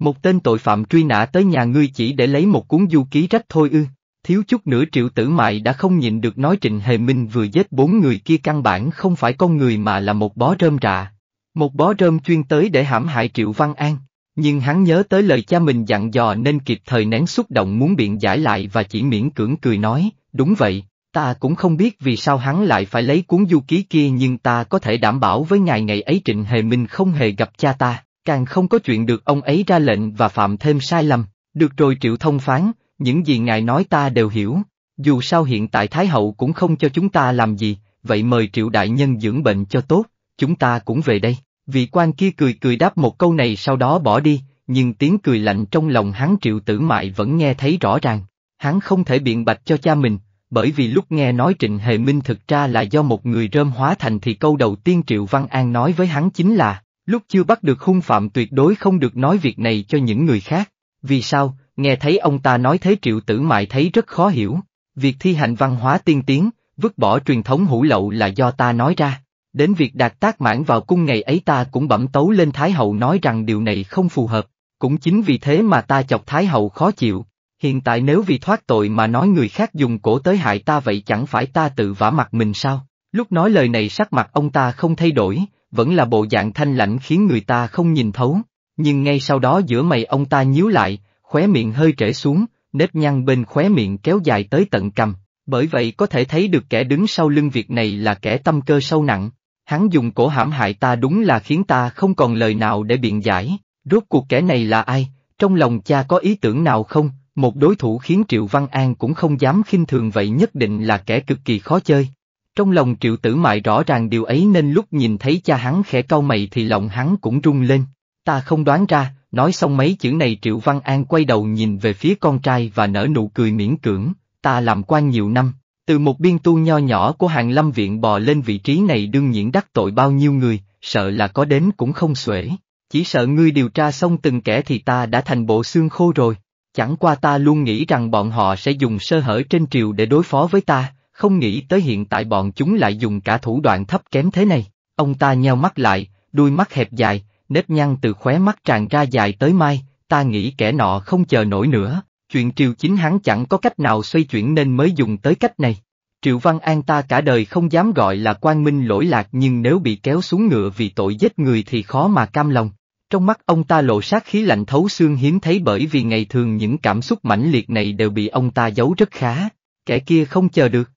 Một tên tội phạm truy nã tới nhà ngươi chỉ để lấy một cuốn du ký rách thôi ư, thiếu chút nữa triệu tử mại đã không nhịn được nói Trịnh Hề Minh vừa giết bốn người kia căn bản không phải con người mà là một bó rơm rạ, một bó rơm chuyên tới để hãm hại Triệu Văn An. Nhưng hắn nhớ tới lời cha mình dặn dò nên kịp thời nén xúc động muốn biện giải lại và chỉ miễn cưỡng cười nói, đúng vậy, ta cũng không biết vì sao hắn lại phải lấy cuốn du ký kia nhưng ta có thể đảm bảo với ngài ngày ấy Trịnh Hề Minh không hề gặp cha ta. Càng không có chuyện được ông ấy ra lệnh và phạm thêm sai lầm. Được rồi triệu thông phán, những gì ngài nói ta đều hiểu. Dù sao hiện tại Thái Hậu cũng không cho chúng ta làm gì, vậy mời triệu đại nhân dưỡng bệnh cho tốt, chúng ta cũng về đây. Vị quan kia cười cười đáp một câu này sau đó bỏ đi, nhưng tiếng cười lạnh trong lòng hắn triệu tử mại vẫn nghe thấy rõ ràng. Hắn không thể biện bạch cho cha mình, bởi vì lúc nghe nói Trịnh Hề Minh thực ra là do một người rơm hóa thành thì câu đầu tiên Triệu Văn An nói với hắn chính là Lúc chưa bắt được hung phạm tuyệt đối không được nói việc này cho những người khác. Vì sao, nghe thấy ông ta nói thế triệu tử mại thấy rất khó hiểu. Việc thi hành văn hóa tiên tiến, vứt bỏ truyền thống hủ lậu là do ta nói ra. Đến việc đạt tác mãn vào cung ngày ấy ta cũng bẩm tấu lên Thái Hậu nói rằng điều này không phù hợp. Cũng chính vì thế mà ta chọc Thái Hậu khó chịu. Hiện tại nếu vì thoát tội mà nói người khác dùng cổ tới hại ta vậy chẳng phải ta tự vả mặt mình sao? Lúc nói lời này sắc mặt ông ta không thay đổi, vẫn là bộ dạng thanh lãnh khiến người ta không nhìn thấu, nhưng ngay sau đó giữa mày ông ta nhíu lại, khóe miệng hơi trễ xuống, nếp nhăn bên khóe miệng kéo dài tới tận cằm. bởi vậy có thể thấy được kẻ đứng sau lưng việc này là kẻ tâm cơ sâu nặng, hắn dùng cổ hãm hại ta đúng là khiến ta không còn lời nào để biện giải, rốt cuộc kẻ này là ai, trong lòng cha có ý tưởng nào không, một đối thủ khiến Triệu Văn An cũng không dám khinh thường vậy nhất định là kẻ cực kỳ khó chơi. Trong lòng triệu tử mại rõ ràng điều ấy nên lúc nhìn thấy cha hắn khẽ cau mày thì lòng hắn cũng rung lên. Ta không đoán ra, nói xong mấy chữ này triệu văn an quay đầu nhìn về phía con trai và nở nụ cười miễn cưỡng, ta làm quan nhiều năm, từ một biên tu nho nhỏ của hàng lâm viện bò lên vị trí này đương nhiên đắc tội bao nhiêu người, sợ là có đến cũng không xuể. Chỉ sợ ngươi điều tra xong từng kẻ thì ta đã thành bộ xương khô rồi. Chẳng qua ta luôn nghĩ rằng bọn họ sẽ dùng sơ hở trên triều để đối phó với ta, không nghĩ tới hiện tại bọn chúng lại dùng cả thủ đoạn thấp kém thế này. Ông ta nheo mắt lại, đuôi mắt hẹp dài, nếp nhăn từ khóe mắt tràn ra dài tới mai, ta nghĩ kẻ nọ không chờ nổi nữa, chuyện triều chính hắn chẳng có cách nào xoay chuyển nên mới dùng tới cách này. Triệu Văn An ta cả đời không dám gọi là quan minh lỗi lạc nhưng nếu bị kéo xuống ngựa vì tội giết người thì khó mà cam lòng. Trong mắt ông ta lộ sát khí lạnh thấu xương hiếm thấy bởi vì ngày thường những cảm xúc mãnh liệt này đều bị ông ta giấu rất khá. Kẻ kia không chờ được.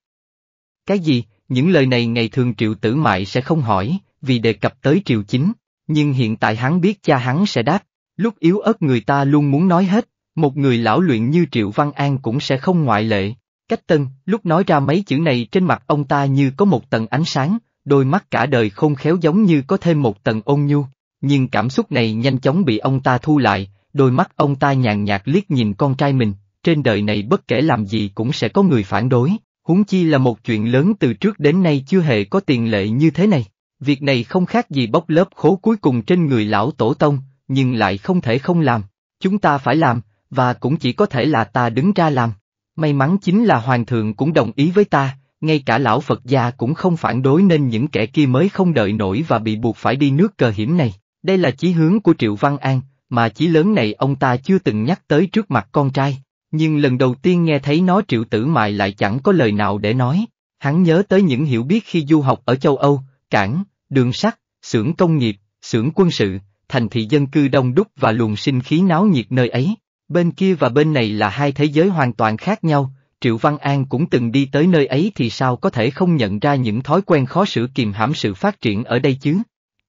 Cái gì, những lời này ngày thường triệu tử mại sẽ không hỏi, vì đề cập tới triệu chính, nhưng hiện tại hắn biết cha hắn sẽ đáp, lúc yếu ớt người ta luôn muốn nói hết, một người lão luyện như triệu văn an cũng sẽ không ngoại lệ. Cách tân, lúc nói ra mấy chữ này trên mặt ông ta như có một tầng ánh sáng, đôi mắt cả đời không khéo giống như có thêm một tầng ôn nhu, nhưng cảm xúc này nhanh chóng bị ông ta thu lại, đôi mắt ông ta nhàn nhạt liếc nhìn con trai mình, trên đời này bất kể làm gì cũng sẽ có người phản đối, huống chi là một chuyện lớn từ trước đến nay chưa hề có tiền lệ như thế này. Việc này không khác gì bóc lớp khố cuối cùng trên người lão tổ tông, nhưng lại không thể không làm. Chúng ta phải làm, và cũng chỉ có thể là ta đứng ra làm. May mắn chính là Hoàng thượng cũng đồng ý với ta, ngay cả lão Phật gia cũng không phản đối nên những kẻ kia mới không đợi nổi và bị buộc phải đi nước cờ hiểm này. Đây là chí hướng của Triệu Văn An, mà chí lớn này ông ta chưa từng nhắc tới trước mặt con trai. Nhưng lần đầu tiên nghe thấy nó triệu tử mại lại chẳng có lời nào để nói, hắn nhớ tới những hiểu biết khi du học ở châu Âu, cảng, đường sắt, xưởng công nghiệp, xưởng quân sự, thành thị dân cư đông đúc và luồng sinh khí náo nhiệt nơi ấy. Bên kia và bên này là hai thế giới hoàn toàn khác nhau, Triệu Văn An cũng từng đi tới nơi ấy thì sao có thể không nhận ra những thói quen khó sửa kìm hãm sự phát triển ở đây chứ?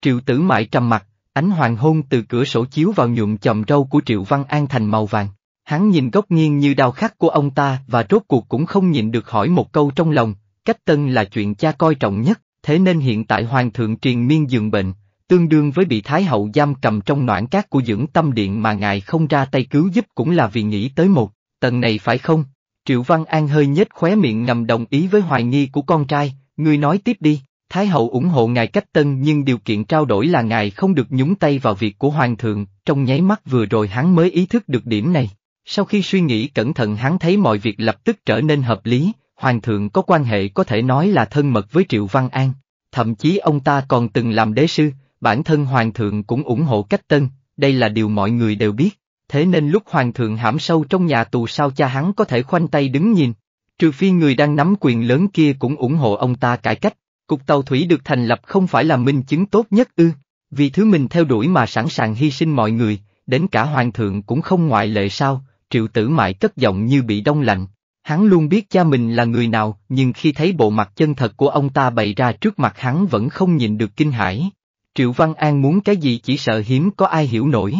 Triệu Tử Mại trầm mặt, ánh hoàng hôn từ cửa sổ chiếu vào nhuộm chòm râu của Triệu Văn An thành màu vàng. Hắn nhìn góc nghiêng như đau khắc của ông ta và rốt cuộc cũng không nhịn được hỏi một câu trong lòng, cách tân là chuyện cha coi trọng nhất, thế nên hiện tại hoàng thượng triền miên giường bệnh, tương đương với bị thái hậu giam cầm trong noãn cát của dưỡng tâm điện mà ngài không ra tay cứu giúp cũng là vì nghĩ tới một, tầng này phải không? Triệu Văn An hơi nhếch khóe miệng ngầm đồng ý với hoài nghi của con trai, ngươi nói tiếp đi, Thái hậu ủng hộ ngài cách tân nhưng điều kiện trao đổi là ngài không được nhúng tay vào việc của hoàng thượng, trong nháy mắt vừa rồi hắn mới ý thức được điểm này, sau khi suy nghĩ cẩn thận hắn thấy mọi việc lập tức trở nên hợp lý, Hoàng thượng có quan hệ có thể nói là thân mật với Triệu Văn An, thậm chí ông ta còn từng làm đế sư, bản thân Hoàng thượng cũng ủng hộ cách tân, đây là điều mọi người đều biết, thế nên lúc Hoàng thượng hãm sâu trong nhà tù sao cha hắn có thể khoanh tay đứng nhìn, trừ phi người đang nắm quyền lớn kia cũng ủng hộ ông ta cải cách, cục tàu thủy được thành lập không phải là minh chứng tốt nhất ư, vì thứ mình theo đuổi mà sẵn sàng hy sinh mọi người, đến cả Hoàng thượng cũng không ngoại lệ sao triệu tử mại cất giọng như bị đông lạnh. Hắn luôn biết cha mình là người nào, nhưng khi thấy bộ mặt chân thật của ông ta bày ra trước mặt hắn vẫn không nhìn được kinh hãi. Triệu Văn An muốn cái gì chỉ sợ hiếm có ai hiểu nổi.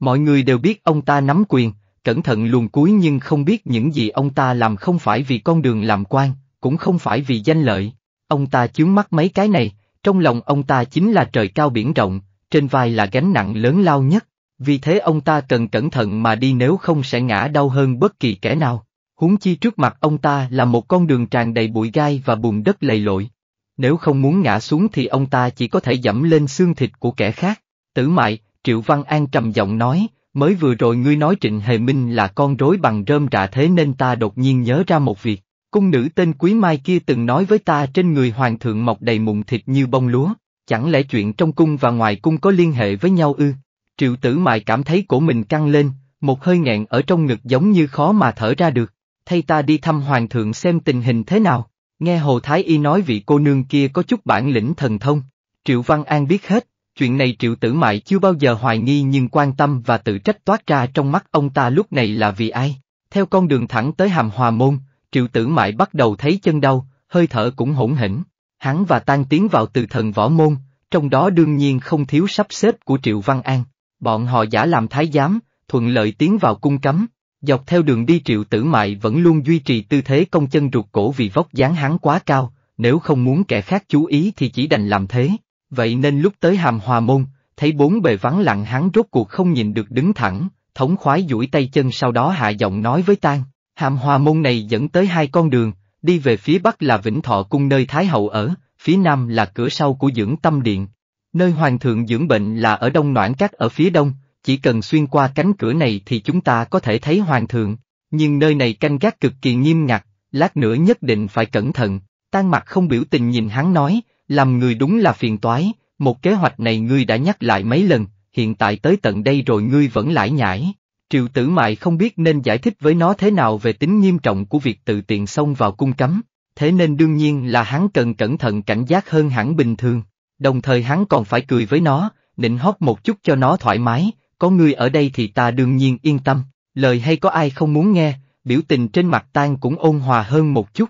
Mọi người đều biết ông ta nắm quyền, cẩn thận luồn cuối nhưng không biết những gì ông ta làm không phải vì con đường làm quan, cũng không phải vì danh lợi. Ông ta chướng mắt mấy cái này, trong lòng ông ta chính là trời cao biển rộng, trên vai là gánh nặng lớn lao nhất. Vì thế ông ta cần cẩn thận mà đi nếu không sẽ ngã đau hơn bất kỳ kẻ nào. Huống chi trước mặt ông ta là một con đường tràn đầy bụi gai và bùn đất lầy lội. Nếu không muốn ngã xuống thì ông ta chỉ có thể dẫm lên xương thịt của kẻ khác. Tử mại, Triệu Văn An trầm giọng nói, mới vừa rồi ngươi nói Trịnh Hề Minh là con rối bằng rơm rạ thế nên ta đột nhiên nhớ ra một việc. Cung nữ tên Quý Mai kia từng nói với ta trên người hoàng thượng mọc đầy mụn thịt như bông lúa, chẳng lẽ chuyện trong cung và ngoài cung có liên hệ với nhau ư? triệu tử mại cảm thấy cổ mình căng lên, một hơi nghẹn ở trong ngực giống như khó mà thở ra được, thay ta đi thăm hoàng thượng xem tình hình thế nào, nghe Hồ Thái Y nói vị cô nương kia có chút bản lĩnh thần thông, triệu văn an biết hết, chuyện này triệu tử mại chưa bao giờ hoài nghi nhưng quan tâm và tự trách toát ra trong mắt ông ta lúc này là vì ai, theo con đường thẳng tới hàm hòa môn, triệu tử mại bắt đầu thấy chân đau, hơi thở cũng hỗn hỉnh, hắn và tan tiến vào từ thần võ môn, trong đó đương nhiên không thiếu sắp xếp của triệu văn an. Bọn họ giả làm thái giám, thuận lợi tiến vào cung cấm. Dọc theo đường đi triệu tử mại vẫn luôn duy trì tư thế công chân ruột cổ vì vóc dáng hắn quá cao, nếu không muốn kẻ khác chú ý thì chỉ đành làm thế. Vậy nên lúc tới hàm hòa môn, thấy bốn bề vắng lặng hắn rốt cuộc không nhìn được đứng thẳng, thống khoái duỗi tay chân sau đó hạ giọng nói với tang. Hàm hòa môn này dẫn tới hai con đường, đi về phía bắc là Vĩnh Thọ Cung nơi Thái Hậu ở, phía nam là cửa sau của dưỡng tâm điện, Nơi hoàng thượng dưỡng bệnh là ở đông noãn cát ở phía đông, chỉ cần xuyên qua cánh cửa này thì chúng ta có thể thấy hoàng thượng, nhưng nơi này canh gác cực kỳ nghiêm ngặt, lát nữa nhất định phải cẩn thận, tan mặt không biểu tình nhìn hắn nói, làm người đúng là phiền toái, một kế hoạch này ngươi đã nhắc lại mấy lần, hiện tại tới tận đây rồi ngươi vẫn lải nhải. Triệu tử mại không biết nên giải thích với nó thế nào về tính nghiêm trọng của việc tự tiện xông vào cung cấm, thế nên đương nhiên là hắn cần cẩn thận cảnh giác hơn hẳn bình thường đồng thời hắn còn phải cười với nó, nịnh hót một chút cho nó thoải mái, có ngươi ở đây thì ta đương nhiên yên tâm, lời hay có ai không muốn nghe, biểu tình trên mặt tan cũng ôn hòa hơn một chút.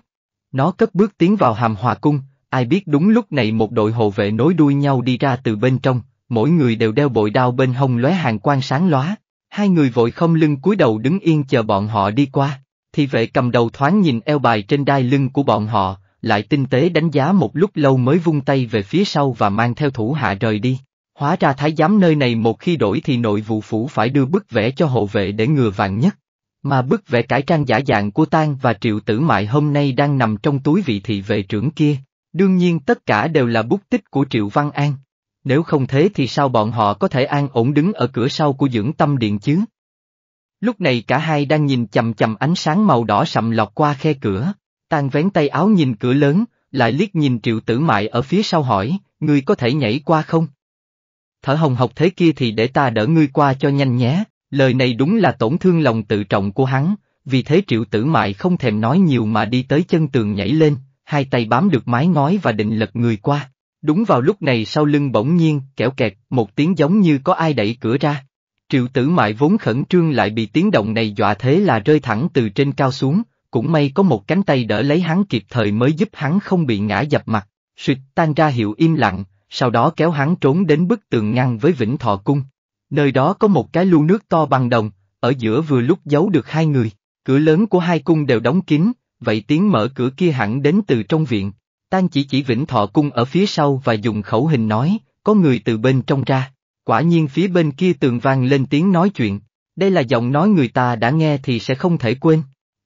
Nó cất bước tiến vào hàm hòa cung, ai biết đúng lúc này một đội hộ vệ nối đuôi nhau đi ra từ bên trong, mỗi người đều đeo bội đao bên hông lóe hàng quang sáng lóa, hai người vội không lưng cúi đầu đứng yên chờ bọn họ đi qua, thì vệ cầm đầu thoáng nhìn eo bài trên đai lưng của bọn họ, lại tinh tế đánh giá một lúc lâu mới vung tay về phía sau và mang theo thủ hạ rời đi. Hóa ra thái giám nơi này một khi đổi thì nội vụ phủ phải đưa bức vẽ cho hộ vệ để ngừa vàng nhất. Mà bức vẽ cải trang giả dạng của Tang và Triệu Tử Mại hôm nay đang nằm trong túi vị thị vệ trưởng kia. Đương nhiên tất cả đều là bút tích của Triệu Văn An. Nếu không thế thì sao bọn họ có thể an ổn đứng ở cửa sau của dưỡng tâm điện chứ? Lúc này cả hai đang nhìn chầm chầm ánh sáng màu đỏ sậm lọt qua khe cửa. Tàn vén tay áo nhìn cửa lớn, lại liếc nhìn triệu tử mại ở phía sau hỏi, ngươi có thể nhảy qua không? Thở hồng học thế kia thì để ta đỡ ngươi qua cho nhanh nhé, lời này đúng là tổn thương lòng tự trọng của hắn, vì thế triệu tử mại không thèm nói nhiều mà đi tới chân tường nhảy lên, hai tay bám được mái ngói và định lật người qua. Đúng vào lúc này sau lưng bỗng nhiên, kẻo kẹt, một tiếng giống như có ai đẩy cửa ra. Triệu tử mại vốn khẩn trương lại bị tiếng động này dọa thế là rơi thẳng từ trên cao xuống, cũng may có một cánh tay đỡ lấy hắn kịp thời mới giúp hắn không bị ngã dập mặt, suyệt tan ra hiệu im lặng, sau đó kéo hắn trốn đến bức tường ngăn với Vĩnh Thọ Cung. Nơi đó có một cái lu nước to bằng đồng, ở giữa vừa lúc giấu được hai người, cửa lớn của hai cung đều đóng kín, vậy tiếng mở cửa kia hẳn đến từ trong viện. Tan chỉ chỉ Vĩnh Thọ Cung ở phía sau và dùng khẩu hình nói, có người từ bên trong ra. Quả nhiên phía bên kia tường vang lên tiếng nói chuyện, đây là giọng nói người ta đã nghe thì sẽ không thể quên.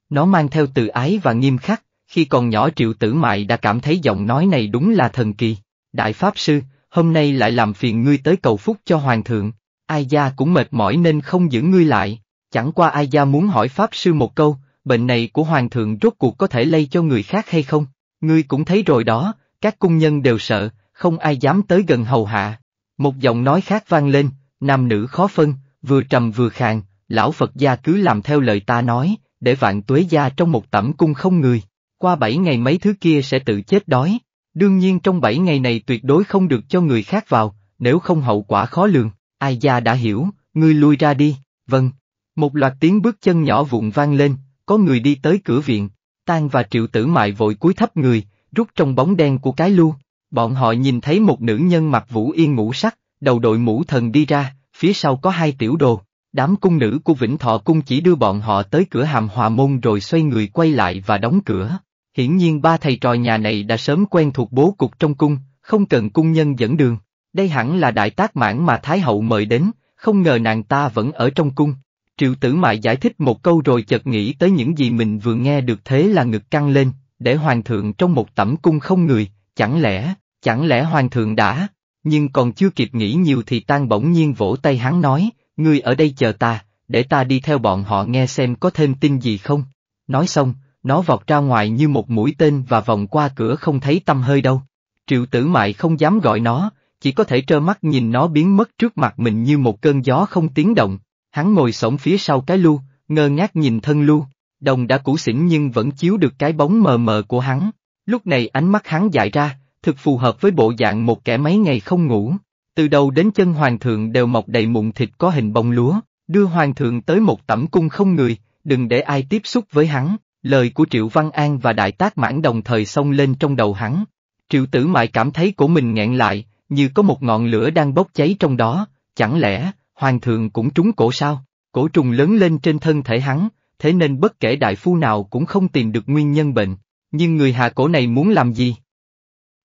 Nó mang theo từ ái và nghiêm khắc, khi còn nhỏ triệu tử mại đã cảm thấy giọng nói này đúng là thần kỳ. Đại Pháp Sư, hôm nay lại làm phiền ngươi tới cầu phúc cho Hoàng thượng, ai gia cũng mệt mỏi nên không giữ ngươi lại, chẳng qua ai gia muốn hỏi Pháp Sư một câu, bệnh này của Hoàng thượng rốt cuộc có thể lây cho người khác hay không, ngươi cũng thấy rồi đó, các cung nhân đều sợ, không ai dám tới gần hầu hạ. Một giọng nói khác vang lên, nam nữ khó phân, vừa trầm vừa khàn, lão Phật gia cứ làm theo lời ta nói, để vạn tuế gia trong một tẩm cung không người, qua bảy ngày mấy thứ kia sẽ tự chết đói. Đương nhiên trong bảy ngày này tuyệt đối không được cho người khác vào, nếu không hậu quả khó lường, ai gia đã hiểu, ngươi lui ra đi, vâng. Một loạt tiếng bước chân nhỏ vụn vang lên, có người đi tới cửa viện, Tan và triệu tử mại vội cúi thấp người, rút trong bóng đen của cái lu. Bọn họ nhìn thấy một nữ nhân mặc vũ yên ngũ sắc, đầu đội mũ thần đi ra, phía sau có hai tiểu đồ, Đám cung nữ của Vĩnh Thọ Cung chỉ đưa bọn họ tới cửa hàm hòa môn rồi xoay người quay lại và đóng cửa. Hiển nhiên ba thầy trò nhà này đã sớm quen thuộc bố cục trong cung, không cần cung nhân dẫn đường. Đây hẳn là đại tác mãn mà Thái Hậu mời đến, không ngờ nàng ta vẫn ở trong cung. Triệu tử mại giải thích một câu rồi chợt nghĩ tới những gì mình vừa nghe được thế là ngực căng lên, để hoàng thượng trong một tẩm cung không người, chẳng lẽ, chẳng lẽ hoàng thượng đã, nhưng còn chưa kịp nghĩ nhiều thì tan bỗng nhiên vỗ tay hắn nói, Ngươi ở đây chờ ta, để ta đi theo bọn họ nghe xem có thêm tin gì không. Nói xong, nó vọt ra ngoài như một mũi tên và vòng qua cửa không thấy tâm hơi đâu. Triệu tử mại không dám gọi nó, chỉ có thể trơ mắt nhìn nó biến mất trước mặt mình như một cơn gió không tiếng động. Hắn ngồi sổng phía sau cái lu, ngơ ngác nhìn thân lu. Đồng đã cũ xỉn nhưng vẫn chiếu được cái bóng mờ mờ của hắn. Lúc này ánh mắt hắn dại ra, thực phù hợp với bộ dạng một kẻ mấy ngày không ngủ. Từ đầu đến chân hoàng thượng đều mọc đầy mụn thịt có hình bông lúa, đưa hoàng thượng tới một tẩm cung không người, đừng để ai tiếp xúc với hắn, lời của Triệu Văn An và Đại Tác Mãn đồng thời xông lên trong đầu hắn. Triệu Tử Mại cảm thấy của mình nghẹn lại, như có một ngọn lửa đang bốc cháy trong đó, chẳng lẽ, hoàng thượng cũng trúng cổ sao? Cổ trùng lớn lên trên thân thể hắn, thế nên bất kể đại phu nào cũng không tìm được nguyên nhân bệnh, nhưng người hạ cổ này muốn làm gì?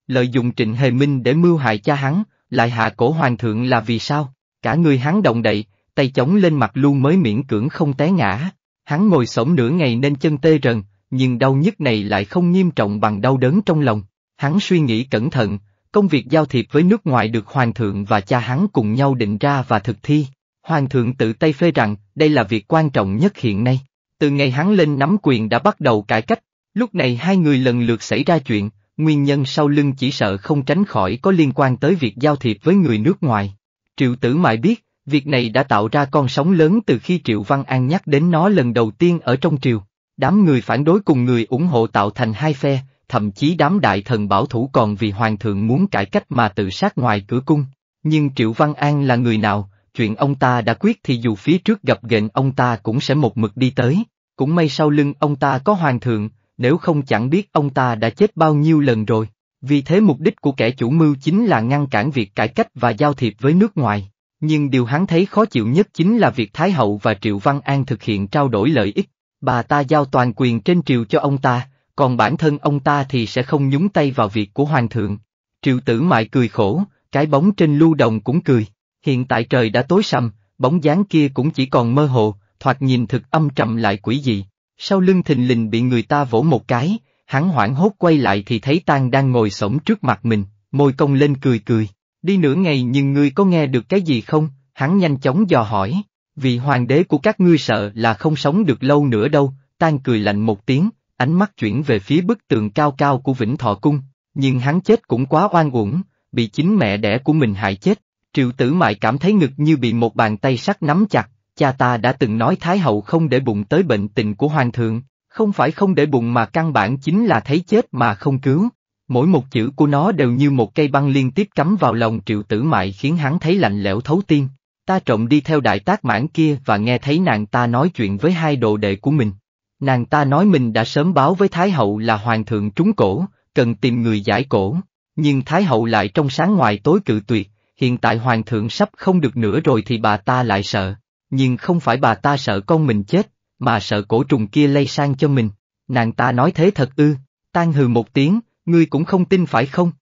Lợi dụng Trịnh Hề Minh để mưu hại cha hắn, lại hạ cổ hoàng thượng là vì sao? Cả người hắn động đậy, tay chống lên mặt luôn mới miễn cưỡng không té ngã. Hắn ngồi sổng nửa ngày nên chân tê rần, nhưng đau nhức này lại không nghiêm trọng bằng đau đớn trong lòng. Hắn suy nghĩ cẩn thận, công việc giao thiệp với nước ngoài được hoàng thượng và cha hắn cùng nhau định ra và thực thi. Hoàng thượng tự tay phê rằng đây là việc quan trọng nhất hiện nay. Từ ngày hắn lên nắm quyền đã bắt đầu cải cách, lúc này hai người lần lượt xảy ra chuyện, nguyên nhân sau lưng chỉ sợ không tránh khỏi có liên quan tới việc giao thiệp với người nước ngoài. Triệu Tử Mại biết, việc này đã tạo ra con sóng lớn từ khi Triệu Văn An nhắc đến nó lần đầu tiên ở trong triều. Đám người phản đối cùng người ủng hộ tạo thành hai phe, thậm chí đám đại thần bảo thủ còn vì hoàng thượng muốn cải cách mà tự sát ngoài cửa cung. Nhưng Triệu Văn An là người nào, chuyện ông ta đã quyết thì dù phía trước gặp gệnh ông ta cũng sẽ một mực đi tới. Cũng may sau lưng ông ta có hoàng thượng, nếu không chẳng biết ông ta đã chết bao nhiêu lần rồi. Vì thế mục đích của kẻ chủ mưu chính là ngăn cản việc cải cách và giao thiệp với nước ngoài. Nhưng điều hắn thấy khó chịu nhất chính là việc Thái Hậu và Triệu Văn An thực hiện trao đổi lợi ích. Bà ta giao toàn quyền trên triều cho ông ta, còn bản thân ông ta thì sẽ không nhúng tay vào việc của Hoàng thượng. Triệu tử mại cười khổ, cái bóng trên lưu đồng cũng cười. Hiện tại trời đã tối sầm, bóng dáng kia cũng chỉ còn mơ hồ, thoạt nhìn thực âm trầm lại quỷ dị sau lưng thình lình bị người ta vỗ một cái, hắn hoảng hốt quay lại thì thấy Tang đang ngồi sổng trước mặt mình, môi cong lên cười cười. Đi nửa ngày nhưng ngươi có nghe được cái gì không? Hắn nhanh chóng dò hỏi. Vị hoàng đế của các ngươi sợ là không sống được lâu nữa đâu, Tang cười lạnh một tiếng, ánh mắt chuyển về phía bức tường cao cao của Vĩnh Thọ Cung. Nhưng hắn chết cũng quá oan uổng, bị chính mẹ đẻ của mình hại chết. Triệu tử mại cảm thấy ngực như bị một bàn tay sắt nắm chặt, cha ta đã từng nói Thái Hậu không để bụng tới bệnh tình của Hoàng thượng, không phải không để bụng mà căn bản chính là thấy chết mà không cứu. Mỗi một chữ của nó đều như một cây băng liên tiếp cắm vào lòng triệu tử mại khiến hắn thấy lạnh lẽo thấu tim. Ta trộm đi theo đại tác mãn kia và nghe thấy nàng ta nói chuyện với hai đồ đệ của mình. Nàng ta nói mình đã sớm báo với Thái Hậu là Hoàng thượng trúng cổ, cần tìm người giải cổ. Nhưng Thái Hậu lại trong sáng ngoài tối cự tuyệt, hiện tại Hoàng thượng sắp không được nữa rồi thì bà ta lại sợ nhưng không phải bà ta sợ con mình chết, mà sợ cổ trùng kia lây sang cho mình. Nàng ta nói thế thật ư, tan hừ một tiếng, ngươi cũng không tin phải không?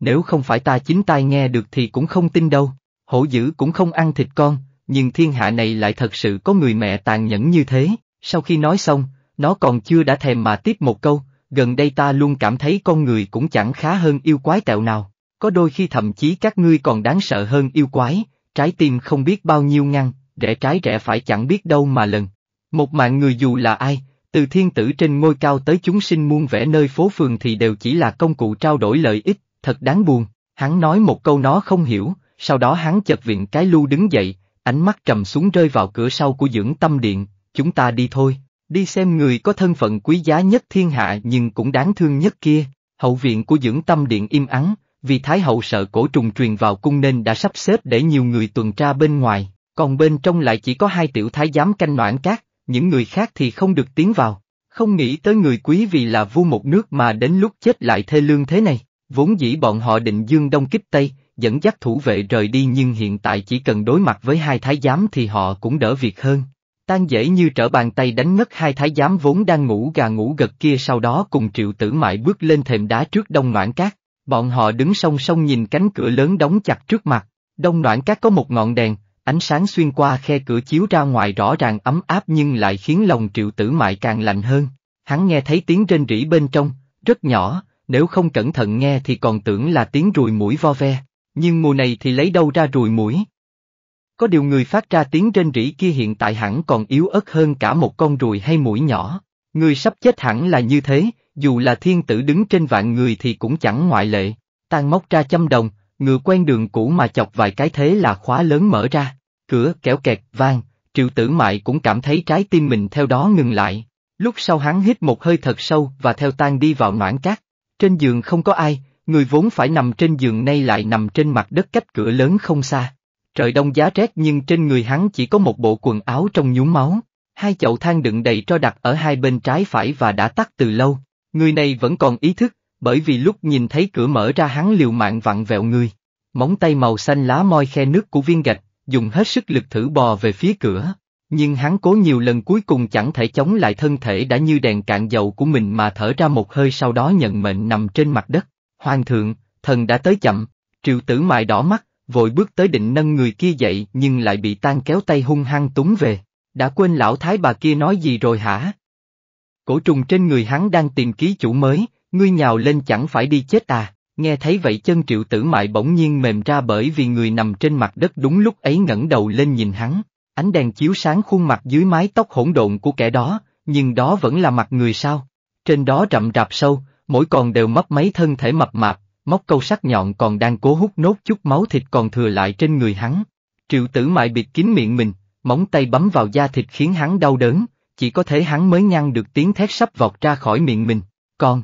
Nếu không phải ta chính tai nghe được thì cũng không tin đâu, hổ dữ cũng không ăn thịt con, nhưng thiên hạ này lại thật sự có người mẹ tàn nhẫn như thế, sau khi nói xong, nó còn chưa đã thèm mà tiếp một câu, gần đây ta luôn cảm thấy con người cũng chẳng khá hơn yêu quái tẹo nào, có đôi khi thậm chí các ngươi còn đáng sợ hơn yêu quái, trái tim không biết bao nhiêu ngăn, rẽ trái rẽ phải chẳng biết đâu mà lần. Một mạng người dù là ai, từ thiên tử trên ngôi cao tới chúng sinh muôn vẻ nơi phố phường thì đều chỉ là công cụ trao đổi lợi ích, thật đáng buồn. Hắn nói một câu nó không hiểu, sau đó hắn chợt viện cái lưu đứng dậy, ánh mắt trầm xuống rơi vào cửa sau của dưỡng tâm điện, chúng ta đi thôi, đi xem người có thân phận quý giá nhất thiên hạ nhưng cũng đáng thương nhất kia. Hậu viện của dưỡng tâm điện im ắng, vì Thái hậu sợ cổ trùng truyền vào cung nên đã sắp xếp để nhiều người tuần tra bên ngoài. Còn bên trong lại chỉ có hai tiểu thái giám canh noãn cát, những người khác thì không được tiến vào. Không nghĩ tới người quý vì là vua một nước mà đến lúc chết lại thê lương thế này, vốn dĩ bọn họ định dương đông kích tây, dẫn dắt thủ vệ rời đi nhưng hiện tại chỉ cần đối mặt với hai thái giám thì họ cũng đỡ việc hơn. Tan dễ như trở bàn tay đánh ngất hai thái giám vốn đang ngủ gà ngủ gật kia sau đó cùng triệu tử mại bước lên thềm đá trước đông noãn cát. Bọn họ đứng song song nhìn cánh cửa lớn đóng chặt trước mặt, đông noãn cát có một ngọn đèn, ánh sáng xuyên qua khe cửa chiếu ra ngoài rõ ràng ấm áp nhưng lại khiến lòng triệu tử mại càng lạnh hơn. Hắn nghe thấy tiếng rên rỉ bên trong, rất nhỏ, nếu không cẩn thận nghe thì còn tưởng là tiếng ruồi mũi vo ve, nhưng mùa này thì lấy đâu ra ruồi mũi. Có điều người phát ra tiếng rên rỉ kia hiện tại hẳn còn yếu ớt hơn cả một con ruồi hay mũi nhỏ. Người sắp chết hẳn là như thế, dù là thiên tử đứng trên vạn người thì cũng chẳng ngoại lệ. Tan móc ra châm đồng, ngựa quen đường cũ mà chọc vài cái thế là khóa lớn mở ra, cửa kéo kẹt vang, triệu tử mại cũng cảm thấy trái tim mình theo đó ngừng lại. Lúc sau hắn hít một hơi thật sâu và theo tan đi vào noãn cát. Trên giường không có ai, người vốn phải nằm trên giường nay lại nằm trên mặt đất cách cửa lớn không xa. Trời đông giá rét nhưng trên người hắn chỉ có một bộ quần áo trong nhúm máu. Hai chậu than đựng đầy tro đặt ở hai bên trái phải và đã tắt từ lâu. Người này vẫn còn ý thức, bởi vì lúc nhìn thấy cửa mở ra hắn liều mạng vặn vẹo người. Móng tay màu xanh lá moi khe nước của viên gạch, dùng hết sức lực thử bò về phía cửa. Nhưng hắn cố nhiều lần cuối cùng chẳng thể chống lại thân thể đã như đèn cạn dầu của mình mà thở ra một hơi sau đó nhận mệnh nằm trên mặt đất. Hoàng thượng, thần đã tới chậm, triệu tử mài đỏ mắt, vội bước tới định nâng người kia dậy nhưng lại bị tan kéo tay hung hăng túng về. Đã quên lão thái bà kia nói gì rồi hả? Cổ trùng trên người hắn đang tìm ký chủ mới, Ngươi nhào lên chẳng phải đi chết à, nghe thấy vậy chân triệu tử mại bỗng nhiên mềm ra bởi vì người nằm trên mặt đất đúng lúc ấy ngẩng đầu lên nhìn hắn, ánh đèn chiếu sáng khuôn mặt dưới mái tóc hỗn độn của kẻ đó, nhưng đó vẫn là mặt người sao. Trên đó rậm rạp sâu, mỗi còn đều mấp mấy thân thể mập mạp, móc câu sắc nhọn còn đang cố hút nốt chút máu thịt còn thừa lại trên người hắn. Triệu tử mại bịt kín miệng mình, móng tay bấm vào da thịt khiến hắn đau đớn, chỉ có thể hắn mới ngăn được tiếng thét sắp vọt ra khỏi miệng mình. Còn,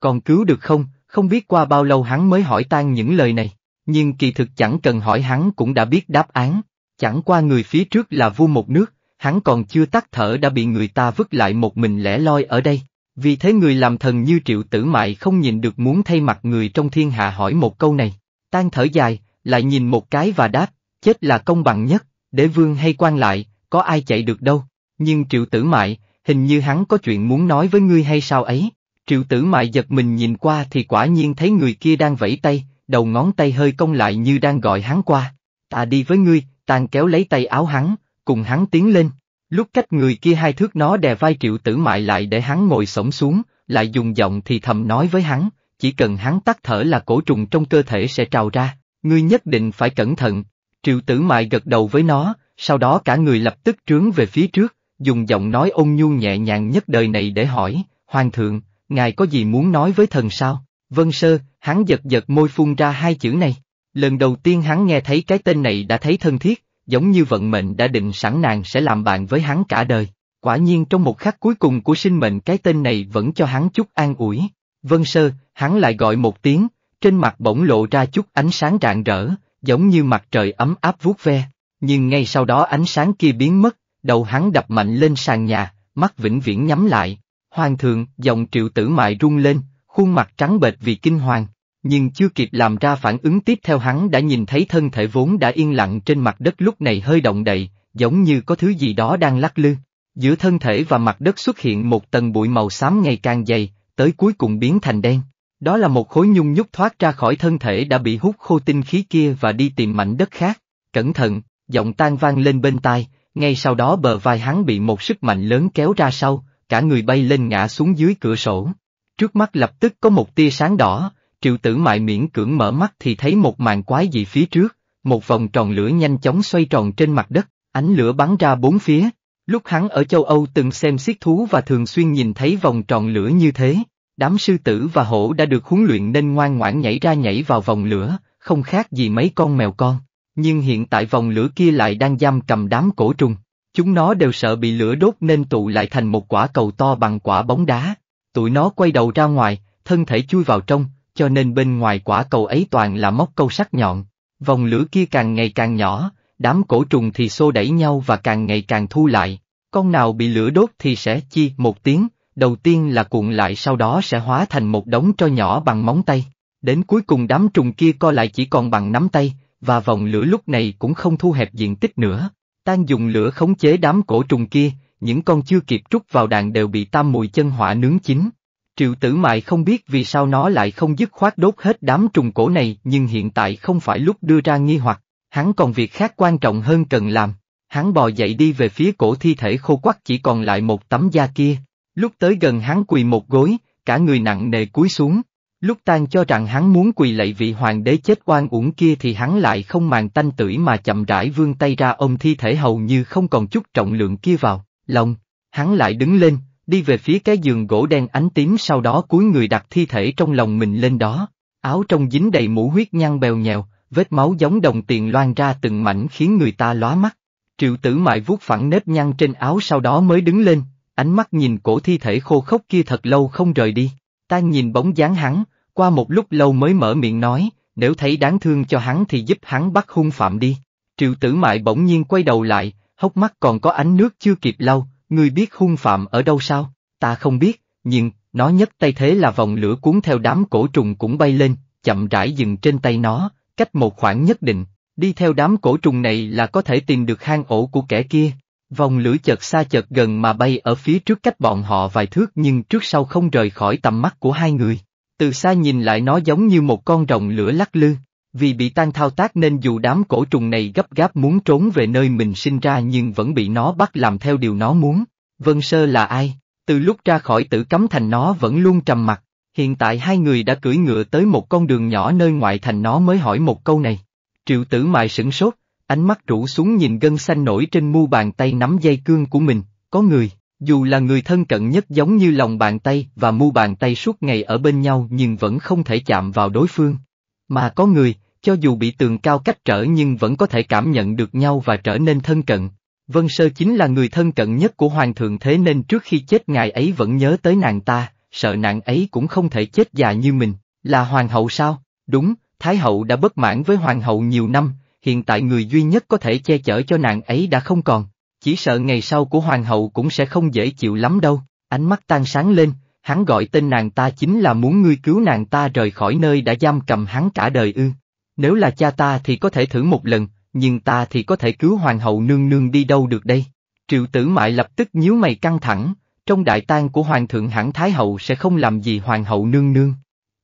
còn cứu được không, không biết qua bao lâu hắn mới hỏi tan những lời này, nhưng kỳ thực chẳng cần hỏi hắn cũng đã biết đáp án, chẳng qua người phía trước là vua một nước, hắn còn chưa tắt thở đã bị người ta vứt lại một mình lẻ loi ở đây, vì thế người làm thần như triệu tử mại không nhìn được muốn thay mặt người trong thiên hạ hỏi một câu này, tan thở dài, lại nhìn một cái và đáp, chết là công bằng nhất, để vương hay quan lại, có ai chạy được đâu, nhưng triệu tử mại, hình như hắn có chuyện muốn nói với ngươi hay sao ấy. Triệu tử mại giật mình nhìn qua thì quả nhiên thấy người kia đang vẫy tay, đầu ngón tay hơi cong lại như đang gọi hắn qua. Ta đi với ngươi, tàn kéo lấy tay áo hắn, cùng hắn tiến lên. Lúc cách người kia hai thước nó đè vai triệu tử mại lại để hắn ngồi sổng xuống, lại dùng giọng thì thầm nói với hắn, chỉ cần hắn tắt thở là cổ trùng trong cơ thể sẽ trào ra, ngươi nhất định phải cẩn thận. Triệu tử mại gật đầu với nó, sau đó cả người lập tức trướng về phía trước, dùng giọng nói ôn nhu nhẹ nhàng nhất đời này để hỏi, Hoàng thượng, ngài có gì muốn nói với thần sao? Vân Sơ, hắn giật giật môi phun ra hai chữ này. Lần đầu tiên hắn nghe thấy cái tên này đã thấy thân thiết, giống như vận mệnh đã định sẵn nàng sẽ làm bạn với hắn cả đời. Quả nhiên trong một khắc cuối cùng của sinh mệnh cái tên này vẫn cho hắn chút an ủi. Vân Sơ, hắn lại gọi một tiếng, trên mặt bỗng lộ ra chút ánh sáng rạng rỡ, giống như mặt trời ấm áp vuốt ve. Nhưng ngay sau đó ánh sáng kia biến mất, đầu hắn đập mạnh lên sàn nhà, mắt vĩnh viễn nhắm lại. Hoàng thượng, giọng triệu tử mại rung lên, khuôn mặt trắng bệch vì kinh hoàng, nhưng chưa kịp làm ra phản ứng tiếp theo hắn đã nhìn thấy thân thể vốn đã yên lặng trên mặt đất lúc này hơi động đậy, giống như có thứ gì đó đang lắc lư. Giữa thân thể và mặt đất xuất hiện một tầng bụi màu xám ngày càng dày, tới cuối cùng biến thành đen. Đó là một khối nhung nhúc thoát ra khỏi thân thể đã bị hút khô tinh khí kia và đi tìm mảnh đất khác. Cẩn thận, giọng tan vang lên bên tai, ngay sau đó bờ vai hắn bị một sức mạnh lớn kéo ra sau, cả người bay lên ngã xuống dưới cửa sổ. Trước mắt lập tức có một tia sáng đỏ, triệu tử mại miễn cưỡng mở mắt thì thấy một màn quái dị phía trước, một vòng tròn lửa nhanh chóng xoay tròn trên mặt đất, ánh lửa bắn ra bốn phía. Lúc hắn ở châu Âu từng xem siết thú và thường xuyên nhìn thấy vòng tròn lửa như thế, đám sư tử và hổ đã được huấn luyện nên ngoan ngoãn nhảy ra nhảy vào vòng lửa, không khác gì mấy con mèo con. Nhưng hiện tại vòng lửa kia lại đang giam cầm đám cổ trùng. Chúng nó đều sợ bị lửa đốt nên tụ lại thành một quả cầu to bằng quả bóng đá. Tụi nó quay đầu ra ngoài, thân thể chui vào trong, cho nên bên ngoài quả cầu ấy toàn là móc câu sắc nhọn. Vòng lửa kia càng ngày càng nhỏ, đám cổ trùng thì xô đẩy nhau và càng ngày càng thu lại. Con nào bị lửa đốt thì sẽ chi một tiếng, đầu tiên là cuộn lại sau đó sẽ hóa thành một đống tro nhỏ bằng móng tay. Đến cuối cùng đám trùng kia co lại chỉ còn bằng nắm tay, và vòng lửa lúc này cũng không thu hẹp diện tích nữa. Tan dùng lửa khống chế đám cổ trùng kia, những con chưa kịp trút vào đàn đều bị tam mùi chân hỏa nướng chín. Triệu tử mại không biết vì sao nó lại không dứt khoát đốt hết đám trùng cổ này nhưng hiện tại không phải lúc đưa ra nghi hoặc, hắn còn việc khác quan trọng hơn cần làm. Hắn bò dậy đi về phía cổ thi thể khô quắc chỉ còn lại một tấm da kia. Lúc tới gần hắn quỳ một gối, cả người nặng nề cúi xuống, Lúc tan cho rằng hắn muốn quỳ lạy vị hoàng đế chết oan uổng kia thì hắn lại không màn tanh tưởi mà chậm rãi vươn tay ra ôm thi thể hầu như không còn chút trọng lượng kia vào, lòng, hắn lại đứng lên, đi về phía cái giường gỗ đen ánh tím sau đó cúi người đặt thi thể trong lòng mình lên đó, áo trong dính đầy mũ huyết nhăn bèo nhèo, vết máu giống đồng tiền loan ra từng mảnh khiến người ta lóa mắt. Triệu tử mại vuốt phẳng nếp nhăn trên áo sau đó mới đứng lên, ánh mắt nhìn cổ thi thể khô khốc kia thật lâu không rời đi. Ta nhìn bóng dáng hắn, qua một lúc lâu mới mở miệng nói, nếu thấy đáng thương cho hắn thì giúp hắn bắt hung phạm đi. Triệu tử mại bỗng nhiên quay đầu lại, hốc mắt còn có ánh nước chưa kịp lau, ngươi biết hung phạm ở đâu sao? Ta không biết, nhưng, nó nhất tay thế là vòng lửa cuốn theo đám cổ trùng cũng bay lên, chậm rãi dừng trên tay nó, cách một khoảng nhất định, đi theo đám cổ trùng này là có thể tìm được hang ổ của kẻ kia. Vòng lửa chợt xa chợt gần mà bay ở phía trước cách bọn họ vài thước nhưng trước sau không rời khỏi tầm mắt của hai người. Từ xa nhìn lại nó giống như một con rồng lửa lắc lư, vì bị tan thao tác nên dù đám cổ trùng này gấp gáp muốn trốn về nơi mình sinh ra nhưng vẫn bị nó bắt làm theo điều nó muốn. Vân Sơ là ai? Từ lúc ra khỏi tử cấm thành nó vẫn luôn trầm mặt, hiện tại hai người đã cưỡi ngựa tới một con đường nhỏ nơi ngoại thành nó mới hỏi một câu này. Triệu tử mại sửng sốt, ánh mắt rũ xuống nhìn gân xanh nổi trên mu bàn tay nắm dây cương của mình, có người, dù là người thân cận nhất giống như lòng bàn tay và mu bàn tay suốt ngày ở bên nhau nhưng vẫn không thể chạm vào đối phương. Mà có người, cho dù bị tường cao cách trở nhưng vẫn có thể cảm nhận được nhau và trở nên thân cận. Vân Sơ chính là người thân cận nhất của Hoàng thượng thế nên trước khi chết ngài ấy vẫn nhớ tới nàng ta, sợ nàng ấy cũng không thể chết già như mình, là Hoàng hậu sao? Đúng, Thái hậu đã bất mãn với Hoàng hậu nhiều năm, hiện tại người duy nhất có thể che chở cho nàng ấy đã không còn, chỉ sợ ngày sau của hoàng hậu cũng sẽ không dễ chịu lắm đâu, ánh mắt tan sáng lên, hắn gọi tên nàng ta chính là muốn ngươi cứu nàng ta rời khỏi nơi đã giam cầm hắn cả đời ư. Nếu là cha ta thì có thể thử một lần, nhưng ta thì có thể cứu hoàng hậu nương nương đi đâu được đây. Triệu tử mại lập tức nhíu mày căng thẳng, trong đại tang của hoàng thượng hẳn thái hậu sẽ không làm gì hoàng hậu nương nương,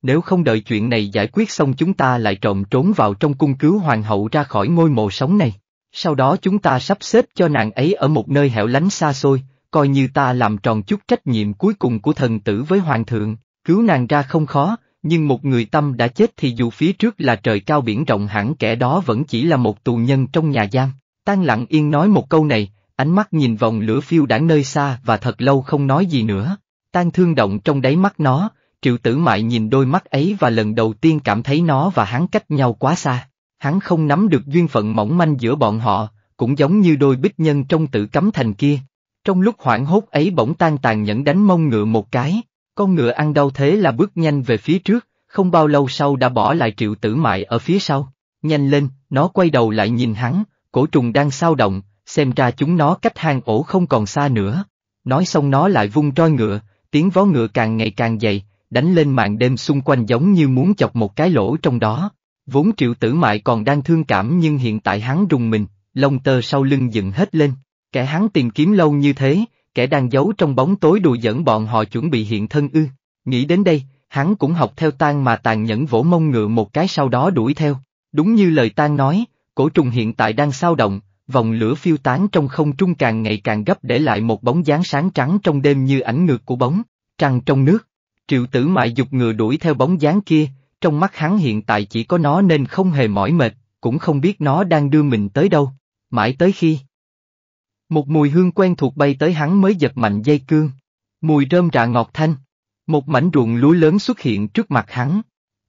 nếu không đợi chuyện này giải quyết xong chúng ta lại trộm trốn vào trong cung cứu hoàng hậu ra khỏi ngôi mộ sống này. Sau đó chúng ta sắp xếp cho nàng ấy ở một nơi hẻo lánh xa xôi, coi như ta làm tròn chút trách nhiệm cuối cùng của thần tử với hoàng thượng, cứu nàng ra không khó, nhưng một người tâm đã chết thì dù phía trước là trời cao biển rộng hẳn kẻ đó vẫn chỉ là một tù nhân trong nhà giam. Tan lặng yên nói một câu này, ánh mắt nhìn vòng lửa phiêu đã nơi xa và thật lâu không nói gì nữa. Tan thương động trong đáy mắt nó, Triệu tử mại nhìn đôi mắt ấy và lần đầu tiên cảm thấy nó và hắn cách nhau quá xa. Hắn không nắm được duyên phận mỏng manh giữa bọn họ, cũng giống như đôi bích nhân trong tử cấm thành kia. Trong lúc hoảng hốt ấy bỗng tan tàn nhẫn đánh mông ngựa một cái, con ngựa ăn đau thế là bước nhanh về phía trước, không bao lâu sau đã bỏ lại triệu tử mại ở phía sau. Nhanh lên, nó quay đầu lại nhìn hắn, cổ trùng đang sao động, xem ra chúng nó cách hang ổ không còn xa nữa. Nói xong nó lại vung roi ngựa, tiếng vó ngựa càng ngày càng dày, đánh lên màn đêm xung quanh giống như muốn chọc một cái lỗ trong đó. Vốn triệu tử mại còn đang thương cảm nhưng hiện tại hắn rùng mình, lông tơ sau lưng dựng hết lên, kẻ hắn tìm kiếm lâu như thế, kẻ đang giấu trong bóng tối đùa dẫn bọn họ chuẩn bị hiện thân ư. Nghĩ đến đây, hắn cũng học theo tan mà tàn nhẫn vỗ mông ngựa một cái sau đó đuổi theo. Đúng như lời tan nói, cổ trùng hiện tại đang sao động, vòng lửa phiêu tán trong không trung càng ngày càng gấp để lại một bóng dáng sáng trắng trong đêm như ảnh ngược của bóng, trăng trong nước. Triệu tử mại dục ngựa đuổi theo bóng dáng kia, trong mắt hắn hiện tại chỉ có nó nên không hề mỏi mệt, cũng không biết nó đang đưa mình tới đâu, mãi tới khi. Một mùi hương quen thuộc bay tới hắn mới giật mạnh dây cương, mùi rơm rạ ngọt thanh. Một mảnh ruộng lúa lớn xuất hiện trước mặt hắn.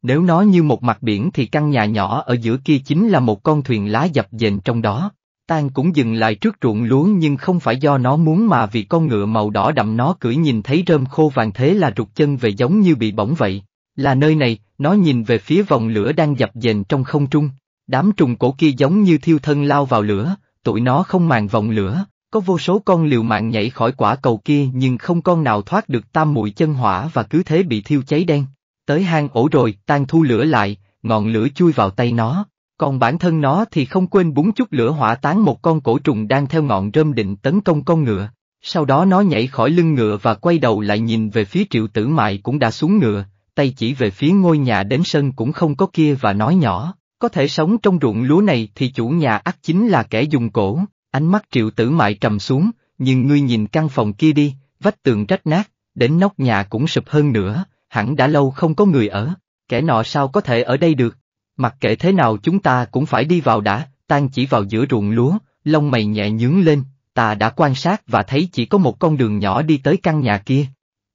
Nếu nó như một mặt biển thì căn nhà nhỏ ở giữa kia chính là một con thuyền lá dập dềnh trong đó. Tan cũng dừng lại trước ruộng lúa nhưng không phải do nó muốn mà vì con ngựa màu đỏ đậm nó cưỡi nhìn thấy rơm khô vàng thế là rụt chân về giống như bị bỏng vậy. Là nơi này, nó nhìn về phía vòng lửa đang dập dềnh trong không trung. Đám trùng cổ kia giống như thiêu thân lao vào lửa, tụi nó không màng vòng lửa, có vô số con liều mạng nhảy khỏi quả cầu kia nhưng không con nào thoát được tam muội chân hỏa và cứ thế bị thiêu cháy đen. Tới hang ổ rồi, tan thu lửa lại, ngọn lửa chui vào tay nó, còn bản thân nó thì không quên búng chút lửa hỏa tán một con cổ trùng đang theo ngọn rơm định tấn công con ngựa. Sau đó nó nhảy khỏi lưng ngựa và quay đầu lại nhìn về phía triệu tử mại cũng đã xuống ngựa, tay chỉ về phía ngôi nhà đến sân cũng không có kia và nói nhỏ, có thể sống trong ruộng lúa này thì chủ nhà ắt chính là kẻ dùng cổ, ánh mắt triệu tử mại trầm xuống, nhưng ngươi nhìn căn phòng kia đi, vách tường rách nát, đến nóc nhà cũng sụp hơn nữa, hẳn đã lâu không có người ở, kẻ nọ sao có thể ở đây được, Mặc kệ thế nào chúng ta cũng phải đi vào đã, tan chỉ vào giữa ruộng lúa, lông mày nhẹ nhướng lên, ta đã quan sát và thấy chỉ có một con đường nhỏ đi tới căn nhà kia.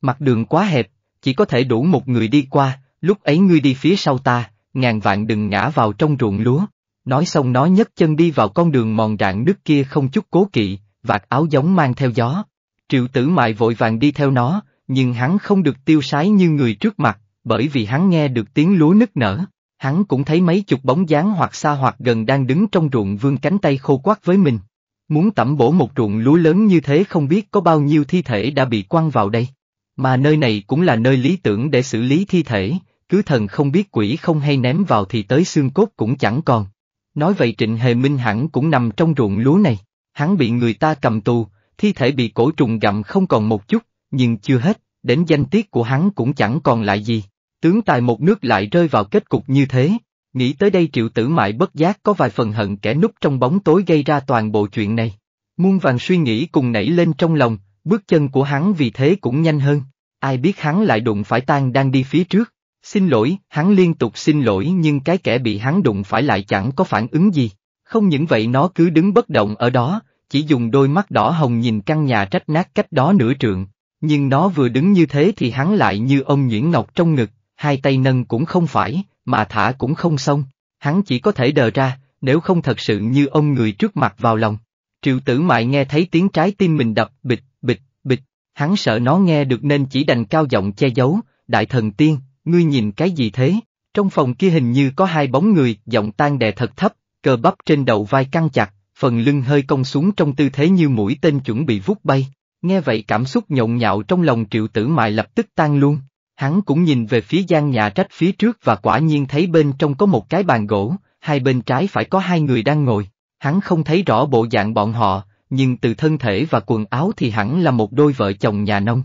Mặt đường quá hẹp, chỉ có thể đủ một người đi qua, lúc ấy ngươi đi phía sau ta, ngàn vạn đừng ngã vào trong ruộng lúa. Nói xong nói nhấc chân đi vào con đường mòn rạn nước kia không chút cố kỵ, vạt áo giống mang theo gió. Triệu tử mại vội vàng đi theo nó, nhưng hắn không được tiêu sái như người trước mặt, bởi vì hắn nghe được tiếng lúa nứt nở hắn cũng thấy mấy chục bóng dáng hoặc xa hoặc gần đang đứng trong ruộng vương cánh tay khô quắt với mình. Muốn tẩm bổ một ruộng lúa lớn như thế không biết có bao nhiêu thi thể đã bị quăng vào đây. Mà nơi này cũng là nơi lý tưởng để xử lý thi thể, cứ thần không biết quỷ không hay ném vào thì tới xương cốt cũng chẳng còn. Nói vậy Trịnh Hề Minh hẳn cũng nằm trong ruộng lúa này, hắn bị người ta cầm tù, thi thể bị cổ trùng gặm không còn một chút, nhưng chưa hết, đến danh tiết của hắn cũng chẳng còn lại gì tướng tài một nước lại rơi vào kết cục như thế. Nghĩ tới đây triệu tử mại bất giác có vài phần hận kẻ núp trong bóng tối gây ra toàn bộ chuyện này. Muôn vàng suy nghĩ cùng nảy lên trong lòng, bước chân của hắn vì thế cũng nhanh hơn. Ai biết hắn lại đụng phải tan đang đi phía trước. Xin lỗi, hắn liên tục xin lỗi nhưng cái kẻ bị hắn đụng phải lại chẳng có phản ứng gì. Không những vậy nó cứ đứng bất động ở đó, chỉ dùng đôi mắt đỏ hồng nhìn căn nhà trách nát cách đó nửa trượng. Nhưng nó vừa đứng như thế thì hắn lại như ông Nguyễn Ngọc trong ngực, hai tay nâng cũng không phải, mà thả cũng không xong, hắn chỉ có thể đờ ra, nếu không thật sự như ông người trước mặt vào lòng. Triệu tử mại nghe thấy tiếng trái tim mình đập bịch, bịch, bịch, hắn sợ nó nghe được nên chỉ đành cao giọng che giấu, đại thần tiên, ngươi nhìn cái gì thế? Trong phòng kia hình như có hai bóng người, giọng tan đè thật thấp, cơ bắp trên đầu vai căng chặt, phần lưng hơi cong xuống trong tư thế như mũi tên chuẩn bị vút bay. Nghe vậy cảm xúc nhộn nhạo trong lòng triệu tử mại lập tức tan luôn. Hắn cũng nhìn về phía gian nhà trách phía trước và quả nhiên thấy bên trong có một cái bàn gỗ, hai bên trái phải có hai người đang ngồi. Hắn không thấy rõ bộ dạng bọn họ, nhưng từ thân thể và quần áo thì hẳn là một đôi vợ chồng nhà nông.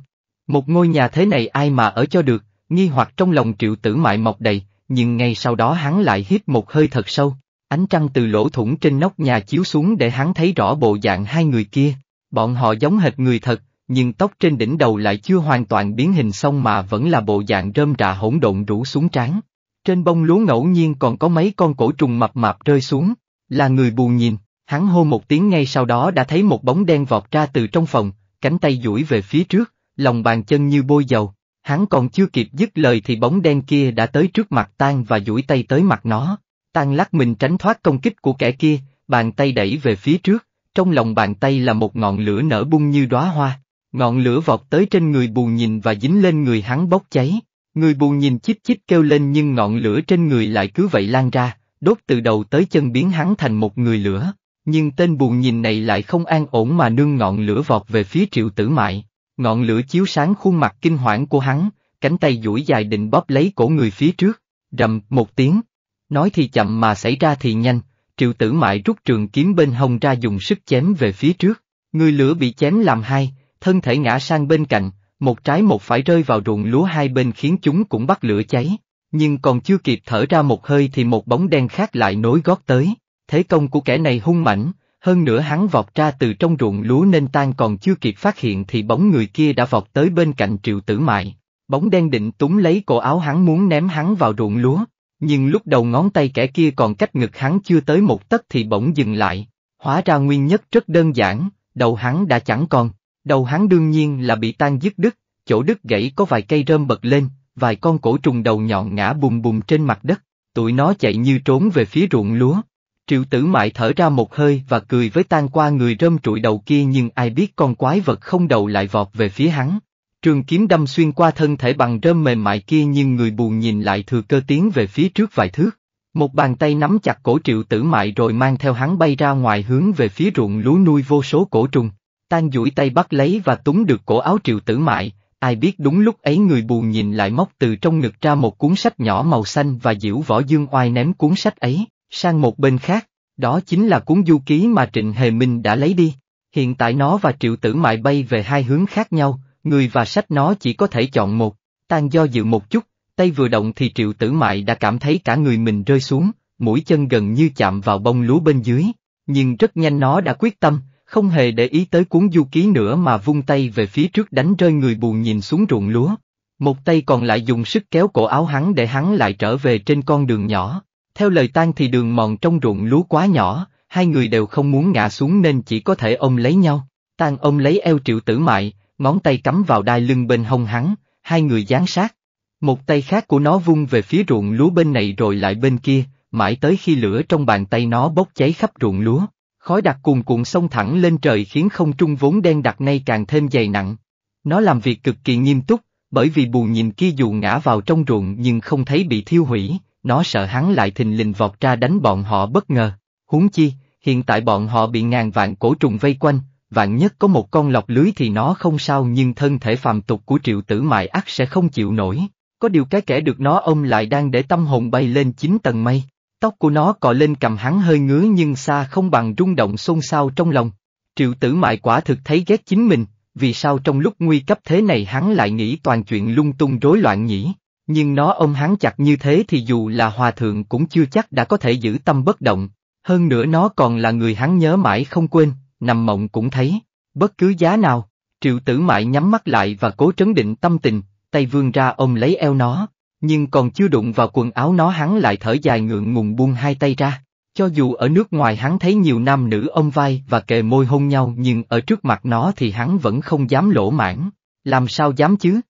Một ngôi nhà thế này ai mà ở cho được, nghi hoặc trong lòng triệu tử mại mọc đầy, nhưng ngay sau đó hắn lại hít một hơi thật sâu. Ánh trăng từ lỗ thủng trên nóc nhà chiếu xuống để hắn thấy rõ bộ dạng hai người kia. Bọn họ giống hệt người thật, nhưng tóc trên đỉnh đầu lại chưa hoàn toàn biến hình xong mà vẫn là bộ dạng rơm rạ hỗn độn rủ xuống trán. Trên bông lúa ngẫu nhiên còn có mấy con cổ trùng mập mạp rơi xuống, là người buồn nhìn, hắn hô một tiếng ngay sau đó đã thấy một bóng đen vọt ra từ trong phòng, cánh tay duỗi về phía trước, lòng bàn chân như bôi dầu, hắn còn chưa kịp dứt lời thì bóng đen kia đã tới trước mặt Tan và duỗi tay tới mặt nó, Tan lắc mình tránh thoát công kích của kẻ kia, bàn tay đẩy về phía trước, trong lòng bàn tay là một ngọn lửa nở bung như đóa hoa Ngọn lửa vọt tới trên người bù nhìn và dính lên người hắn bốc cháy. Người bù nhìn chít chít kêu lên nhưng ngọn lửa trên người lại cứ vậy lan ra, đốt từ đầu tới chân biến hắn thành một người lửa. Nhưng tên bù nhìn này lại không an ổn mà nương ngọn lửa vọt về phía triệu tử mại. Ngọn lửa chiếu sáng khuôn mặt kinh hoảng của hắn, cánh tay duỗi dài định bóp lấy cổ người phía trước, rầm một tiếng. Nói thì chậm mà xảy ra thì nhanh, triệu tử mại rút trường kiếm bên hông ra dùng sức chém về phía trước. Người lửa bị chém làm hai, thân thể ngã sang bên cạnh, một trái một phải rơi vào ruộng lúa hai bên khiến chúng cũng bắt lửa cháy, nhưng còn chưa kịp thở ra một hơi thì một bóng đen khác lại nối gót tới, thế công của kẻ này hung mãnh, hơn nữa hắn vọt ra từ trong ruộng lúa nên tan còn chưa kịp phát hiện thì bóng người kia đã vọt tới bên cạnh triệu tử mại, bóng đen định túm lấy cổ áo hắn muốn ném hắn vào ruộng lúa, nhưng lúc đầu ngón tay kẻ kia còn cách ngực hắn chưa tới một tấc thì bỗng dừng lại, hóa ra nguyên nhất rất đơn giản, đầu hắn đã chẳng còn. Đầu hắn đương nhiên là bị tan dứt đứt, chỗ đứt gãy có vài cây rơm bật lên, vài con cổ trùng đầu nhọn ngã bùm bùm trên mặt đất, tụi nó chạy như trốn về phía ruộng lúa. Triệu tử mại thở ra một hơi và cười với tan qua người rơm trụi đầu kia nhưng ai biết con quái vật không đầu lại vọt về phía hắn. Trường kiếm đâm xuyên qua thân thể bằng rơm mềm mại kia nhưng người buồn nhìn lại thừa cơ tiến về phía trước vài thước. Một bàn tay nắm chặt cổ triệu tử mại rồi mang theo hắn bay ra ngoài hướng về phía ruộng lúa nuôi vô số cổ trùng. Tan duỗi tay bắt lấy và túng được cổ áo triệu tử mại, ai biết đúng lúc ấy người bù nhìn lại móc từ trong ngực ra một cuốn sách nhỏ màu xanh và diễu võ dương oai ném cuốn sách ấy, sang một bên khác, đó chính là cuốn du ký mà Trịnh Hề Minh đã lấy đi. Hiện tại nó và triệu tử mại bay về hai hướng khác nhau, người và sách nó chỉ có thể chọn một, tan do dự một chút, tay vừa động thì triệu tử mại đã cảm thấy cả người mình rơi xuống, mũi chân gần như chạm vào bông lúa bên dưới, nhưng rất nhanh nó đã quyết tâm, không hề để ý tới cuốn du ký nữa mà vung tay về phía trước đánh rơi người buồn nhìn xuống ruộng lúa. Một tay còn lại dùng sức kéo cổ áo hắn để hắn lại trở về trên con đường nhỏ. Theo lời tan thì đường mòn trong ruộng lúa quá nhỏ, hai người đều không muốn ngã xuống nên chỉ có thể ôm lấy nhau. Tan ôm lấy eo triệu tử mại, ngón tay cắm vào đai lưng bên hông hắn, hai người gián sát. Một tay khác của nó vung về phía ruộng lúa bên này rồi lại bên kia, mãi tới khi lửa trong bàn tay nó bốc cháy khắp ruộng lúa. Khói đặc cuồn cuộn xông thẳng lên trời khiến không trung vốn đen đặc nay càng thêm dày nặng. Nó làm việc cực kỳ nghiêm túc, bởi vì bù nhìn kia dù ngã vào trong ruộng nhưng không thấy bị thiêu hủy, nó sợ hắn lại thình lình vọt ra đánh bọn họ bất ngờ. Húng chi, hiện tại bọn họ bị ngàn vạn cổ trùng vây quanh, vạn nhất có một con lọc lưới thì nó không sao nhưng thân thể phàm tục của triệu tử mại ác sẽ không chịu nổi. Có điều cái kẻ được nó ôm lại đang để tâm hồn bay lên chín tầng mây. Tóc của nó cọ lên cầm hắn hơi ngứa nhưng xa không bằng rung động xôn xao trong lòng. Triệu tử mại quả thực thấy ghét chính mình, vì sao trong lúc nguy cấp thế này hắn lại nghĩ toàn chuyện lung tung rối loạn nhỉ? Nhưng nó ôm hắn chặt như thế thì dù là hòa thượng cũng chưa chắc đã có thể giữ tâm bất động, hơn nữa nó còn là người hắn nhớ mãi không quên, nằm mộng cũng thấy, bất cứ giá nào, triệu tử mại nhắm mắt lại và cố trấn định tâm tình, tay vươn ra ôm lấy eo nó, nhưng còn chưa đụng vào quần áo nó hắn lại thở dài ngượng ngùng buông hai tay ra. Cho dù ở nước ngoài hắn thấy nhiều nam nữ ôm vai và kề môi hôn nhau nhưng ở trước mặt nó thì hắn vẫn không dám lỗ mãn, làm sao dám chứ?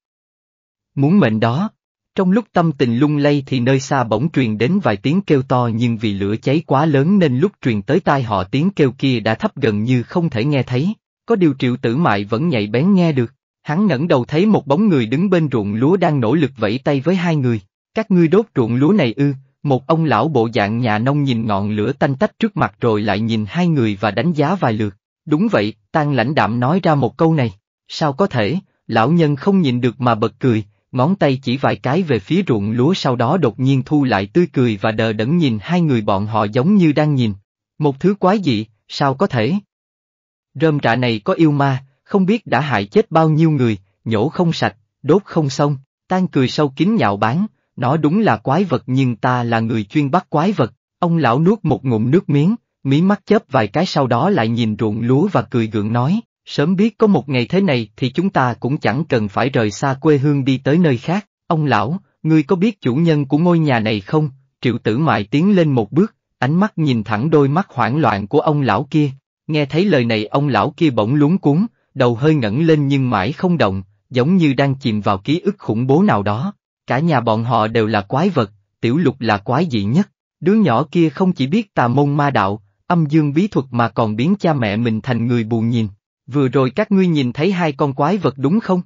Muốn mệnh đó. Trong lúc tâm tình lung lay thì nơi xa bỗng truyền đến vài tiếng kêu to nhưng vì lửa cháy quá lớn nên lúc truyền tới tai họ tiếng kêu kia đã thấp gần như không thể nghe thấy, có điều triệu tử mại vẫn nhạy bén nghe được. Hắn ngẩng đầu thấy một bóng người đứng bên ruộng lúa đang nỗ lực vẫy tay với hai người. Các ngươi đốt ruộng lúa này ư, một ông lão bộ dạng nhà nông nhìn ngọn lửa tanh tách trước mặt rồi lại nhìn hai người và đánh giá vài lượt. Đúng vậy, Tang lãnh đạm nói ra một câu này. Sao có thể, lão nhân không nhìn được mà bật cười, ngón tay chỉ vài cái về phía ruộng lúa sau đó đột nhiên thu lại tươi cười và đờ đẫn nhìn hai người bọn họ giống như đang nhìn. Một thứ quái dị, sao có thể? Rơm rạ này có yêu ma, không biết đã hại chết bao nhiêu người, nhổ không sạch, đốt không xong, tan cười sâu kín nhạo bán, nó đúng là quái vật nhưng ta là người chuyên bắt quái vật, ông lão nuốt một ngụm nước miếng, mí mắt chớp vài cái sau đó lại nhìn ruộng lúa và cười gượng nói, sớm biết có một ngày thế này thì chúng ta cũng chẳng cần phải rời xa quê hương đi tới nơi khác, ông lão, ngươi có biết chủ nhân của ngôi nhà này không, triệu tử mại tiến lên một bước, ánh mắt nhìn thẳng đôi mắt hoảng loạn của ông lão kia, nghe thấy lời này ông lão kia bỗng lúng cuốn, đầu hơi ngẩng lên nhưng mãi không động, giống như đang chìm vào ký ức khủng bố nào đó. Cả nhà bọn họ đều là quái vật, tiểu lục là quái dị nhất. Đứa nhỏ kia không chỉ biết tà môn ma đạo, âm dương bí thuật mà còn biến cha mẹ mình thành người buồn nhìn. Vừa rồi các ngươi nhìn thấy hai con quái vật đúng không?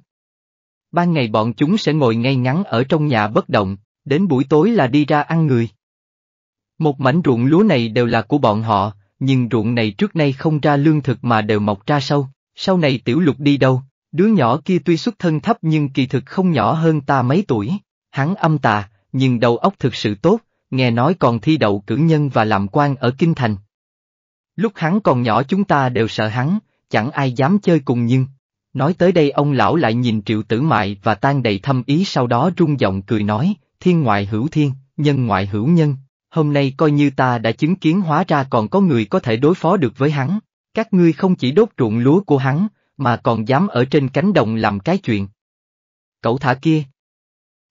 Ban ngày bọn chúng sẽ ngồi ngay ngắn ở trong nhà bất động, đến buổi tối là đi ra ăn người. Một mảnh ruộng lúa này đều là của bọn họ, nhưng ruộng này trước nay không ra lương thực mà đều mọc ra sâu sau này tiểu lục đi đâu, đứa nhỏ kia tuy xuất thân thấp nhưng kỳ thực không nhỏ hơn ta mấy tuổi, hắn âm tà, nhưng đầu óc thực sự tốt, nghe nói còn thi đậu cử nhân và làm quan ở Kinh Thành. Lúc hắn còn nhỏ chúng ta đều sợ hắn, chẳng ai dám chơi cùng nhưng. Nói tới đây ông lão lại nhìn triệu tử mại và tan đầy thâm ý sau đó rung giọng cười nói, thiên ngoại hữu thiên, nhân ngoại hữu nhân, hôm nay coi như ta đã chứng kiến hóa ra còn có người có thể đối phó được với hắn. Các ngươi không chỉ đốt ruộng lúa của hắn, mà còn dám ở trên cánh đồng làm cái chuyện. Cậu thả kia.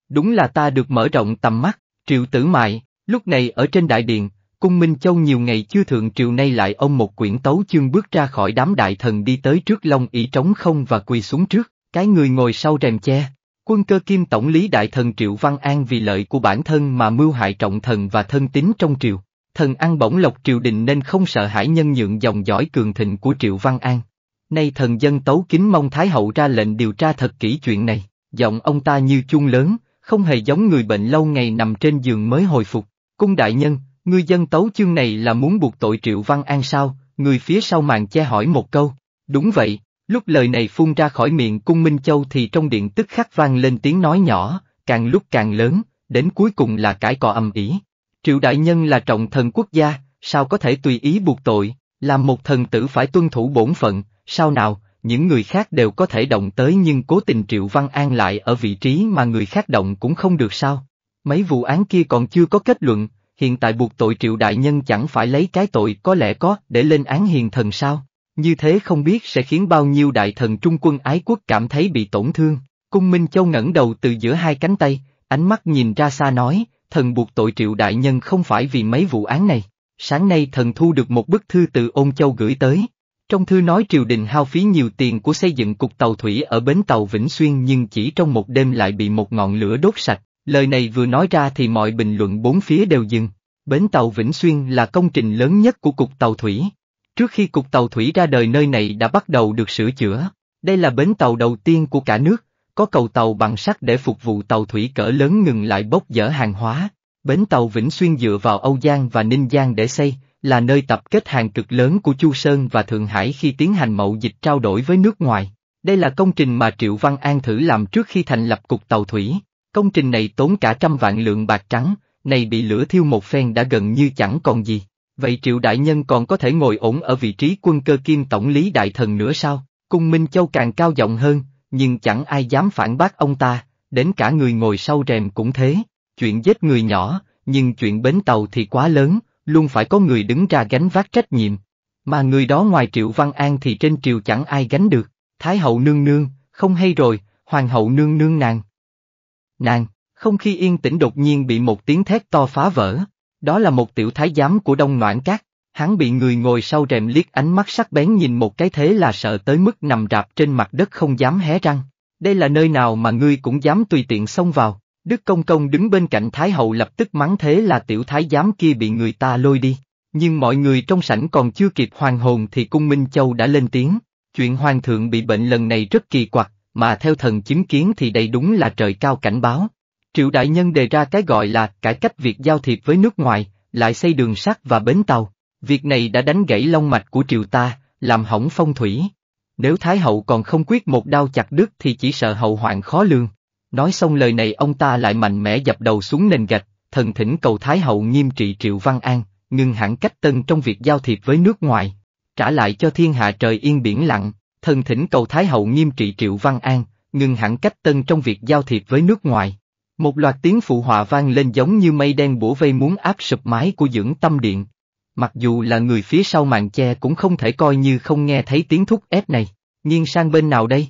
Đúng là ta được mở rộng tầm mắt, triệu tử mại, lúc này ở trên đại điện, cung Minh Châu nhiều ngày chưa thượng triệu nay lại ông một quyển tấu chương bước ra khỏi đám đại thần đi tới trước long ỷ trống không và quỳ xuống trước, cái người ngồi sau rèm che. Quân cơ kim tổng lý đại thần Triệu Văn An vì lợi của bản thân mà mưu hại trọng thần và thân tín trong triều thần ăn bổng lộc triều đình nên không sợ hãi nhân nhượng dòng dõi cường thịnh của Triệu Văn An. Nay thần dân tấu kính mong Thái Hậu ra lệnh điều tra thật kỹ chuyện này, giọng ông ta như chuông lớn, không hề giống người bệnh lâu ngày nằm trên giường mới hồi phục. Cung đại nhân, ngươi dân tấu chương này là muốn buộc tội Triệu Văn An sao, người phía sau màn che hỏi một câu. Đúng vậy, lúc lời này phun ra khỏi miệng cung Minh Châu thì trong điện tức khắc vang lên tiếng nói nhỏ, càng lúc càng lớn, đến cuối cùng là cãi cò âm ỉ. Triệu đại nhân là trọng thần quốc gia, sao có thể tùy ý buộc tội, làm một thần tử phải tuân thủ bổn phận, sao nào, những người khác đều có thể động tới nhưng cố tình Triệu Văn An lại ở vị trí mà người khác động cũng không được sao. Mấy vụ án kia còn chưa có kết luận, hiện tại buộc tội Triệu Đại Nhân chẳng phải lấy cái tội có lẽ có để lên án hiền thần sao. Như thế không biết sẽ khiến bao nhiêu đại thần trung quân ái quốc cảm thấy bị tổn thương. Cung Minh Châu ngẩng đầu từ giữa hai cánh tay, ánh mắt nhìn ra xa nói, thần buộc tội triệu đại nhân không phải vì mấy vụ án này. Sáng nay thần thu được một bức thư từ Ôn Châu gửi tới. Trong thư nói triều đình hao phí nhiều tiền của xây dựng cục tàu thủy ở bến tàu Vĩnh Xuyên nhưng chỉ trong một đêm lại bị một ngọn lửa đốt sạch. Lời này vừa nói ra thì mọi bình luận bốn phía đều dừng. Bến tàu Vĩnh Xuyên là công trình lớn nhất của cục tàu thủy. Trước khi cục tàu thủy ra đời nơi này đã bắt đầu được sửa chữa. Đây là bến tàu đầu tiên của cả nước, có cầu tàu bằng sắt để phục vụ tàu thủy cỡ lớn ngừng lại bốc dỡ hàng hóa. Bến tàu Vĩnh Xuyên dựa vào Âu Giang và Ninh Giang để xây, là nơi tập kết hàng cực lớn của Chu Sơn và Thượng Hải khi tiến hành mậu dịch trao đổi với nước ngoài. Đây là công trình mà Triệu Văn An thử làm trước khi thành lập cục tàu thủy. Công trình này tốn cả trăm vạn lượng bạc trắng, này bị lửa thiêu một phen đã gần như chẳng còn gì. Vậy Triệu Đại Nhân còn có thể ngồi ổn ở vị trí quân cơ kim tổng lý đại thần nữa sao? Cung Minh Châu càng cao giọng hơn, nhưng chẳng ai dám phản bác ông ta, đến cả người ngồi sau rèm cũng thế. Chuyện giết người nhỏ, nhưng chuyện bến tàu thì quá lớn, luôn phải có người đứng ra gánh vác trách nhiệm. Mà người đó ngoài Triệu Văn An thì trên triều chẳng ai gánh được, Thái hậu nương nương, không hay rồi, Hoàng hậu nương nương nàng. Nàng, không khi yên tĩnh đột nhiên bị một tiếng thét to phá vỡ, đó là một tiểu thái giám của Đông Noãn Cát. Hắn bị người ngồi sau rèm liếc ánh mắt sắc bén nhìn một cái thế là sợ tới mức nằm rạp trên mặt đất không dám hé răng. Đây là nơi nào mà ngươi cũng dám tùy tiện xông vào. Đức Công Công đứng bên cạnh Thái Hậu lập tức mắng thế là tiểu thái giám kia bị người ta lôi đi. Nhưng mọi người trong sảnh còn chưa kịp hoàn hồn thì cung Minh Châu đã lên tiếng. Chuyện hoàng thượng bị bệnh lần này rất kỳ quặc, mà theo thần chứng kiến thì đây đúng là trời cao cảnh báo. Triệu Đại Nhân đề ra cái gọi là cải cách việc giao thiệp với nước ngoài, lại xây đường sắt và bến tàu. Việc này đã đánh gãy long mạch của triều ta, làm hỏng phong thủy. Nếu Thái Hậu còn không quyết một đao chặt đứt thì chỉ sợ hậu hoạn khó lường. Nói xong lời này ông ta lại mạnh mẽ dập đầu xuống nền gạch, thần thỉnh cầu Thái Hậu nghiêm trị Triệu Văn An, ngừng hẳn cách tân trong việc giao thiệp với nước ngoài, trả lại cho thiên hạ trời yên biển lặng, thần thỉnh cầu Thái Hậu nghiêm trị Triệu Văn An, ngừng hẳn cách tân trong việc giao thiệp với nước ngoài. Một loạt tiếng phụ họa vang lên giống như mây đen bổ vây muốn áp sụp mái của dưỡng tâm điện, Mặc dù là người phía sau màn che cũng không thể coi như không nghe thấy tiếng thúc ép này, nghiêng sang bên nào đây?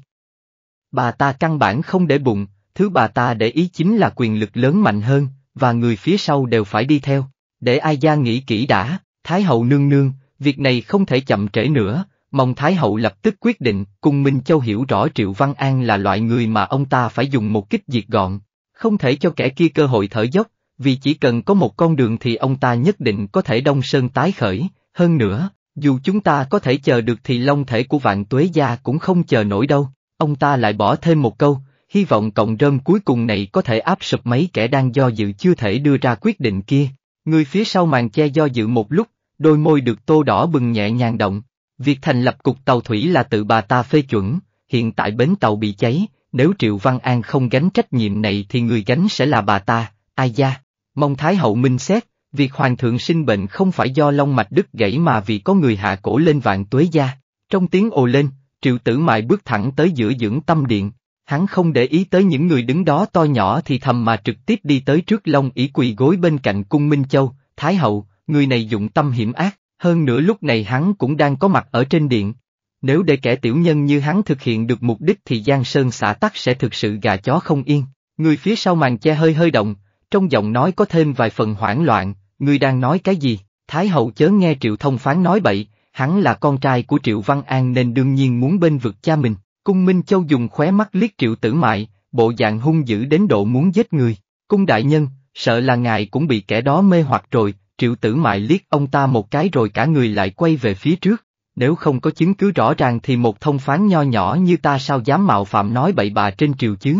Bà ta căn bản không để bụng, thứ bà ta để ý chính là quyền lực lớn mạnh hơn, và người phía sau đều phải đi theo. Để ai gia nghĩ kỹ đã, Thái hậu nương nương, việc này không thể chậm trễ nữa, mong Thái hậu lập tức quyết định, cùng Minh Châu hiểu rõ Triệu Văn An là loại người mà ông ta phải dùng một kích diệt gọn, không thể cho kẻ kia cơ hội thở dốc, vì chỉ cần có một con đường thì ông ta nhất định có thể đông sơn tái khởi, hơn nữa, dù chúng ta có thể chờ được thì long thể của vạn tuế gia cũng không chờ nổi đâu, ông ta lại bỏ thêm một câu, hy vọng cộng rơm cuối cùng này có thể áp sụp mấy kẻ đang do dự chưa thể đưa ra quyết định kia. Người phía sau màn che do dự một lúc, đôi môi được tô đỏ bừng nhẹ nhàng động. Việc thành lập cục tàu thủy là tự bà ta phê chuẩn, hiện tại bến tàu bị cháy, nếu Triệu Văn An không gánh trách nhiệm này thì người gánh sẽ là bà ta, ai da. Mong Thái Hậu minh xét, việc Hoàng thượng sinh bệnh không phải do long mạch đứt gãy mà vì có người hạ cổ lên vạn tuế gia. Trong tiếng ồ lên, triệu tử mại bước thẳng tới giữa dưỡng tâm điện. Hắn không để ý tới những người đứng đó to nhỏ thì thầm mà trực tiếp đi tới trước Long ỷ quỳ gối bên cạnh cung Minh Châu, Thái Hậu, người này dụng tâm hiểm ác, hơn nữa lúc này hắn cũng đang có mặt ở trên điện. Nếu để kẻ tiểu nhân như hắn thực hiện được mục đích thì Giang Sơn xã tắc sẽ thực sự gà chó không yên. Người phía sau màn che hơi hơi động, trong giọng nói có thêm vài phần hoảng loạn, ngươi đang nói cái gì, Thái hậu chớ nghe Triệu Thông Phán nói bậy, hắn là con trai của Triệu Văn An nên đương nhiên muốn bên vực cha mình, cung Minh Châu dùng khóe mắt liếc Triệu Tử Mại, bộ dạng hung dữ đến độ muốn giết người, cung đại nhân, sợ là ngài cũng bị kẻ đó mê hoặc rồi, Triệu Tử Mại liếc ông ta một cái rồi cả người lại quay về phía trước nếu không có chứng cứ rõ ràng thì một thông phán nho nhỏ như ta sao dám mạo phạm nói bậy bà trên triều chứ,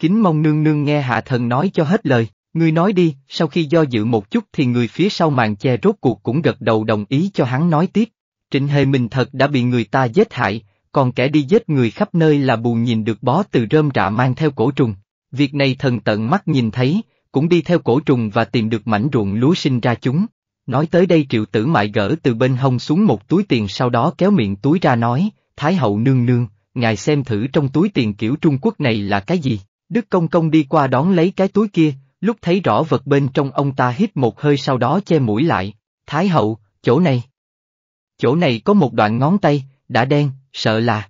kính mong nương nương nghe hạ thần nói cho hết lời, ngươi nói đi, sau khi do dự một chút thì người phía sau màn che rốt cuộc cũng gật đầu đồng ý cho hắn nói tiếp. Trịnh Hề mình thật đã bị người ta giết hại, còn kẻ đi giết người khắp nơi là bù nhìn được bó từ rơm rạ mang theo cổ trùng. Việc này thần tận mắt nhìn thấy, cũng đi theo cổ trùng và tìm được mảnh ruộng lúa sinh ra chúng. Nói tới đây triệu tử mại gỡ từ bên hông xuống một túi tiền sau đó kéo miệng túi ra nói, Thái hậu nương nương, ngài xem thử trong túi tiền kiểu Trung Quốc này là cái gì? Đức Công Công đi qua đón lấy cái túi kia, lúc thấy rõ vật bên trong ông ta hít một hơi sau đó che mũi lại, Thái Hậu, chỗ này. Chỗ này có một đoạn ngón tay, đã đen, sợ là.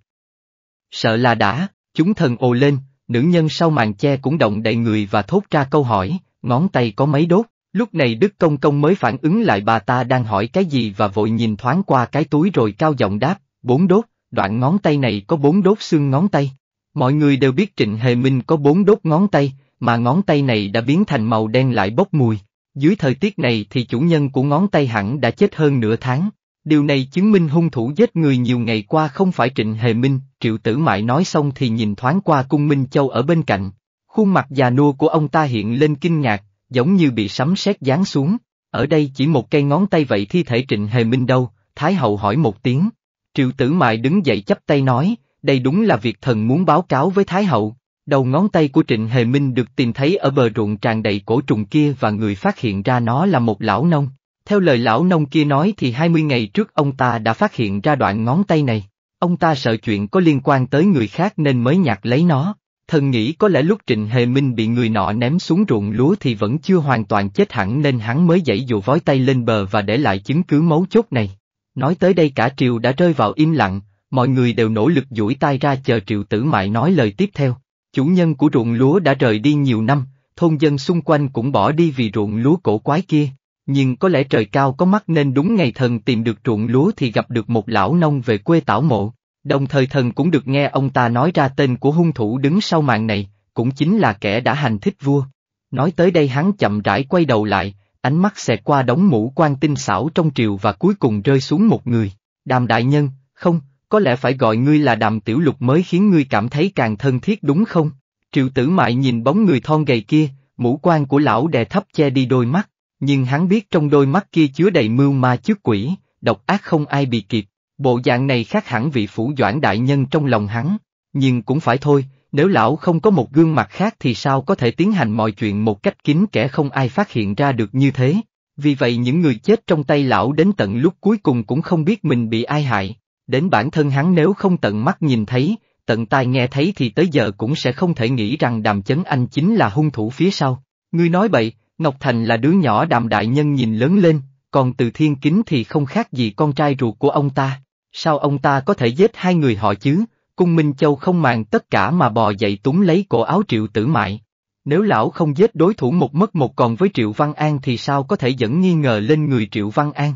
Sợ là đã, chúng thần ồ lên, nữ nhân sau màn che cũng động đậy người và thốt ra câu hỏi, ngón tay có mấy đốt, lúc này Đức Công Công mới phản ứng lại bà ta đang hỏi cái gì và vội nhìn thoáng qua cái túi rồi cao giọng đáp, bốn đốt, đoạn ngón tay này có bốn đốt xương ngón tay. Mọi người đều biết Trịnh Hề Minh có bốn đốt ngón tay, mà ngón tay này đã biến thành màu đen lại bốc mùi. Dưới thời tiết này thì chủ nhân của ngón tay hẳn đã chết hơn nửa tháng. Điều này chứng minh hung thủ giết người nhiều ngày qua không phải Trịnh Hề Minh, Triệu Tử Mại nói xong thì nhìn thoáng qua cung Minh Châu ở bên cạnh. Khuôn mặt già nua của ông ta hiện lên kinh ngạc, giống như bị sấm sét giáng xuống. Ở đây chỉ một cây ngón tay vậy thi thể Trịnh Hề Minh đâu, Thái Hậu hỏi một tiếng. Triệu Tử Mại đứng dậy chắp tay nói, đây đúng là việc thần muốn báo cáo với Thái Hậu. Đầu ngón tay của Trịnh Hề Minh được tìm thấy ở bờ ruộng tràn đầy cổ trùng kia và người phát hiện ra nó là một lão nông. Theo lời lão nông kia nói thì 20 ngày trước ông ta đã phát hiện ra đoạn ngón tay này. Ông ta sợ chuyện có liên quan tới người khác nên mới nhặt lấy nó. Thần nghĩ có lẽ lúc Trịnh Hề Minh bị người nọ ném xuống ruộng lúa thì vẫn chưa hoàn toàn chết hẳn nên hắn mới dãy dụ vói tay lên bờ và để lại chứng cứ mấu chốt này. Nói tới đây cả triều đã rơi vào im lặng, mọi người đều nỗ lực duỗi tay ra chờ triệu tử mại nói lời tiếp theo. Chủ nhân của ruộng lúa đã rời đi nhiều năm, thôn dân xung quanh cũng bỏ đi vì ruộng lúa cổ quái kia, nhưng có lẽ trời cao có mắt nên đúng ngày thần tìm được ruộng lúa thì gặp được một lão nông về quê tảo mộ, đồng thời thần cũng được nghe ông ta nói ra tên của hung thủ đứng sau màn này, cũng chính là kẻ đã hành thích vua. Nói tới đây hắn chậm rãi quay đầu lại, ánh mắt xẹt qua đống mũ quan tinh xảo trong triều và cuối cùng rơi xuống một người, đàm đại nhân, không, có lẽ phải gọi ngươi là đàm tiểu lục mới khiến ngươi cảm thấy càng thân thiết đúng không? Triệu tử mại nhìn bóng người thon gầy kia, mũ quan của lão đè thấp che đi đôi mắt, nhưng hắn biết trong đôi mắt kia chứa đầy mưu ma trước quỷ, độc ác không ai bị kịp, bộ dạng này khác hẳn vị phủ doãn đại nhân trong lòng hắn, nhưng cũng phải thôi, nếu lão không có một gương mặt khác thì sao có thể tiến hành mọi chuyện một cách kín kẻ không ai phát hiện ra được như thế, vì vậy những người chết trong tay lão đến tận lúc cuối cùng cũng không biết mình bị ai hại, đến bản thân hắn nếu không tận mắt nhìn thấy, tận tai nghe thấy thì tới giờ cũng sẽ không thể nghĩ rằng đàm chấn anh chính là hung thủ phía sau. Ngươi nói bậy, Ngọc Thành là đứa nhỏ đàm đại nhân nhìn lớn lên, còn từ thiên kính thì không khác gì con trai ruột của ông ta. Sao ông ta có thể giết hai người họ chứ? Cung Minh Châu không màng tất cả mà bò dậy túng lấy cổ áo triệu tử mại. Nếu lão không giết đối thủ một mất một còn với Triệu Văn An thì sao có thể dẫn nghi ngờ lên người Triệu Văn An?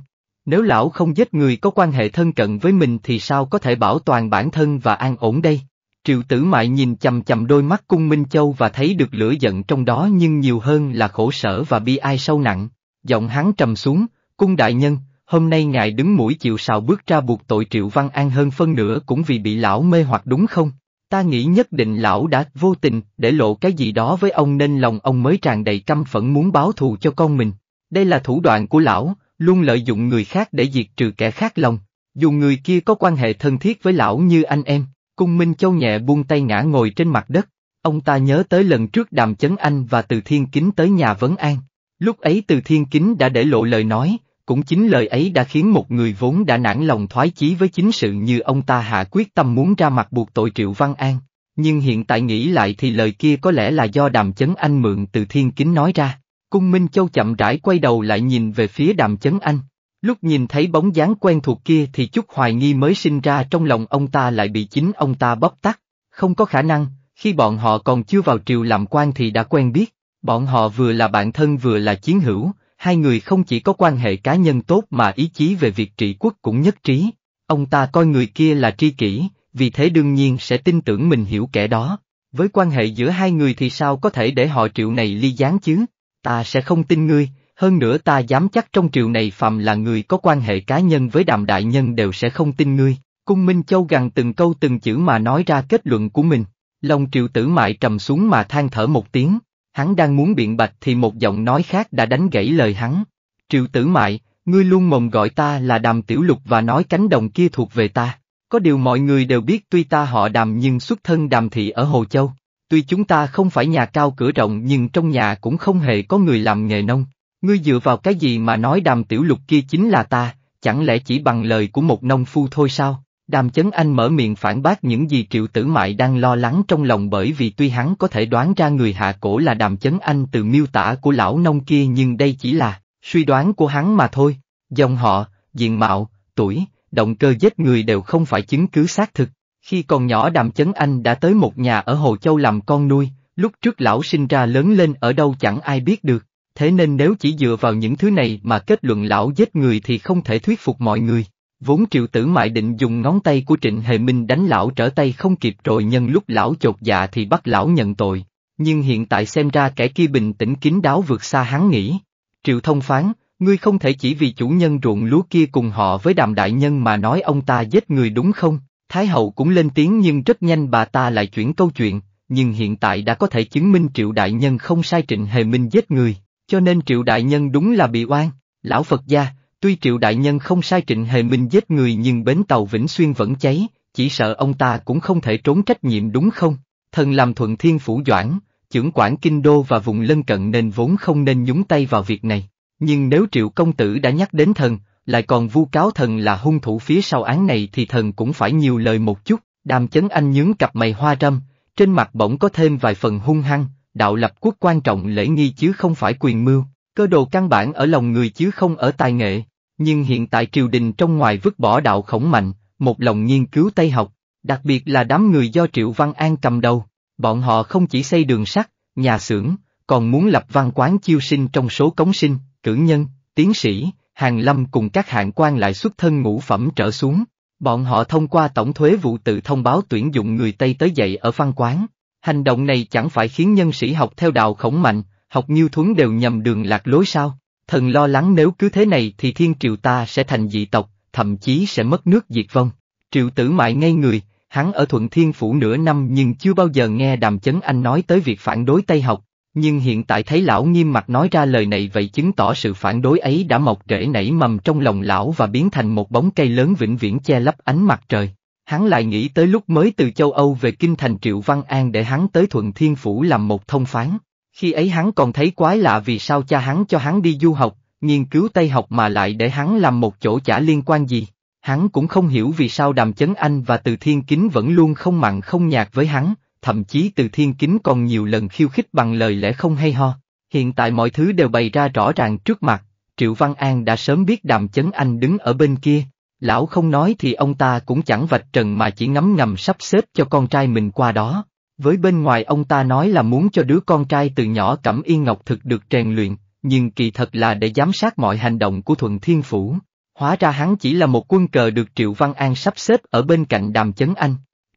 Nếu lão không giết người có quan hệ thân cận với mình thì sao có thể bảo toàn bản thân và an ổn đây? Triệu tử mại nhìn chầm chầm đôi mắt cung Minh Châu và thấy được lửa giận trong đó nhưng nhiều hơn là khổ sở và bi ai sâu nặng. Giọng hắn trầm xuống, cung đại nhân, hôm nay ngài đứng mũi chịu sào bước ra buộc tội Triệu Văn An hơn phân nửa cũng vì bị lão mê hoặc đúng không? Ta nghĩ nhất định lão đã vô tình để lộ cái gì đó với ông nên lòng ông mới tràn đầy căm phẫn muốn báo thù cho con mình. Đây là thủ đoạn của lão, luôn lợi dụng người khác để diệt trừ kẻ khác lòng, dù người kia có quan hệ thân thiết với lão như anh em, cung Minh Châu nhẹ buông tay ngã ngồi trên mặt đất, ông ta nhớ tới lần trước đàm chấn anh và từ thiên kính tới nhà vấn an, lúc ấy từ thiên kính đã để lộ lời nói, cũng chính lời ấy đã khiến một người vốn đã nản lòng thoái chí với chính sự như ông ta hạ quyết tâm muốn ra mặt buộc tội Triệu Văn An, nhưng hiện tại nghĩ lại thì lời kia có lẽ là do đàm chấn anh mượn từ thiên kính nói ra. Cung Minh Châu chậm rãi quay đầu lại nhìn về phía đàm chấn anh. Lúc nhìn thấy bóng dáng quen thuộc kia thì chút hoài nghi mới sinh ra trong lòng ông ta lại bị chính ông ta bóp tắt. Không có khả năng, khi bọn họ còn chưa vào triều làm quan thì đã quen biết, bọn họ vừa là bạn thân vừa là chiến hữu, hai người không chỉ có quan hệ cá nhân tốt mà ý chí về việc trị quốc cũng nhất trí. Ông ta coi người kia là tri kỷ, vì thế đương nhiên sẽ tin tưởng mình hiểu kẻ đó. Với quan hệ giữa hai người thì sao có thể để họ triệu này ly gián chứ? Ta sẽ không tin ngươi, hơn nữa ta dám chắc trong triều này phàm là người có quan hệ cá nhân với đàm đại nhân đều sẽ không tin ngươi. Cung Minh Châu gằn từng câu từng chữ mà nói ra kết luận của mình. Lòng triệu tử mại trầm xuống mà than thở một tiếng, hắn đang muốn biện bạch thì một giọng nói khác đã đánh gãy lời hắn. Triệu tử mại, ngươi luôn mồm gọi ta là đàm tiểu lục và nói cánh đồng kia thuộc về ta. Có điều mọi người đều biết tuy ta họ đàm nhưng xuất thân đàm thị ở Hồ Châu, Tuy chúng ta không phải nhà cao cửa rộng nhưng trong nhà cũng không hề có người làm nghề nông. Ngươi dựa vào cái gì mà nói đàm tiểu lục kia chính là ta, chẳng lẽ chỉ bằng lời của một nông phu thôi sao? Đàm chấn anh mở miệng phản bác những gì triệu tử mại đang lo lắng trong lòng bởi vì tuy hắn có thể đoán ra người hạ cổ là đàm chấn anh từ miêu tả của lão nông kia nhưng đây chỉ là suy đoán của hắn mà thôi. Dòng họ, diện mạo, tuổi, động cơ giết người đều không phải chứng cứ xác thực. Khi còn nhỏ Đàm Chấn Anh đã tới một nhà ở Hồ Châu làm con nuôi, lúc trước lão sinh ra lớn lên ở đâu chẳng ai biết được, thế nên nếu chỉ dựa vào những thứ này mà kết luận lão giết người thì không thể thuyết phục mọi người. Vốn triệu tử mại định dùng ngón tay của Trịnh hề Minh đánh lão trở tay không kịp rồi nhân lúc lão chột dạ thì bắt lão nhận tội, nhưng hiện tại xem ra kẻ kia bình tĩnh kín đáo vượt xa hắn nghĩ. Triệu thông phán, ngươi không thể chỉ vì chủ nhân ruộng lúa kia cùng họ với đàm đại nhân mà nói ông ta giết người đúng không? Thái hậu cũng lên tiếng nhưng rất nhanh bà ta lại chuyển câu chuyện, nhưng hiện tại đã có thể chứng minh Triệu Đại Nhân không sai Trịnh Hề Minh giết người, cho nên Triệu Đại Nhân đúng là bị oan. Lão Phật gia, tuy Triệu Đại Nhân không sai Trịnh Hề Minh giết người nhưng bến tàu Vĩnh Xuyên vẫn cháy, chỉ sợ ông ta cũng không thể trốn trách nhiệm đúng không? Thần làm thuận thiên phủ doãn, trưởng quản kinh đô và vùng lân cận nên vốn không nên nhúng tay vào việc này. Nhưng nếu Triệu Công Tử đã nhắc đến thần, lại còn vu cáo thần là hung thủ phía sau án này thì thần cũng phải nhiều lời một chút, đàm chấn anh nhướng cặp mày hoa râm, trên mặt bỗng có thêm vài phần hung hăng, đạo lập quốc quan trọng lễ nghi chứ không phải quyền mưu, cơ đồ căn bản ở lòng người chứ không ở tài nghệ, nhưng hiện tại triều đình trong ngoài vứt bỏ đạo khổng mạnh, một lòng nghiên cứu Tây học, đặc biệt là đám người do Triệu Văn An cầm đầu, bọn họ không chỉ xây đường sắt, nhà xưởng, còn muốn lập văn quán chiêu sinh trong số cống sinh, cử nhân, tiến sĩ, Hàng Lâm cùng các hạng quan lại xuất thân ngũ phẩm trở xuống. Bọn họ thông qua tổng thuế vụ tự thông báo tuyển dụng người Tây tới dạy ở văn quán. Hành động này chẳng phải khiến nhân sĩ học theo đạo khổng mạnh, học nhiêu thuấn đều nhầm đường lạc lối sao? Thần lo lắng nếu cứ thế này thì thiên triều ta sẽ thành dị tộc, thậm chí sẽ mất nước diệt vong. Triệu tử mại ngay người, hắn ở Thuận Thiên Phủ nửa năm nhưng chưa bao giờ nghe Đàm Chấn Anh nói tới việc phản đối Tây học, nhưng hiện tại thấy lão nghiêm mặt nói ra lời này vậy chứng tỏ sự phản đối ấy đã mọc rễ nảy mầm trong lòng lão và biến thành một bóng cây lớn vĩnh viễn che lấp ánh mặt trời. Hắn lại nghĩ tới lúc mới từ châu Âu về kinh thành Triệu Văn An để hắn tới Thuận Thiên Phủ làm một thông phán. Khi ấy hắn còn thấy quái lạ vì sao cha hắn cho hắn đi du học, nghiên cứu Tây học mà lại để hắn làm một chỗ chả liên quan gì. Hắn cũng không hiểu vì sao Đàm Chấn Anh và Từ Thiên Kính vẫn luôn không mặn không nhạt với hắn, thậm chí từ thiên kính còn nhiều lần khiêu khích bằng lời lẽ không hay ho. Hiện tại mọi thứ đều bày ra rõ ràng trước mặt, Triệu Văn An đã sớm biết đàm chấn anh đứng ở bên kia, lão không nói thì ông ta cũng chẳng vạch trần mà chỉ ngắm ngầm sắp xếp cho con trai mình qua đó. Với bên ngoài ông ta nói là muốn cho đứa con trai từ nhỏ Cẩm Yên Ngọc thực được rèn luyện, nhưng kỳ thật là để giám sát mọi hành động của Thuận Thiên Phủ. Hóa ra hắn chỉ là một quân cờ được Triệu Văn An sắp xếp ở bên cạnh đàm chấn anh.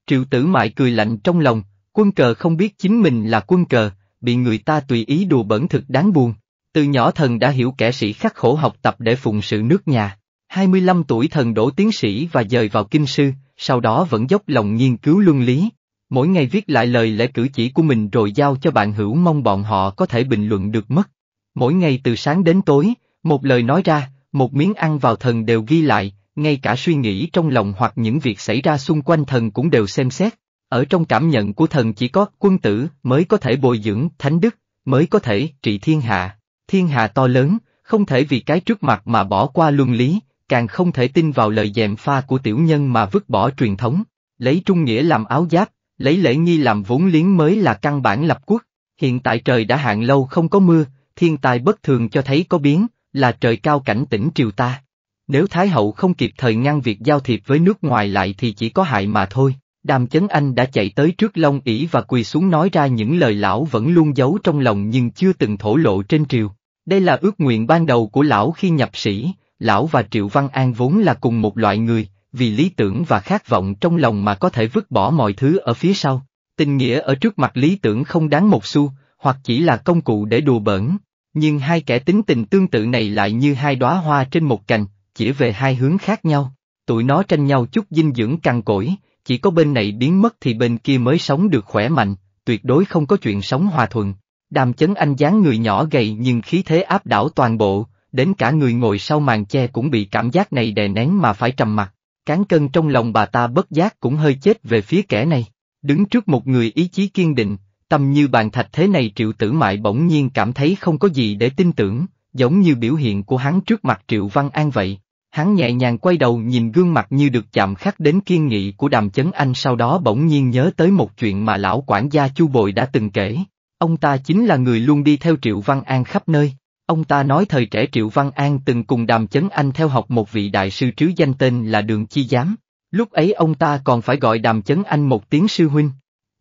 Triệu Tử Mại cười lạnh trong lòng, Quân cờ không biết chính mình là quân cờ, bị người ta tùy ý đùa bẩn thực đáng buồn. Từ nhỏ thần đã hiểu kẻ sĩ khắc khổ học tập để phụng sự nước nhà. 25 tuổi thần đổ tiến sĩ và dời vào kinh sư, sau đó vẫn dốc lòng nghiên cứu luân lý. Mỗi ngày viết lại lời lẽ cử chỉ của mình rồi giao cho bạn hữu mong bọn họ có thể bình luận được mất. Mỗi ngày từ sáng đến tối, một lời nói ra, một miếng ăn vào thần đều ghi lại, ngay cả suy nghĩ trong lòng hoặc những việc xảy ra xung quanh thần cũng đều xem xét. Ở trong cảm nhận của thần chỉ có quân tử mới có thể bồi dưỡng thánh đức, mới có thể trị thiên hạ. Thiên hạ to lớn, không thể vì cái trước mặt mà bỏ qua luân lý, càng không thể tin vào lời dèm pha của tiểu nhân mà vứt bỏ truyền thống. Lấy trung nghĩa làm áo giáp, lấy lễ nghi làm vốn liếng mới là căn bản lập quốc. Hiện tại trời đã hạn lâu không có mưa, thiên tai bất thường cho thấy có biến, là trời cao cảnh tỉnh triều ta. Nếu Thái Hậu không kịp thời ngăn việc giao thiệp với nước ngoài lại thì chỉ có hại mà thôi. Đàm Chấn Anh đã chạy tới trước Long ỷ và quỳ xuống nói ra những lời lão vẫn luôn giấu trong lòng nhưng chưa từng thổ lộ trên triều. Đây là ước nguyện ban đầu của lão khi nhập sĩ, lão và Triệu Văn An vốn là cùng một loại người, vì lý tưởng và khát vọng trong lòng mà có thể vứt bỏ mọi thứ ở phía sau. Tình nghĩa ở trước mặt lý tưởng không đáng một xu, hoặc chỉ là công cụ để đùa bỡn. Nhưng hai kẻ tính tình tương tự này lại như hai đóa hoa trên một cành, chỉ về hai hướng khác nhau. Tụi nó tranh nhau chút dinh dưỡng cằn cỗi, chỉ có bên này biến mất thì bên kia mới sống được khỏe mạnh, tuyệt đối không có chuyện sống hòa thuận. Đàm chấn anh dáng người nhỏ gầy nhưng khí thế áp đảo toàn bộ, đến cả người ngồi sau màn che cũng bị cảm giác này đè nén mà phải trầm mặt. Cán cân trong lòng bà ta bất giác cũng hơi chết về phía kẻ này. Đứng trước một người ý chí kiên định, tâm như bàn thạch thế này triệu tử mại bỗng nhiên cảm thấy không có gì để tin tưởng, giống như biểu hiện của hắn trước mặt triệu văn an vậy. Hắn nhẹ nhàng quay đầu nhìn gương mặt như được chạm khắc đến kiên nghị của đàm chấn anh sau đó bỗng nhiên nhớ tới một chuyện mà lão quản gia Chu Bồi đã từng kể. Ông ta chính là người luôn đi theo Triệu Văn An khắp nơi. Ông ta nói thời trẻ Triệu Văn An từng cùng đàm chấn anh theo học một vị đại sư trứ danh tên là Đường Chi Giám. Lúc ấy ông ta còn phải gọi đàm chấn anh một tiếng sư huynh.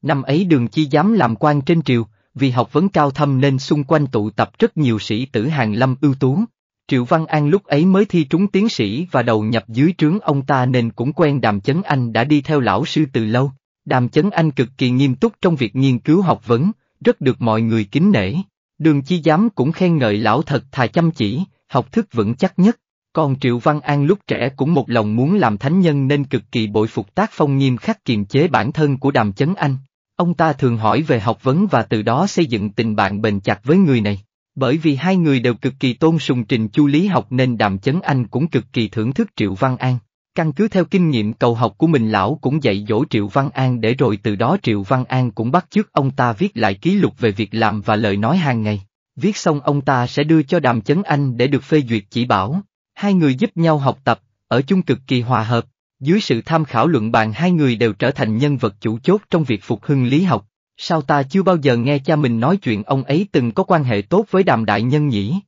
Năm ấy Đường Chi Giám làm quan trên triều, vì học vấn cao thâm nên xung quanh tụ tập rất nhiều sĩ tử hàng lâm ưu tú. Triệu Văn An lúc ấy mới thi trúng tiến sĩ và đầu nhập dưới trướng ông ta nên cũng quen Đàm Chấn Anh đã đi theo lão sư từ lâu. Đàm Chấn Anh cực kỳ nghiêm túc trong việc nghiên cứu học vấn, rất được mọi người kính nể. Đường Chi Giám cũng khen ngợi lão thật thà chăm chỉ, học thức vững chắc nhất. Còn Triệu Văn An lúc trẻ cũng một lòng muốn làm thánh nhân nên cực kỳ bội phục tác phong nghiêm khắc kiềm chế bản thân của Đàm Chấn Anh. Ông ta thường hỏi về học vấn và từ đó xây dựng tình bạn bền chặt với người này. Bởi vì hai người đều cực kỳ tôn sùng trình chu lý học nên Đàm Chấn Anh cũng cực kỳ thưởng thức Triệu Văn An. Căn cứ theo kinh nghiệm cầu học của mình lão cũng dạy dỗ Triệu Văn An để rồi từ đó Triệu Văn An cũng bắt chước ông ta viết lại ký lục về việc làm và lời nói hàng ngày. Viết xong ông ta sẽ đưa cho Đàm Chấn Anh để được phê duyệt chỉ bảo. Hai người giúp nhau học tập, ở chung cực kỳ hòa hợp. Dưới sự tham khảo luận bàn hai người đều trở thành nhân vật chủ chốt trong việc phục hưng lý học. Sao ta chưa bao giờ nghe cha mình nói chuyện ông ấy từng có quan hệ tốt với đàm đại nhân nhỉ?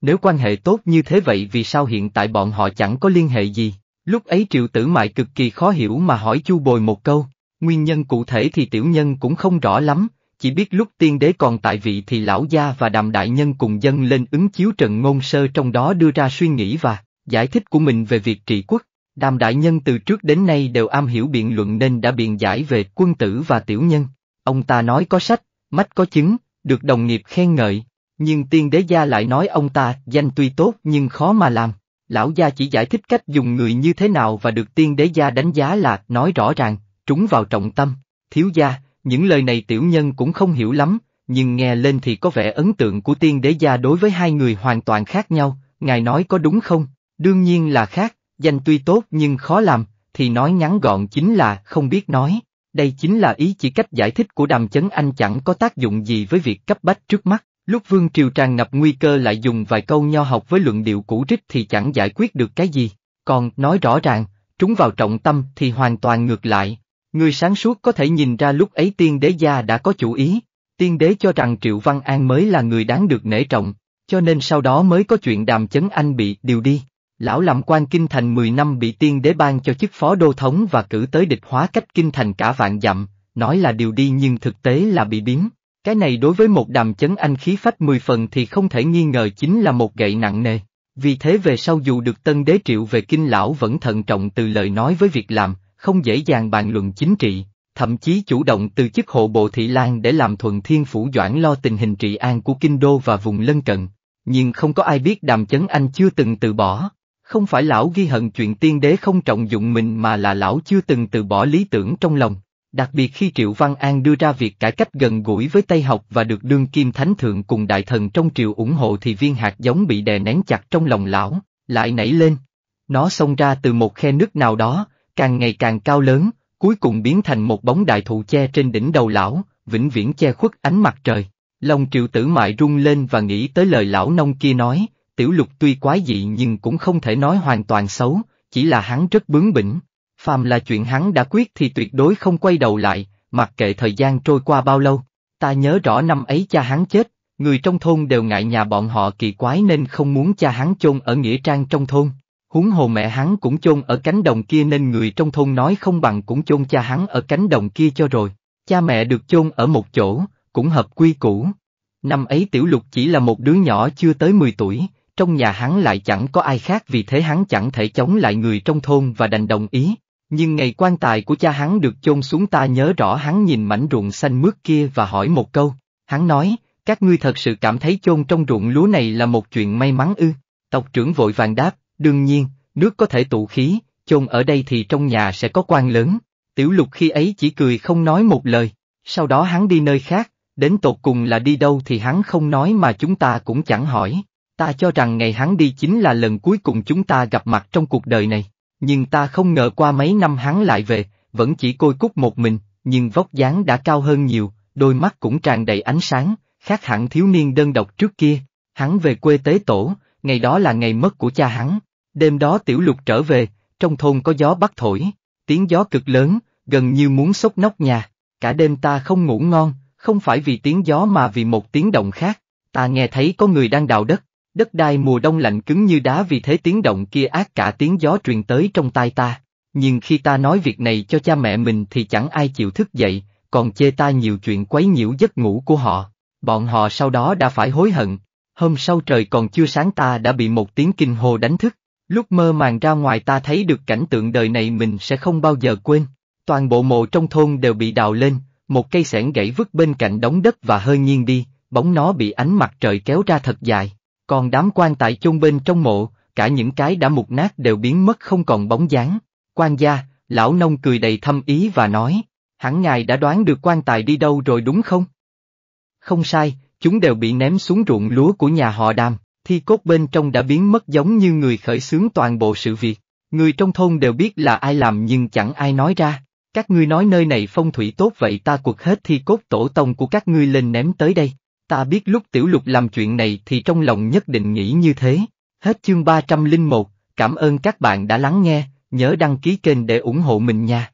Nếu quan hệ tốt như thế vậy vì sao hiện tại bọn họ chẳng có liên hệ gì? Lúc ấy triệu tử mại cực kỳ khó hiểu mà hỏi chu bồi một câu, nguyên nhân cụ thể thì tiểu nhân cũng không rõ lắm, chỉ biết lúc tiên đế còn tại vị thì lão gia và đàm đại nhân cùng dân lên ứng chiếu trận ngôn sơ trong đó đưa ra suy nghĩ và giải thích của mình về việc trị quốc. Đàm đại nhân từ trước đến nay đều am hiểu biện luận nên đã biện giải về quân tử và tiểu nhân, ông ta nói có sách, mách có chứng, được đồng nghiệp khen ngợi, nhưng tiên đế gia lại nói ông ta danh tuy tốt nhưng khó mà làm. Lão gia chỉ giải thích cách dùng người như thế nào và được tiên đế gia đánh giá là nói rõ ràng, trúng vào trọng tâm. Thiếu gia, những lời này tiểu nhân cũng không hiểu lắm, nhưng nghe lên thì có vẻ ấn tượng của tiên đế gia đối với hai người hoàn toàn khác nhau, ngài nói có đúng không? Đương nhiên là khác, danh tuy tốt nhưng khó làm, thì nói ngắn gọn chính là không biết nói. Đây chính là ý chỉ cách giải thích của đàm chấn anh chẳng có tác dụng gì với việc cấp bách trước mắt, lúc vương triều tràn ngập nguy cơ lại dùng vài câu nho học với luận điệu cũ rích thì chẳng giải quyết được cái gì, còn nói rõ ràng, trúng vào trọng tâm thì hoàn toàn ngược lại. Người sáng suốt có thể nhìn ra lúc ấy tiên đế gia đã có chủ ý, tiên đế cho rằng Triệu Văn An mới là người đáng được nể trọng, cho nên sau đó mới có chuyện đàm chấn anh bị điều đi. Lão làm quan kinh thành 10 năm bị tiên đế ban cho chức phó đô thống và cử tới địch hóa cách kinh thành cả vạn dặm, nói là điều đi nhưng thực tế là bị biến. Cái này đối với một đàm chấn anh khí phách 10 phần thì không thể nghi ngờ chính là một gậy nặng nề. Vì thế về sau dù được tân đế triệu về kinh lão vẫn thận trọng từ lời nói với việc làm, không dễ dàng bàn luận chính trị, thậm chí chủ động từ chức hộ bộ thị lan để làm thuận thiên phủ doãn lo tình hình trị an của kinh đô và vùng lân cận. Nhưng không có ai biết đàm chấn anh chưa từng từ bỏ. Không phải lão ghi hận chuyện tiên đế không trọng dụng mình mà là lão chưa từng từ bỏ lý tưởng trong lòng, đặc biệt khi Triệu Văn An đưa ra việc cải cách gần gũi với Tây học và được đương kim thánh thượng cùng đại thần trong triều ủng hộ thì viên hạt giống bị đè nén chặt trong lòng lão, lại nảy lên. Nó xông ra từ một khe nước nào đó, càng ngày càng cao lớn, cuối cùng biến thành một bóng đại thụ che trên đỉnh đầu lão, vĩnh viễn che khuất ánh mặt trời. Lòng triệu tử mại rung lên và nghĩ tới lời lão nông kia nói, tiểu lục tuy quái dị nhưng cũng không thể nói hoàn toàn xấu, chỉ là hắn rất bướng bỉnh. Phàm là chuyện hắn đã quyết thì tuyệt đối không quay đầu lại, mặc kệ thời gian trôi qua bao lâu. Ta nhớ rõ năm ấy cha hắn chết, người trong thôn đều ngại nhà bọn họ kỳ quái nên không muốn cha hắn chôn ở nghĩa trang trong thôn. Huống hồ mẹ hắn cũng chôn ở cánh đồng kia nên người trong thôn nói không bằng cũng chôn cha hắn ở cánh đồng kia cho rồi. Cha mẹ được chôn ở một chỗ, cũng hợp quy củ. Năm ấy tiểu lục chỉ là một đứa nhỏ chưa tới 10 tuổi, trong nhà hắn lại chẳng có ai khác vì thế hắn chẳng thể chống lại người trong thôn và đành đồng ý. Nhưng ngày quan tài của cha hắn được chôn xuống ta nhớ rõ hắn nhìn mảnh ruộng xanh mướt kia và hỏi một câu, hắn nói, các ngươi thật sự cảm thấy chôn trong ruộng lúa này là một chuyện may mắn ư, tộc trưởng vội vàng đáp, đương nhiên, nước có thể tụ khí, chôn ở đây thì trong nhà sẽ có quan lớn, tiểu lục khi ấy chỉ cười không nói một lời, sau đó hắn đi nơi khác, đến tột cùng là đi đâu thì hắn không nói mà chúng ta cũng chẳng hỏi. Ta cho rằng ngày hắn đi chính là lần cuối cùng chúng ta gặp mặt trong cuộc đời này, nhưng ta không ngờ qua mấy năm hắn lại về, vẫn chỉ côi cút một mình, nhưng vóc dáng đã cao hơn nhiều, đôi mắt cũng tràn đầy ánh sáng, khác hẳn thiếu niên đơn độc trước kia. Hắn về quê tế tổ, ngày đó là ngày mất của cha hắn. Đêm đó tiểu lục trở về, trong thôn có gió bắc thổi, tiếng gió cực lớn, gần như muốn sốc nóc nhà. Cả đêm ta không ngủ ngon, không phải vì tiếng gió mà vì một tiếng động khác. Ta nghe thấy có người đang đào đất, Đất đai mùa đông lạnh cứng như đá vì thế tiếng động kia ác cả tiếng gió truyền tới trong tai ta. Nhưng khi ta nói việc này cho cha mẹ mình thì chẳng ai chịu thức dậy, còn chê ta nhiều chuyện quấy nhiễu giấc ngủ của họ. Bọn họ sau đó đã phải hối hận. Hôm sau trời còn chưa sáng ta đã bị một tiếng kinh hồ đánh thức. Lúc mơ màng ra ngoài ta thấy được cảnh tượng đời này mình sẽ không bao giờ quên. Toàn bộ mộ trong thôn đều bị đào lên, một cây sẻn gãy vứt bên cạnh đống đất và hơi nghiêng đi, bóng nó bị ánh mặt trời kéo ra thật dài. Còn đám quan tại chôn bên trong mộ, cả những cái đã mục nát đều biến mất không còn bóng dáng. Quan gia, lão nông cười đầy thâm ý và nói, hẳn ngài đã đoán được quan tài đi đâu rồi đúng không? Không sai, chúng đều bị ném xuống ruộng lúa của nhà họ đàm, thi cốt bên trong đã biến mất giống như người khởi xướng toàn bộ sự việc. Người trong thôn đều biết là ai làm nhưng chẳng ai nói ra. Các ngươi nói nơi này phong thủy tốt vậy ta quật hết thi cốt tổ tông của các ngươi lên ném tới đây. Ta biết lúc tiểu lục làm chuyện này thì trong lòng nhất định nghĩ như thế. Hết chương 301, cảm ơn các bạn đã lắng nghe, nhớ đăng ký kênh để ủng hộ mình nha.